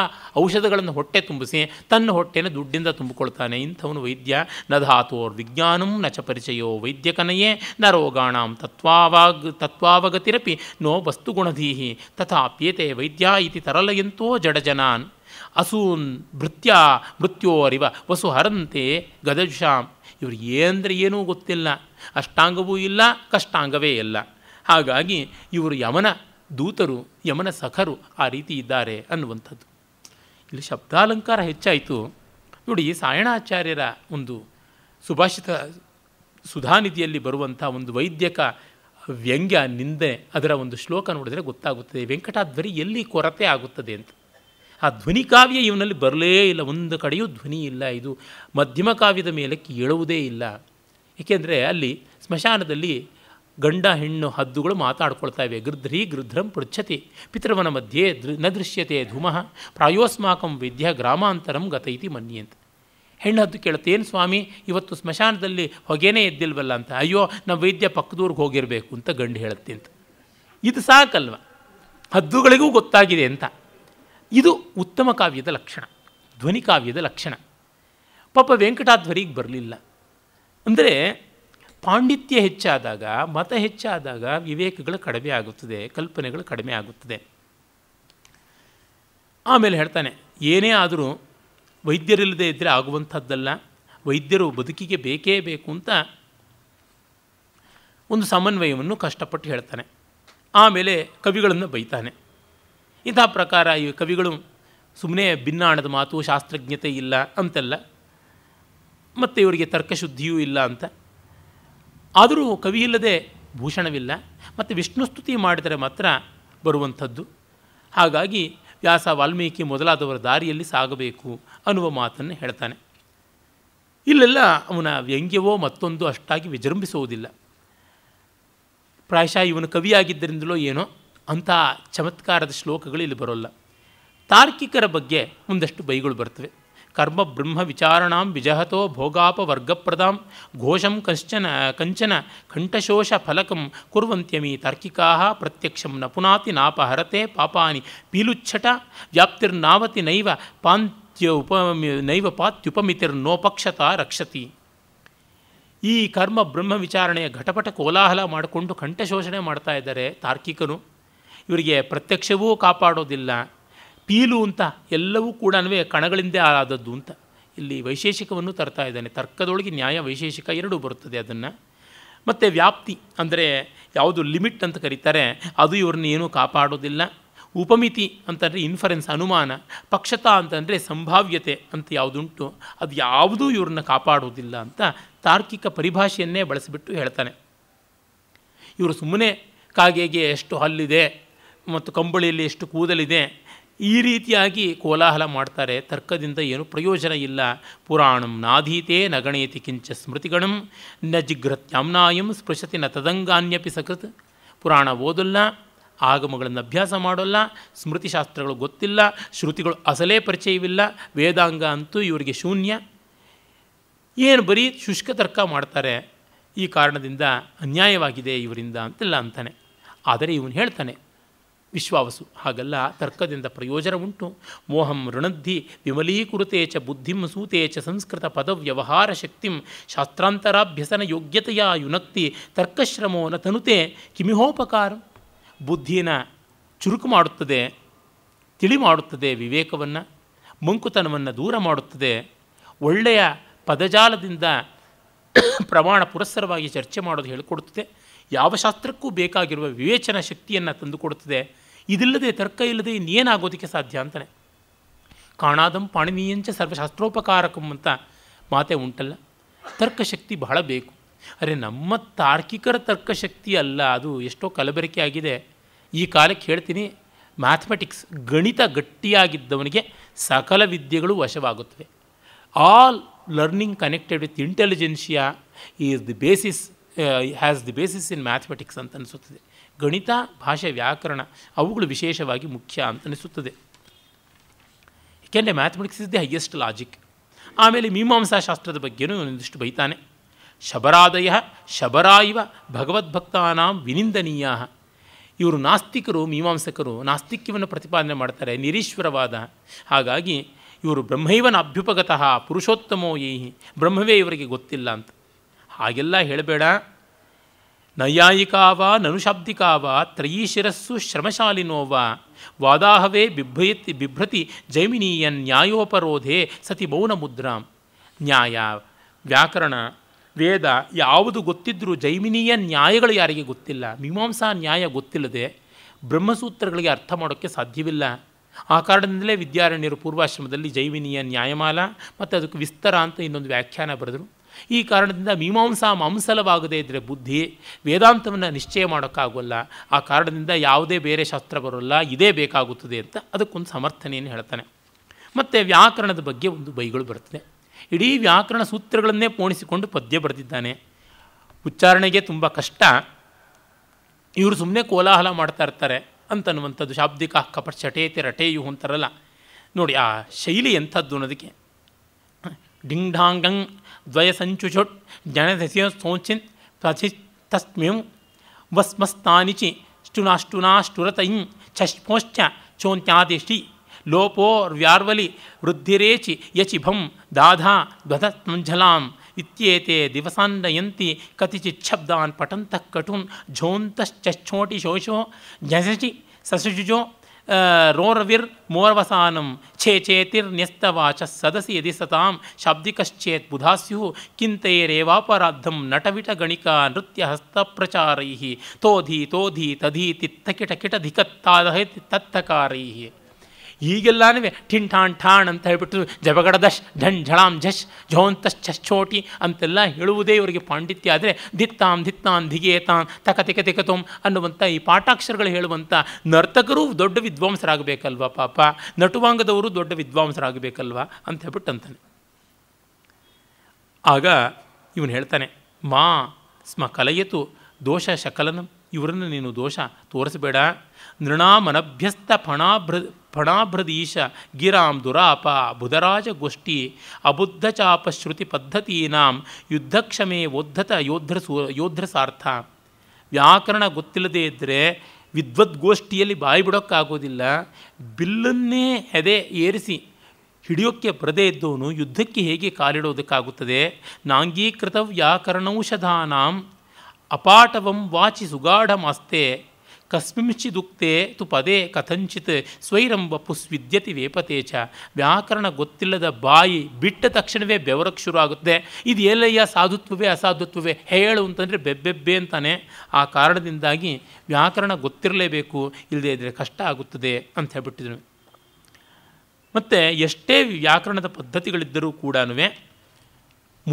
ಔಷಧಗಳನ್ನು ಹೊಟ್ಟೆ ತುಂಬಿಸಿ ತನ್ನ ಹೊಟ್ಟೆನ ದುಡ್ಡಿಂದ ತುಂಬಿಕೊಳ್ತಾನೆ ಇಂಥವನು ವೈದ್ಯ ನ ಧಾತೋರ್ ವಿಜ್ಞಾನಂ ನ ಚ ಪರಿಚಯೋ ವೈದ್ಯಕನಯೇ ನ ರೋಗಾಣ ತತ್ವಾವಾಗ್ ತತ್ವಾವಗತಿರಪಿ ನೋ ವಸ್ತುಗುಣಧೀಹಿ ತಥಾಪ್ಯೇತೆ ವೈದ್ಯ ಇತಿ ತರಲಯಂತೋ ಜಡಜನಾನ್ ಅಸೂನ್ ಭೃತ್ಯ ಮೃತ್ಯೋರಿವ ವಸು ಹರಂತೆ ಗದಜಾಂ ಇವ್ರಿಗೆ ಏನಂದರೆ ಏನೂ ಗೊತ್ತಿಲ್ಲ ಅಷ್ಟಾಂಗವೂ ಇಲ್ಲ ಕಷ್ಟಾಂಗವೇ ಇಲ್ಲ ಹಾಗಾಗಿ ಇವರು ಯಮನ ದೂತರು ಯಮನ ಸಖರು ಆ ರೀತಿ ಇದ್ದಾರೆ ಅನ್ನುವಂಥದ್ದು ಇಲ್ಲಿ ಶಬ್ದಾಲಂಕಾರ ಹೆಚ್ಚಾಯಿತು ನೋಡಿ ಸಾಯಣಾಚಾರ್ಯರ ಒಂದು ಸುಭಾಷಿತ ಸುಧಾನಿಧಿಯಲ್ಲಿ ಬರುವಂಥ ಒಂದು ವೈದ್ಯಕ ವ್ಯಂಗ್ಯ ನಿಂದೆ ಅದರ ಒಂದು ಶ್ಲೋಕ ನೋಡಿದರೆ ಗೊತ್ತಾಗುತ್ತದೆ ವೆಂಕಟಾಧ್ವರಿ ಎಲ್ಲಿ ಕೊರತೆ ಆಗುತ್ತದೆ ಅಂತ ಆ ಧ್ವನಿ ಕಾವ್ಯ ಇವನಲ್ಲಿ ಬರಲೇ ಇಲ್ಲ ಒಂದು ಕಡೆಯೂ ಧ್ವನಿ ಇಲ್ಲ ಇದು ಮಧ್ಯಮ ಕಾವ್ಯದ ಮೇಲೆ ಕೇಳುವುದೇ ಇಲ್ಲ ಏಕೆಂದರೆ ಅಲ್ಲಿ ಸ್ಮಶಾನದಲ್ಲಿ ಗಂಡ ಹೆಣ್ಣು ಹದ್ದುಗಳು ಮಾತಾಡ್ಕೊಳ್ತಾ ಇವೆ ಗೃಧ್ರಿ ಗೃಧ್ರಂ ಪೃಚ್ಛತಿ ಪಿತೃವನ ಮಧ್ಯೆ ದೃ ನ ದೃಶ್ಯತೆ ಧೂಮಃ ಪ್ರಾಯೋಸ್ಮಾಕಂ ವಿದ್ಯ ಗ್ರಾಮಾಂತರಂ ಗತೈತಿ ಮನ್ಯಂತ ಹೆಣ್ಣು ಹದ್ದು ಕೇಳುತ್ತೆ ಏನು ಸ್ವಾಮಿ ಇವತ್ತು ಸ್ಮಶಾನದಲ್ಲಿ ಹೊಗೆನೇ ಎದ್ದಿಲ್ವಲ್ಲ ಅಂತ ಅಯ್ಯೋ ನಮ್ಮ ವೈದ್ಯ ಪಕ್ಕದೂರ್ಗೆ ಹೋಗಿರಬೇಕು ಅಂತ ಗಂಡು ಹೇಳುತ್ತೆ ಅಂತ ಇದು ಸಾಕಲ್ವ ಹದ್ದುಗಳಿಗೂ ಗೊತ್ತಾಗಿದೆ ಅಂತ ಇದು ಉತ್ತಮ ಕಾವ್ಯದ ಲಕ್ಷಣ ಧ್ವನಿ ಕಾವ್ಯದ ಲಕ್ಷಣ ಪಾಪ ವೆಂಕಟಾಧ್ವರಿಗೆ ಬರಲಿಲ್ಲ ಅಂದರೆ ಪಾಂಡಿತ್ಯ ಹೆಚ್ಚಾದಾಗ ಮತ ಹೆಚ್ಚಾದಾಗ ವಿವೇಕಗಳು ಕಡಿಮೆ ಆಗುತ್ತದೆ ಕಲ್ಪನೆಗಳು ಕಡಿಮೆ ಆಗುತ್ತದೆ ಆಮೇಲೆ ಹೇಳ್ತಾನೆ ಏನೇ ಆದರೂ ವೈದ್ಯರಿಲ್ಲದೆ ಇದ್ದರೆ ಆಗುವಂಥದ್ದಲ್ಲ ವೈದ್ಯರು ಬದುಕಿಗೆ ಬೇಕೇ ಬೇಕು ಅಂತ ಒಂದು ಸಮನ್ವಯವನ್ನು ಕಷ್ಟಪಟ್ಟು ಹೇಳ್ತಾನೆ ಆಮೇಲೆ ಕವಿಗಳನ್ನು ಬೈತಾನೆ ಇಂಥ ಪ್ರಕಾರ ಈ ಕವಿಗಳು ಸುಮ್ಮನೆ ಭಿನ್ನಾಣದ ಮಾತು ಶಾಸ್ತ್ರಜ್ಞತೆ ಇಲ್ಲ ಅಂತೆಲ್ಲ ಮತ್ತು ಇವರಿಗೆ ತರ್ಕಶುದ್ಧಿಯೂ ಇಲ್ಲ ಅಂತ ಆದರೂ ಕವಿ ಇಲ್ಲದೆ ಭೂಷಣವಿಲ್ಲ ಮತ್ತು ವಿಷ್ಣುಸ್ತುತಿ ಮಾಡಿದರೆ ಮಾತ್ರ ಬರುವಂಥದ್ದು ಹಾಗಾಗಿ ವ್ಯಾಸ ವಾಲ್ಮೀಕಿ ಮೊದಲಾದವರ ದಾರಿಯಲ್ಲಿ ಸಾಗಬೇಕು ಅನ್ನುವ ಮಾತನ್ನು ಹೇಳ್ತಾನೆ ಇಲ್ಲೆಲ್ಲ ಅವನ ವ್ಯಂಗ್ಯವೋ ಮತ್ತೊಂದು ಅಷ್ಟಾಗಿ ವಿಜೃಂಭಿಸುವುದಿಲ್ಲ ಪ್ರಾಯಶಃ ಇವನು ಕವಿಯಾಗಿದ್ದರಿಂದಲೋ ಏನೋ ಅಂಥ ಚಮತ್ಕಾರದ ಶ್ಲೋಕಗಳು ಇಲ್ಲಿ ಬರೋಲ್ಲ ತಾರ್ಕಿಕರ ಬಗ್ಗೆ ಒಂದಷ್ಟು ಬೈಗಳು ಬರ್ತವೆ ಕರ್ಮ ಬ್ರಹ್ಮ ವಿಚಾರಣಾಂ ವಿಜಹತೋ ಭೋಗಾಪವರ್ಗಪ್ರದಾಂ ಘೋಷಂ ಕಶ್ಚನ ಕಂಚನ ಕಂಠಶೋಷ ಫಲಕಂ ಕುರ್ವಂತ್ಯಮಿ ತಾರ್ಕಿಕಾ ಪ್ರತ್ಯಕ್ಷಂ ನಪುನಾತಿ ಪುನಾತಿ ನಾಪಹರತೆ ಪಾಪಾನಿ ಪೀಲುಚ್ಛಟ ವ್ಯಾಪ್ತಿರ್ನಾವತಿ ನೈವ ಪಾಂತ್ಯ ಉಪ ನೈವ ಪಾತ್ಯುಪಮಿತಿರ್ನೋಪಕ್ಷತ ರಕ್ಷತಿ ಈ ಕರ್ಮ ಬ್ರಹ್ಮ ವಿಚಾರಣೆಯ ಘಟಪಟ ಕೋಲಾಹಲ ಮಾಡಿಕೊಂಡು ಕಂಠಶೋಷಣೆ ಮಾಡ್ತಾ ಇದ್ದಾರೆ ತಾರ್ಕಿಕನು ಇವರಿಗೆ ಪ್ರತ್ಯಕ್ಷವೂ ಕಾಪಾಡೋದಿಲ್ಲ ಪೀಲು ಅಂತ ಎಲ್ಲವೂ ಕೂಡ ಕಣಗಳಿಂದೇ ಆದದ್ದು ಅಂತ ಇಲ್ಲಿ ವೈಶೇಷಿಕವನ್ನು ತರ್ತಾ ಇದ್ದಾನೆ ತರ್ಕದೊಳಗೆ ನ್ಯಾಯ ವೈಶೇಷಿಕ ಎರಡೂ ಬರುತ್ತದೆ ಅದನ್ನು ಮತ್ತು ವ್ಯಾಪ್ತಿ ಅಂದರೆ ಯಾವುದು ಲಿಮಿಟ್ ಅಂತ ಕರೀತಾರೆ ಅದು ಇವ್ರನ್ನ ಏನೂ ಕಾಪಾಡೋದಿಲ್ಲ ಉಪಮಿತಿ ಅಂತಂದರೆ ಇನ್ಫರೆನ್ಸ್ ಅನುಮಾನ ಪಕ್ಷತಾ ಅಂತಂದರೆ ಸಂಭಾವ್ಯತೆ ಅಂತ ಯಾವುದುಂಟು ಅದು ಯಾವುದೂ ಇವ್ರನ್ನ ಕಾಪಾಡೋದಿಲ್ಲ ಅಂತ ತಾರ್ಕಿಕ ಪರಿಭಾಷೆಯನ್ನೇ ಬಳಸಿಬಿಟ್ಟು ಹೇಳ್ತಾನೆ ಇವರು ಸುಮ್ಮನೆ ಕಾಗೆಗೆ ಎಷ್ಟು ಹಲ್ಲಿದೆ ಮತ್ತು ಕಂಬಳಿಯಲ್ಲಿ ಎಷ್ಟು ಕೂದಲಿದೆ ಈ ರೀತಿಯಾಗಿ ಕೋಲಾಹಲ ಮಾಡ್ತಾರೆ ತರ್ಕದಿಂದ ಏನು ಪ್ರಯೋಜನ ಇಲ್ಲ ಪುರಾಣಂ ನಾಧೀತೆ ನಗಣೇತಿ ಕಿಂಚ ಸ್ಮೃತಿಗಣಂ ನ ಜಿಘ್ರತ್ಯಾಮ್ನಾಯಂ ಸ್ಪೃಶತಿ ನ ತದಂಗಾನ್ಯಪಿ ಸಕೃತ್ ಪುರಾಣ ಓದಲ್ಲ ಆಗಮಗಳನ್ನು ಅಭ್ಯಾಸ ಮಾಡೋಲ್ಲ ಸ್ಮೃತಿಶಾಸ್ತ್ರಗಳು ಗೊತ್ತಿಲ್ಲ ಶ್ರುತಿಗಳು ಅಸಲೇ ಪರಿಚಯವಿಲ್ಲ ವೇದಾಂಗ ಅಂತೂ ಇವರಿಗೆ ಶೂನ್ಯ ಏನು ಬರೀ ಶುಷ್ಕ ತರ್ಕ ಮಾಡ್ತಾರೆ ಈ ಕಾರಣದಿಂದ ಅನ್ಯಾಯವಾಗಿದೆ ಇವರಿಂದ ಅಂತೆಲ್ಲ ಅಂತಾನೆ ಆದರೆ ಇವನು ಹೇಳ್ತಾನೆ ವಿಶ್ವಾವಸು ಹಾಗಲ್ಲ ತರ್ಕದಿಂದ ಪ್ರಯೋಜನ ಉಂಟು ಮೋಹಂ ಋಣದ್ಧಿ ವಿಮಲೀಕೃತೆ ಚ ಬುದ್ಧಿಂ ಸೂತೆ ಚ ಸಂಸ್ಕೃತ ಪದವ್ಯವಹಾರ ಶಕ್ತಿಂ ಶಾಸ್ತ್ರಾಂತರಾಭ್ಯಸನ ಯೋಗ್ಯತೆಯ ಯುನಕ್ತಿ ತರ್ಕಶ್ರಮೋನ ತನುತೆ ಕಿಮಿಹೋಪಕಾರ ಬುದ್ಧಿನ ಚುರುಕು ಮಾಡುತ್ತದೆ ತಿಳಿ ಮಾಡುತ್ತದೆ ವಿವೇಕವನ್ನು ಮಂಕುತನವನ್ನು ದೂರ ಮಾಡುತ್ತದೆ ಒಳ್ಳೆಯ ಪದಜಾಲದಿಂದ ಪ್ರಮಾಣ ಪುರಸ್ಸರವಾಗಿ ಚರ್ಚೆ ಮಾಡೋದು ಹೇಳಿಕೊಡುತ್ತದೆ ಯಾವ ಶಾಸ್ತ್ರಕ್ಕೂ ಬೇಕಾಗಿರುವ ವಿವೇಚನಾ ಶಕ್ತಿಯನ್ನು ತಂದುಕೊಡುತ್ತದೆ ಇದಿಲ್ಲದೆ ತರ್ಕ ಇಲ್ಲದೆ ಇನ್ನೇನಾಗೋದಕ್ಕೆ ಸಾಧ್ಯ ಅಂತಾನೆ ಕಾಣಾದಂ ಪಾಣಿನೀಯಂಚ ಸರ್ವಶಾಸ್ತ್ರೋಪಕಾರಕಂ ಅಂತ ಮಾತೆ ಉಂಟಲ್ಲ ತರ್ಕಶಕ್ತಿ ಬಹಳ ಬೇಕು ಅರೆ ನಮ್ಮ ತಾರ್ಕಿಕರ ತರ್ಕಶಕ್ತಿ ಅಲ್ಲ ಅದು ಎಷ್ಟೋ ಕಲಬೆರಕೆ ಆಗಿದೆ ಈ ಕಾಲಕ್ಕೆ ಹೇಳ್ತೀನಿ ಮ್ಯಾಥಮೆಟಿಕ್ಸ್ ಗಣಿತ ಗಟ್ಟಿಯಾಗಿದ್ದವನಿಗೆ ಸಕಲ ವಿದ್ಯೆಗಳು ವಶವಾಗುತ್ತವೆ all learning connected with intelligentsia is the basis has the basis in mathematics ಅಂತ ಅನಿಸುತ್ತದೆ ಗಣಿತ ಭಾಷೆ ವ್ಯಾಕರಣ ಅವುಗಳು ವಿಶೇಷವಾಗಿ ಮುಖ್ಯ ಅಂತ ಅನಿಸುತ್ತದೆ ಏಕೆಂದರೆ mathematics is the highest logic ಆಮೇಲೆ ಮೀಮಾಂಸಾ ಶಾಸ್ತ್ರದ ಬಗ್ಗೆಯೂ ಒಂದಿಷ್ಟು ಬೈತಾನೆ ಶಬರಾದಯ ಶಬರ ಇವ ಭಗವದ್ಭಕ್ತಾನಾಂ ವಿನಿಂದನೀಯ ಇವರು ನಾಸ್ತಿಕರು ಮೀಮಾಂಸಕರು ನಾಸ್ತಿಕ್ಯವನ್ನು ಪ್ರತಿಪಾದನೆ ಮಾಡ್ತಾರೆ ನಿರೀಶ್ವರವಾದ ಹಾಗಾಗಿ ಇವರು ಬ್ರಹ್ಮೈವನ ಅಭ್ಯುಪಗತಃ ಪುರುಷೋತ್ತಮೋ ಏಹಿ ಬ್ರಹ್ಮವೇ ಇವರಿಗೆ ಗೊತ್ತಿಲ್ಲ ಅಂತ ಹಾಗೆಲ್ಲ ಹೇಳಬೇಡ ನೈಯಾಯಿಕಾವಾ ನನುಶಾಬ್ದಿಕಾವಾ ತ್ರಯೀಶಿರಸ್ಸು ಶ್ರಮಶಾಲಿನೋವಾ ವಾದಾಹವೇ ಬಿಭ್ರಯತಿ ಬಿಭ್ರತಿ ಜೈಮಿನೀಯ ನ್ಯಾಯೋಪರೋಧೆ ಸತಿ ಮೌನ ಮುದ್ರಾಂ ನ್ಯಾಯ ವ್ಯಾಕರಣ ವೇದ ಯಾವುದು ಗೊತ್ತಿದ್ದರೂ ಜೈಮಿನೀಯ ನ್ಯಾಯಗಳು ಯಾರಿಗೆ ಗೊತ್ತಿಲ್ಲ ಮೀಮಾಂಸಾ ನ್ಯಾಯ ಗೊತ್ತಿಲ್ಲದೆ ಬ್ರಹ್ಮಸೂತ್ರಗಳಿಗೆ ಅರ್ಥ ಮಾಡೋಕ್ಕೆ ಸಾಧ್ಯವಿಲ್ಲ ಆ ಕಾರಣದಿಂದಲೇ ವಿದ್ಯಾರಣ್ಯರು ಪೂರ್ವಾಶ್ರಮದಲ್ಲಿ ಜೈವಿನಿಯ ನ್ಯಾಯಮಾಲ ಮತ್ತು ಅದಕ್ಕೆ ವಿಸ್ತಾರ ಅಂತ ಇನ್ನೊಂದು ವ್ಯಾಖ್ಯಾನ ಬರೆದರು ಈ ಕಾರಣದಿಂದ ಮೀಮಾಂಸಾ ಮಾಂಸಲವಾಗದೇ ಇದ್ದರೆ ಬುದ್ಧಿ ವೇದಾಂತವನ್ನು ನಿಶ್ಚಯ ಮಾಡೋಕ್ಕಾಗೋಲ್ಲ ಆ ಕಾರಣದಿಂದ ಯಾವುದೇ ಬೇರೆ ಶಾಸ್ತ್ರ ಬರೋಲ್ಲ ಇದೇ ಬೇಕಾಗುತ್ತದೆ ಅಂತ ಅದಕ್ಕೊಂದು ಸಮರ್ಥನೆಯನ್ನು ಹೇಳ್ತಾನೆ ಮತ್ತು ವ್ಯಾಕರಣದ ಬಗ್ಗೆ ಒಂದು ಬೈಗಳು ಬರ್ತದೆ ಇಡೀ ವ್ಯಾಕರಣ ಸೂತ್ರಗಳನ್ನೇ ಪೋಣಿಸಿಕೊಂಡು ಪದ್ಯ ಬರೆದಿದ್ದಾನೆ ಉಚ್ಚಾರಣೆಗೆ ತುಂಬ ಕಷ್ಟ ಇವರು ಸುಮ್ಮನೆ ಕೋಲಾಹಲ ಮಾಡ್ತಾ ಇರ್ತಾರೆ ಅಂತನ್ನುವಂಥದ್ದು ಶಾಬ್ದಿಕ ಕಪಟ್ ಚಟೇತಿ ರಟೇಯು ಅಂತಾರಲ್ಲ ನೋಡಿ ಆ ಶೈಲಿ ಎಂಥದ್ದು ಅನ್ನೋದಕ್ಕೆ ಡಿಂಗ್ ಢಾಂಗ್ द्वयसञ्चुषुट् जनधस्य सोञ्चिन् प्रथितस्म्युं वस्मस्तानि चि चोन्त्यादिष्टि लोपोर्व्यार्वलि वृद्धिरेचि यचिभं दाधा ध्वधस्मञ्झलाम् इत्येते दिवसान् नयन्ति कतिचित् शब्दान् पठन्तः कटून् झोन्तश्चोटिशोषो झसचि ससुजुजो रोर्विर् मोर्वसानं छे चेतिर्न्यस्तवाचः सदसि यदि सतां शाब्दिकश्चेत् बुधा स्युः किन्तैरेवापराद्धं नटविटगणिका नृत्यहस्तप्रचारैः तोधी तोधी तधी तित्थकिटकिटधिकत्तादः तत्थकारैः ಈಗೆಲ್ಲನೂ ಠಿಣ್ ಠಾಣ್ ಠಾಣ್ ಅಂತ ಹೇಳ್ಬಿಟ್ಟು ಜಬಗಡದಶ್ ಢಣ್ ಝಳಾಂ ಝಶ್ ಝೋಂತಶ್ ಅಂತೆಲ್ಲ ಹೇಳುವುದೇ ಇವರಿಗೆ ಪಾಂಡಿತ್ಯ ಆದರೆ ದಿತ್ತಾಂ ದಿತ್ತಾನ್ ಧಿಗೇತಾಂ ತಕ ತಿಕ ತಿಕತೋಂ ಅನ್ನುವಂಥ ಈ ಪಾಠಾಕ್ಷರಗಳು ಹೇಳುವಂಥ ನರ್ತಕರು ದೊಡ್ಡ ವಿದ್ವಾಂಸರಾಗಬೇಕಲ್ವ ಪಾಪ ನಟುವಾಂಗದವರು ದೊಡ್ಡ ವಿದ್ವಾಂಸರಾಗಬೇಕಲ್ವ ಅಂತ ಹೇಳ್ಬಿಟ್ಟು ಅಂತಾನೆ ಆಗ ಇವನು ಹೇಳ್ತಾನೆ ಮಾ ಸ್ಮ ಕಲಯಿತು ದೋಷ ಶಕಲನ ಇವರನ್ನು ನೀನು ದೋಷ ತೋರಿಸಬೇಡ ನೃಣಾಮನಭ್ಯಸ್ತ ಫಣಾಭೃ ಫಣಾಭೃದೀಶ ಗಿರಾಂ ದುರಾಪ ಬುಧರಾಜ ಗೋಷ್ಠಿ ಅಬುದ್ಧಚಾಪಶ್ರುತಿ ಪದ್ಧತೀನಾಂ ಯುದ್ಧಕ್ಷಮೆ ಒದ್ಧತ ಯೋಧ್ರ ಸೂ ಯೋಧ್ರ ಸಾರ್ಥ ವ್ಯಾಕರಣ ಗೊತ್ತಿಲ್ಲದೇ ಇದ್ದರೆ ವಿದ್ವದ್ಗೋಷ್ಠಿಯಲ್ಲಿ ಬಾಯಿ ಬಿಡೋಕ್ಕಾಗೋದಿಲ್ಲ ಬಿಲ್ಲನ್ನೇ ಹೆದೆ ಏರಿಸಿ ಹಿಡಿಯೋಕ್ಕೆ ಬರದೇ ಇದ್ದವನು ಯುದ್ಧಕ್ಕೆ ಹೇಗೆ ಕಾಲಿಡೋದಕ್ಕಾಗುತ್ತದೆ ನಾಂಗೀಕೃತ ವ್ಯಾಕರಣೌಷಧಾನಾಂ ಅಪಾಟವಂ ವಾಚಿ ಸುಗಾಢಮಾಸ್ತೆ ಕಸ್ಮಿಂಚಿದುಕ್ತೇ ತು ಪದೇ ಕಥಂಚಿತ್ ಸ್ವೈರಂಬ ಪುಸ್ ವಿದ್ಯತಿ ವೇಪತೇಚ ವ್ಯಾಕರಣ ಗೊತ್ತಿಲ್ಲದ ಬಾಯಿ ಬಿಟ್ಟ ತಕ್ಷಣವೇ ಬೆವರಕ್ಕೆ ಶುರು ಆಗುತ್ತೆ ಇದು ಎಲ್ಲಯ್ಯ ಸಾಧುತ್ವವೇ ಅಸಾಧುತ್ವವೇ ಹೇಳು ಅಂತಂದರೆ ಬೆಬ್ಬೆಬ್ಬೆ ಅಂತಾನೆ ಆ ಕಾರಣದಿಂದಾಗಿ ವ್ಯಾಕರಣ ಗೊತ್ತಿರಲೇಬೇಕು ಇಲ್ಲದೇ ಇದ್ದರೆ ಕಷ್ಟ ಆಗುತ್ತದೆ ಅಂತ ಹೇಳ್ಬಿಟ್ಟಿದ್ರು ಮತ್ತು ಎಷ್ಟೇ ವ್ಯಾಕರಣದ ಪದ್ಧತಿಗಳಿದ್ದರೂ ಕೂಡ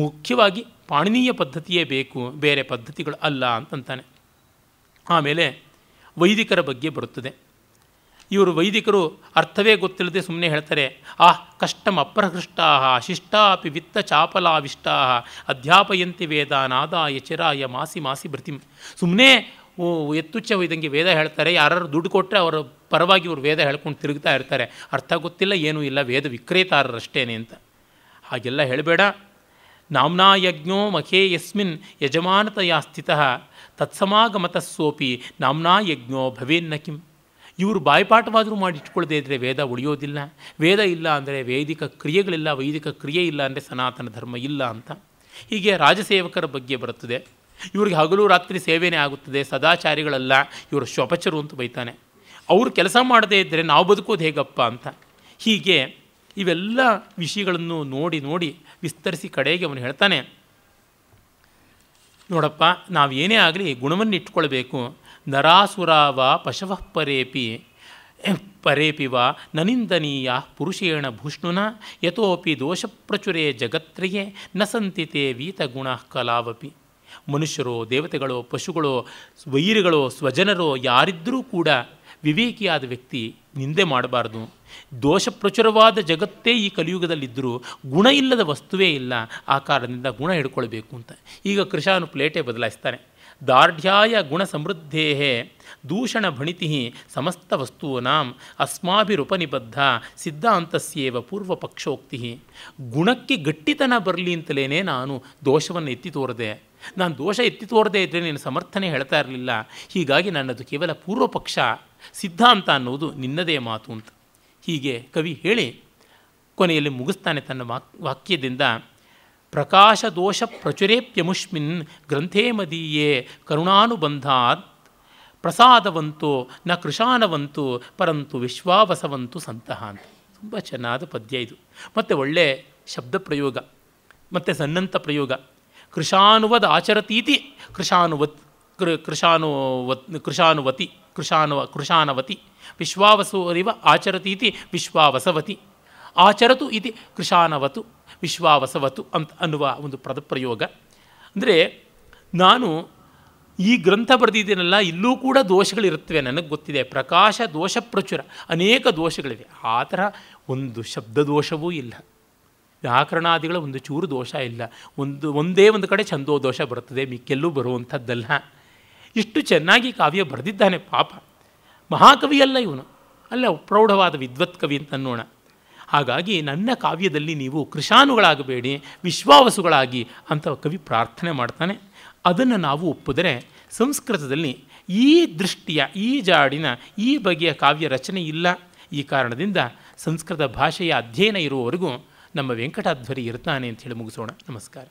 ಮುಖ್ಯವಾಗಿ ಪಾಣಿನೀಯ ಪದ್ಧತಿಯೇ ಬೇಕು ಬೇರೆ ಪದ್ಧತಿಗಳು ಅಲ್ಲ ಅಂತಂತಾನೆ ಆಮೇಲೆ ವೈದಿಕರ ಬಗ್ಗೆ ಬರುತ್ತದೆ ಇವರು ವೈದಿಕರು ಅರ್ಥವೇ ಗೊತ್ತಿಲ್ಲದೆ ಸುಮ್ಮನೆ ಹೇಳ್ತಾರೆ ಆಹ್ ಕಷ್ಟಮ ಅಪ್ರಹೃಷ್ಟಾಹ ಶಿಷ್ಟಾಪಿ ವಿತ್ತ ಚಾಪಲಾವಿಷ್ಟಾಹ ಅಧ್ಯಾಪಯಂತಿ ವೇದಾನಾದಾಯ ಚಿರಾಯ ಮಾಸಿ ಮಾಸಿ ಭೃತಿಂ ಸುಮ್ಮನೆ ಓ ಎತ್ತುಚ್ಛ ಇದಂಗೆ ವೇದ ಹೇಳ್ತಾರೆ ಯಾರು ದುಡ್ಡು ಕೊಟ್ಟರೆ ಅವರ ಪರವಾಗಿ ಇವರು ವೇದ ಹೇಳ್ಕೊಂಡು ತಿರುಗ್ತಾ ಇರ್ತಾರೆ ಅರ್ಥ ಗೊತ್ತಿಲ್ಲ ಏನೂ ಇಲ್ಲ ವೇದ ವಿಕ್ರೇತಾರರಷ್ಟೇನೆ ಅಂತ ಹಾಗೆಲ್ಲ ಹೇಳಬೇಡ ನಾಮ್ನಾ ಯಜ್ಞೋ ಮಖೇ ಯಸ್ಮಿನ್ ಯಜಮಾನತೆಯ ಸ್ಥಿತಃ ತತ್ಸಮಾಗಮತಸ್ಸೋಪಿ ನಾಮ್ನಾ ಯಜ್ಞೋ ಭವೇನ್ನ ಕಿಂ ಇವರು ಬಾಯ್ಪಾಠವಾದರೂ ಮಾಡಿ ಇಟ್ಕೊಳ್ಳದೇ ಇದ್ದರೆ ವೇದ ಉಳಿಯೋದಿಲ್ಲ ವೇದ ಇಲ್ಲ ಅಂದರೆ ವೈದಿಕ ಕ್ರಿಯೆಗಳಿಲ್ಲ ವೈದಿಕ ಕ್ರಿಯೆ ಇಲ್ಲ ಅಂದರೆ ಸನಾತನ ಧರ್ಮ ಇಲ್ಲ ಅಂತ ಹೀಗೆ ರಾಜಸೇವಕರ ಬಗ್ಗೆ ಬರುತ್ತದೆ ಇವ್ರಿಗೆ ಹಗಲು ರಾತ್ರಿ ಸೇವೆನೇ ಆಗುತ್ತದೆ ಸದಾಚಾರಿಗಳಲ್ಲ ಇವರು ಶ್ವಪಚರು ಅಂತ ಬೈತಾನೆ ಅವರು ಕೆಲಸ ಮಾಡದೇ ಇದ್ದರೆ ನಾವು ಬದುಕೋದು ಹೇಗಪ್ಪ ಅಂತ ಹೀಗೆ ಇವೆಲ್ಲ ವಿಷಯಗಳನ್ನು ನೋಡಿ ನೋಡಿ ವಿಸ್ತರಿಸಿ ಕಡೆಗೆ ಅವನು ಹೇಳ್ತಾನೆ ನೋಡಪ್ಪ ನಾವು ಏನೇ ಆಗಲಿ ಗುಣವನ್ನು ಇಟ್ಕೊಳ್ಬೇಕು ನರಾಸುರಾವ ಪಶವಃ ಪರೇಪಿ ವಾ ನನಿಂದನೀಯ ಪುರುಷೇಣ ಭೂಷ್ಣುನ ಯಥೋಪಿ ದೋಷಪ್ರಚುರೇ ಜಗತ್ರಿಗೆ ನ ವೀತ ಗುಣ ಕಲಾವಪಿ ಮನುಷ್ಯರೋ ದೇವತೆಗಳೋ ಪಶುಗಳೋ ವೈರಿಗಳೋ ಸ್ವಜನರೋ ಯಾರಿದ್ದರೂ ಕೂಡ ವಿವೇಕಿಯಾದ ವ್ಯಕ್ತಿ ನಿಂದೆ ಮಾಡಬಾರ್ದು ದೋಷ ಪ್ರಚುರವಾದ ಜಗತ್ತೇ ಈ ಕಲಿಯುಗದಲ್ಲಿದ್ದರೂ ಗುಣ ಇಲ್ಲದ ವಸ್ತುವೇ ಇಲ್ಲ ಆ ಕಾರಣದಿಂದ ಗುಣ ಹಿಡ್ಕೊಳ್ಬೇಕು ಅಂತ ಈಗ ಕೃಷಾನು ಪ್ಲೇಟೇ ಬದಲಾಯಿಸ್ತಾನೆ ದಾರ್ಢ್ಯಾಯ ಗುಣ ಸಮೃದ್ಧೇ ದೂಷಣ ಭಣಿತಿ ಸಮಸ್ತ ವಸ್ತೂನಾಂ ಅಸ್ಮಾಭಿರುಪನಿಬದ್ಧ ಸಿದ್ಧಾಂತಸ್ಯೇವ ಪೂರ್ವ ಪಕ್ಷೋಕ್ತಿ ಗುಣಕ್ಕೆ ಗಟ್ಟಿತನ ಬರಲಿ ಅಂತಲೇ ನಾನು ದೋಷವನ್ನು ಎತ್ತಿ ತೋರದೆ ನಾನು ದೋಷ ಎತ್ತಿ ತೋರದೆ ಇದ್ದರೆ ನೀನು ಸಮರ್ಥನೆ ಹೇಳ್ತಾ ಇರಲಿಲ್ಲ ಹೀಗಾಗಿ ನನ್ನದು ಕೇವಲ ಪೂರ್ವಪಕ್ಷ ಸಿದ್ಧಾಂತ ಅನ್ನೋದು ನಿನ್ನದೇ ಮಾತು ಅಂತ ಹೀಗೆ ಕವಿ ಹೇಳಿ ಕೊನೆಯಲ್ಲಿ ಮುಗಿಸ್ತಾನೆ ತನ್ನ ವಾಕ್ಯದಿಂದ ಪ್ರಕಾಶ ದೋಷ ಪ್ರಚುರೇಪ್ಯಮುಷ್ಮಿನ್ ಗ್ರಂಥೇ ಮದೀಯೇ ಕರುಣಾನುಬಂಧಾತ್ ಪ್ರಸಾದವಂತೋ ನ ಕೃಶಾನವಂತು ಪರಂತು ವಿಶ್ವಾವಸವಂತು ಸಂತಹ ಅಂತ ತುಂಬ ಚೆನ್ನಾದ ಪದ್ಯ ಇದು ಮತ್ತು ಒಳ್ಳೆ ಶಬ್ದ ಪ್ರಯೋಗ ಮತ್ತು ಸನ್ನಂತ ಪ್ರಯೋಗ ಕೃಷಾನುವದ ಆಚರತೀತಿ ಕೃಷಾನುವತ್ ಕೃ ಕೃಷಾನುವತ್ ಕೃಷಾನುವತಿ ಕೃಷಾನುವ ಕೃಷಾನವತಿ ಅರಿವ ಆಚರತೀತಿ ವಿಶ್ವಾವಸವತಿ ಆಚರತು ಇತಿ ಕೃಷಾನವತು ವಿಶ್ವಾವಸವತು ಅಂತ ಅನ್ನುವ ಒಂದು ಪದ ಪ್ರಯೋಗ ಅಂದರೆ ನಾನು ಈ ಗ್ರಂಥ ಬರೆದಿದ್ದೀನಲ್ಲ ಇಲ್ಲೂ ಕೂಡ ದೋಷಗಳಿರುತ್ತವೆ ನನಗೆ ಗೊತ್ತಿದೆ ಪ್ರಕಾಶ ದೋಷ ಪ್ರಚುರ ಅನೇಕ ದೋಷಗಳಿವೆ ಆ ಥರ ಒಂದು ಶಬ್ದ ದೋಷವೂ ಇಲ್ಲ ವ್ಯಾಕರಣಾದಿಗಳ ಒಂದು ಚೂರು ದೋಷ ಇಲ್ಲ ಒಂದು ಒಂದೇ ಒಂದು ಕಡೆ ಚಂದೋ ದೋಷ ಬರುತ್ತದೆ ಮಿಕ್ಕೆಲ್ಲೂ ಬರುವಂಥದ್ದಲ್ಲ ಇಷ್ಟು ಚೆನ್ನಾಗಿ ಕಾವ್ಯ ಬರೆದಿದ್ದಾನೆ ಪಾಪ ಮಹಾಕವಿಯಲ್ಲ ಇವನು ಅಲ್ಲ ಪ್ರೌಢವಾದ ವಿದ್ವತ್ ಕವಿ ಅಂತ ಅನ್ನೋಣ ಹಾಗಾಗಿ ನನ್ನ ಕಾವ್ಯದಲ್ಲಿ ನೀವು ಕೃಷಾನುಗಳಾಗಬೇಡಿ ವಿಶ್ವಾವಸುಗಳಾಗಿ ಅಂತ ಕವಿ ಪ್ರಾರ್ಥನೆ ಮಾಡ್ತಾನೆ ಅದನ್ನು ನಾವು ಒಪ್ಪಿದರೆ ಸಂಸ್ಕೃತದಲ್ಲಿ ಈ ದೃಷ್ಟಿಯ ಈ ಜಾಡಿನ ಈ ಬಗೆಯ ಕಾವ್ಯ ರಚನೆ ಇಲ್ಲ ಈ ಕಾರಣದಿಂದ ಸಂಸ್ಕೃತ ಭಾಷೆಯ ಅಧ್ಯಯನ ಇರುವವರೆಗೂ ನಮ್ಮ ವೆಂಕಟಾಧ್ವರಿ ಇರ್ತಾನೆ ಅಂತ ಹೇಳಿ ಮುಗಿಸೋಣ ನಮಸ್ಕಾರ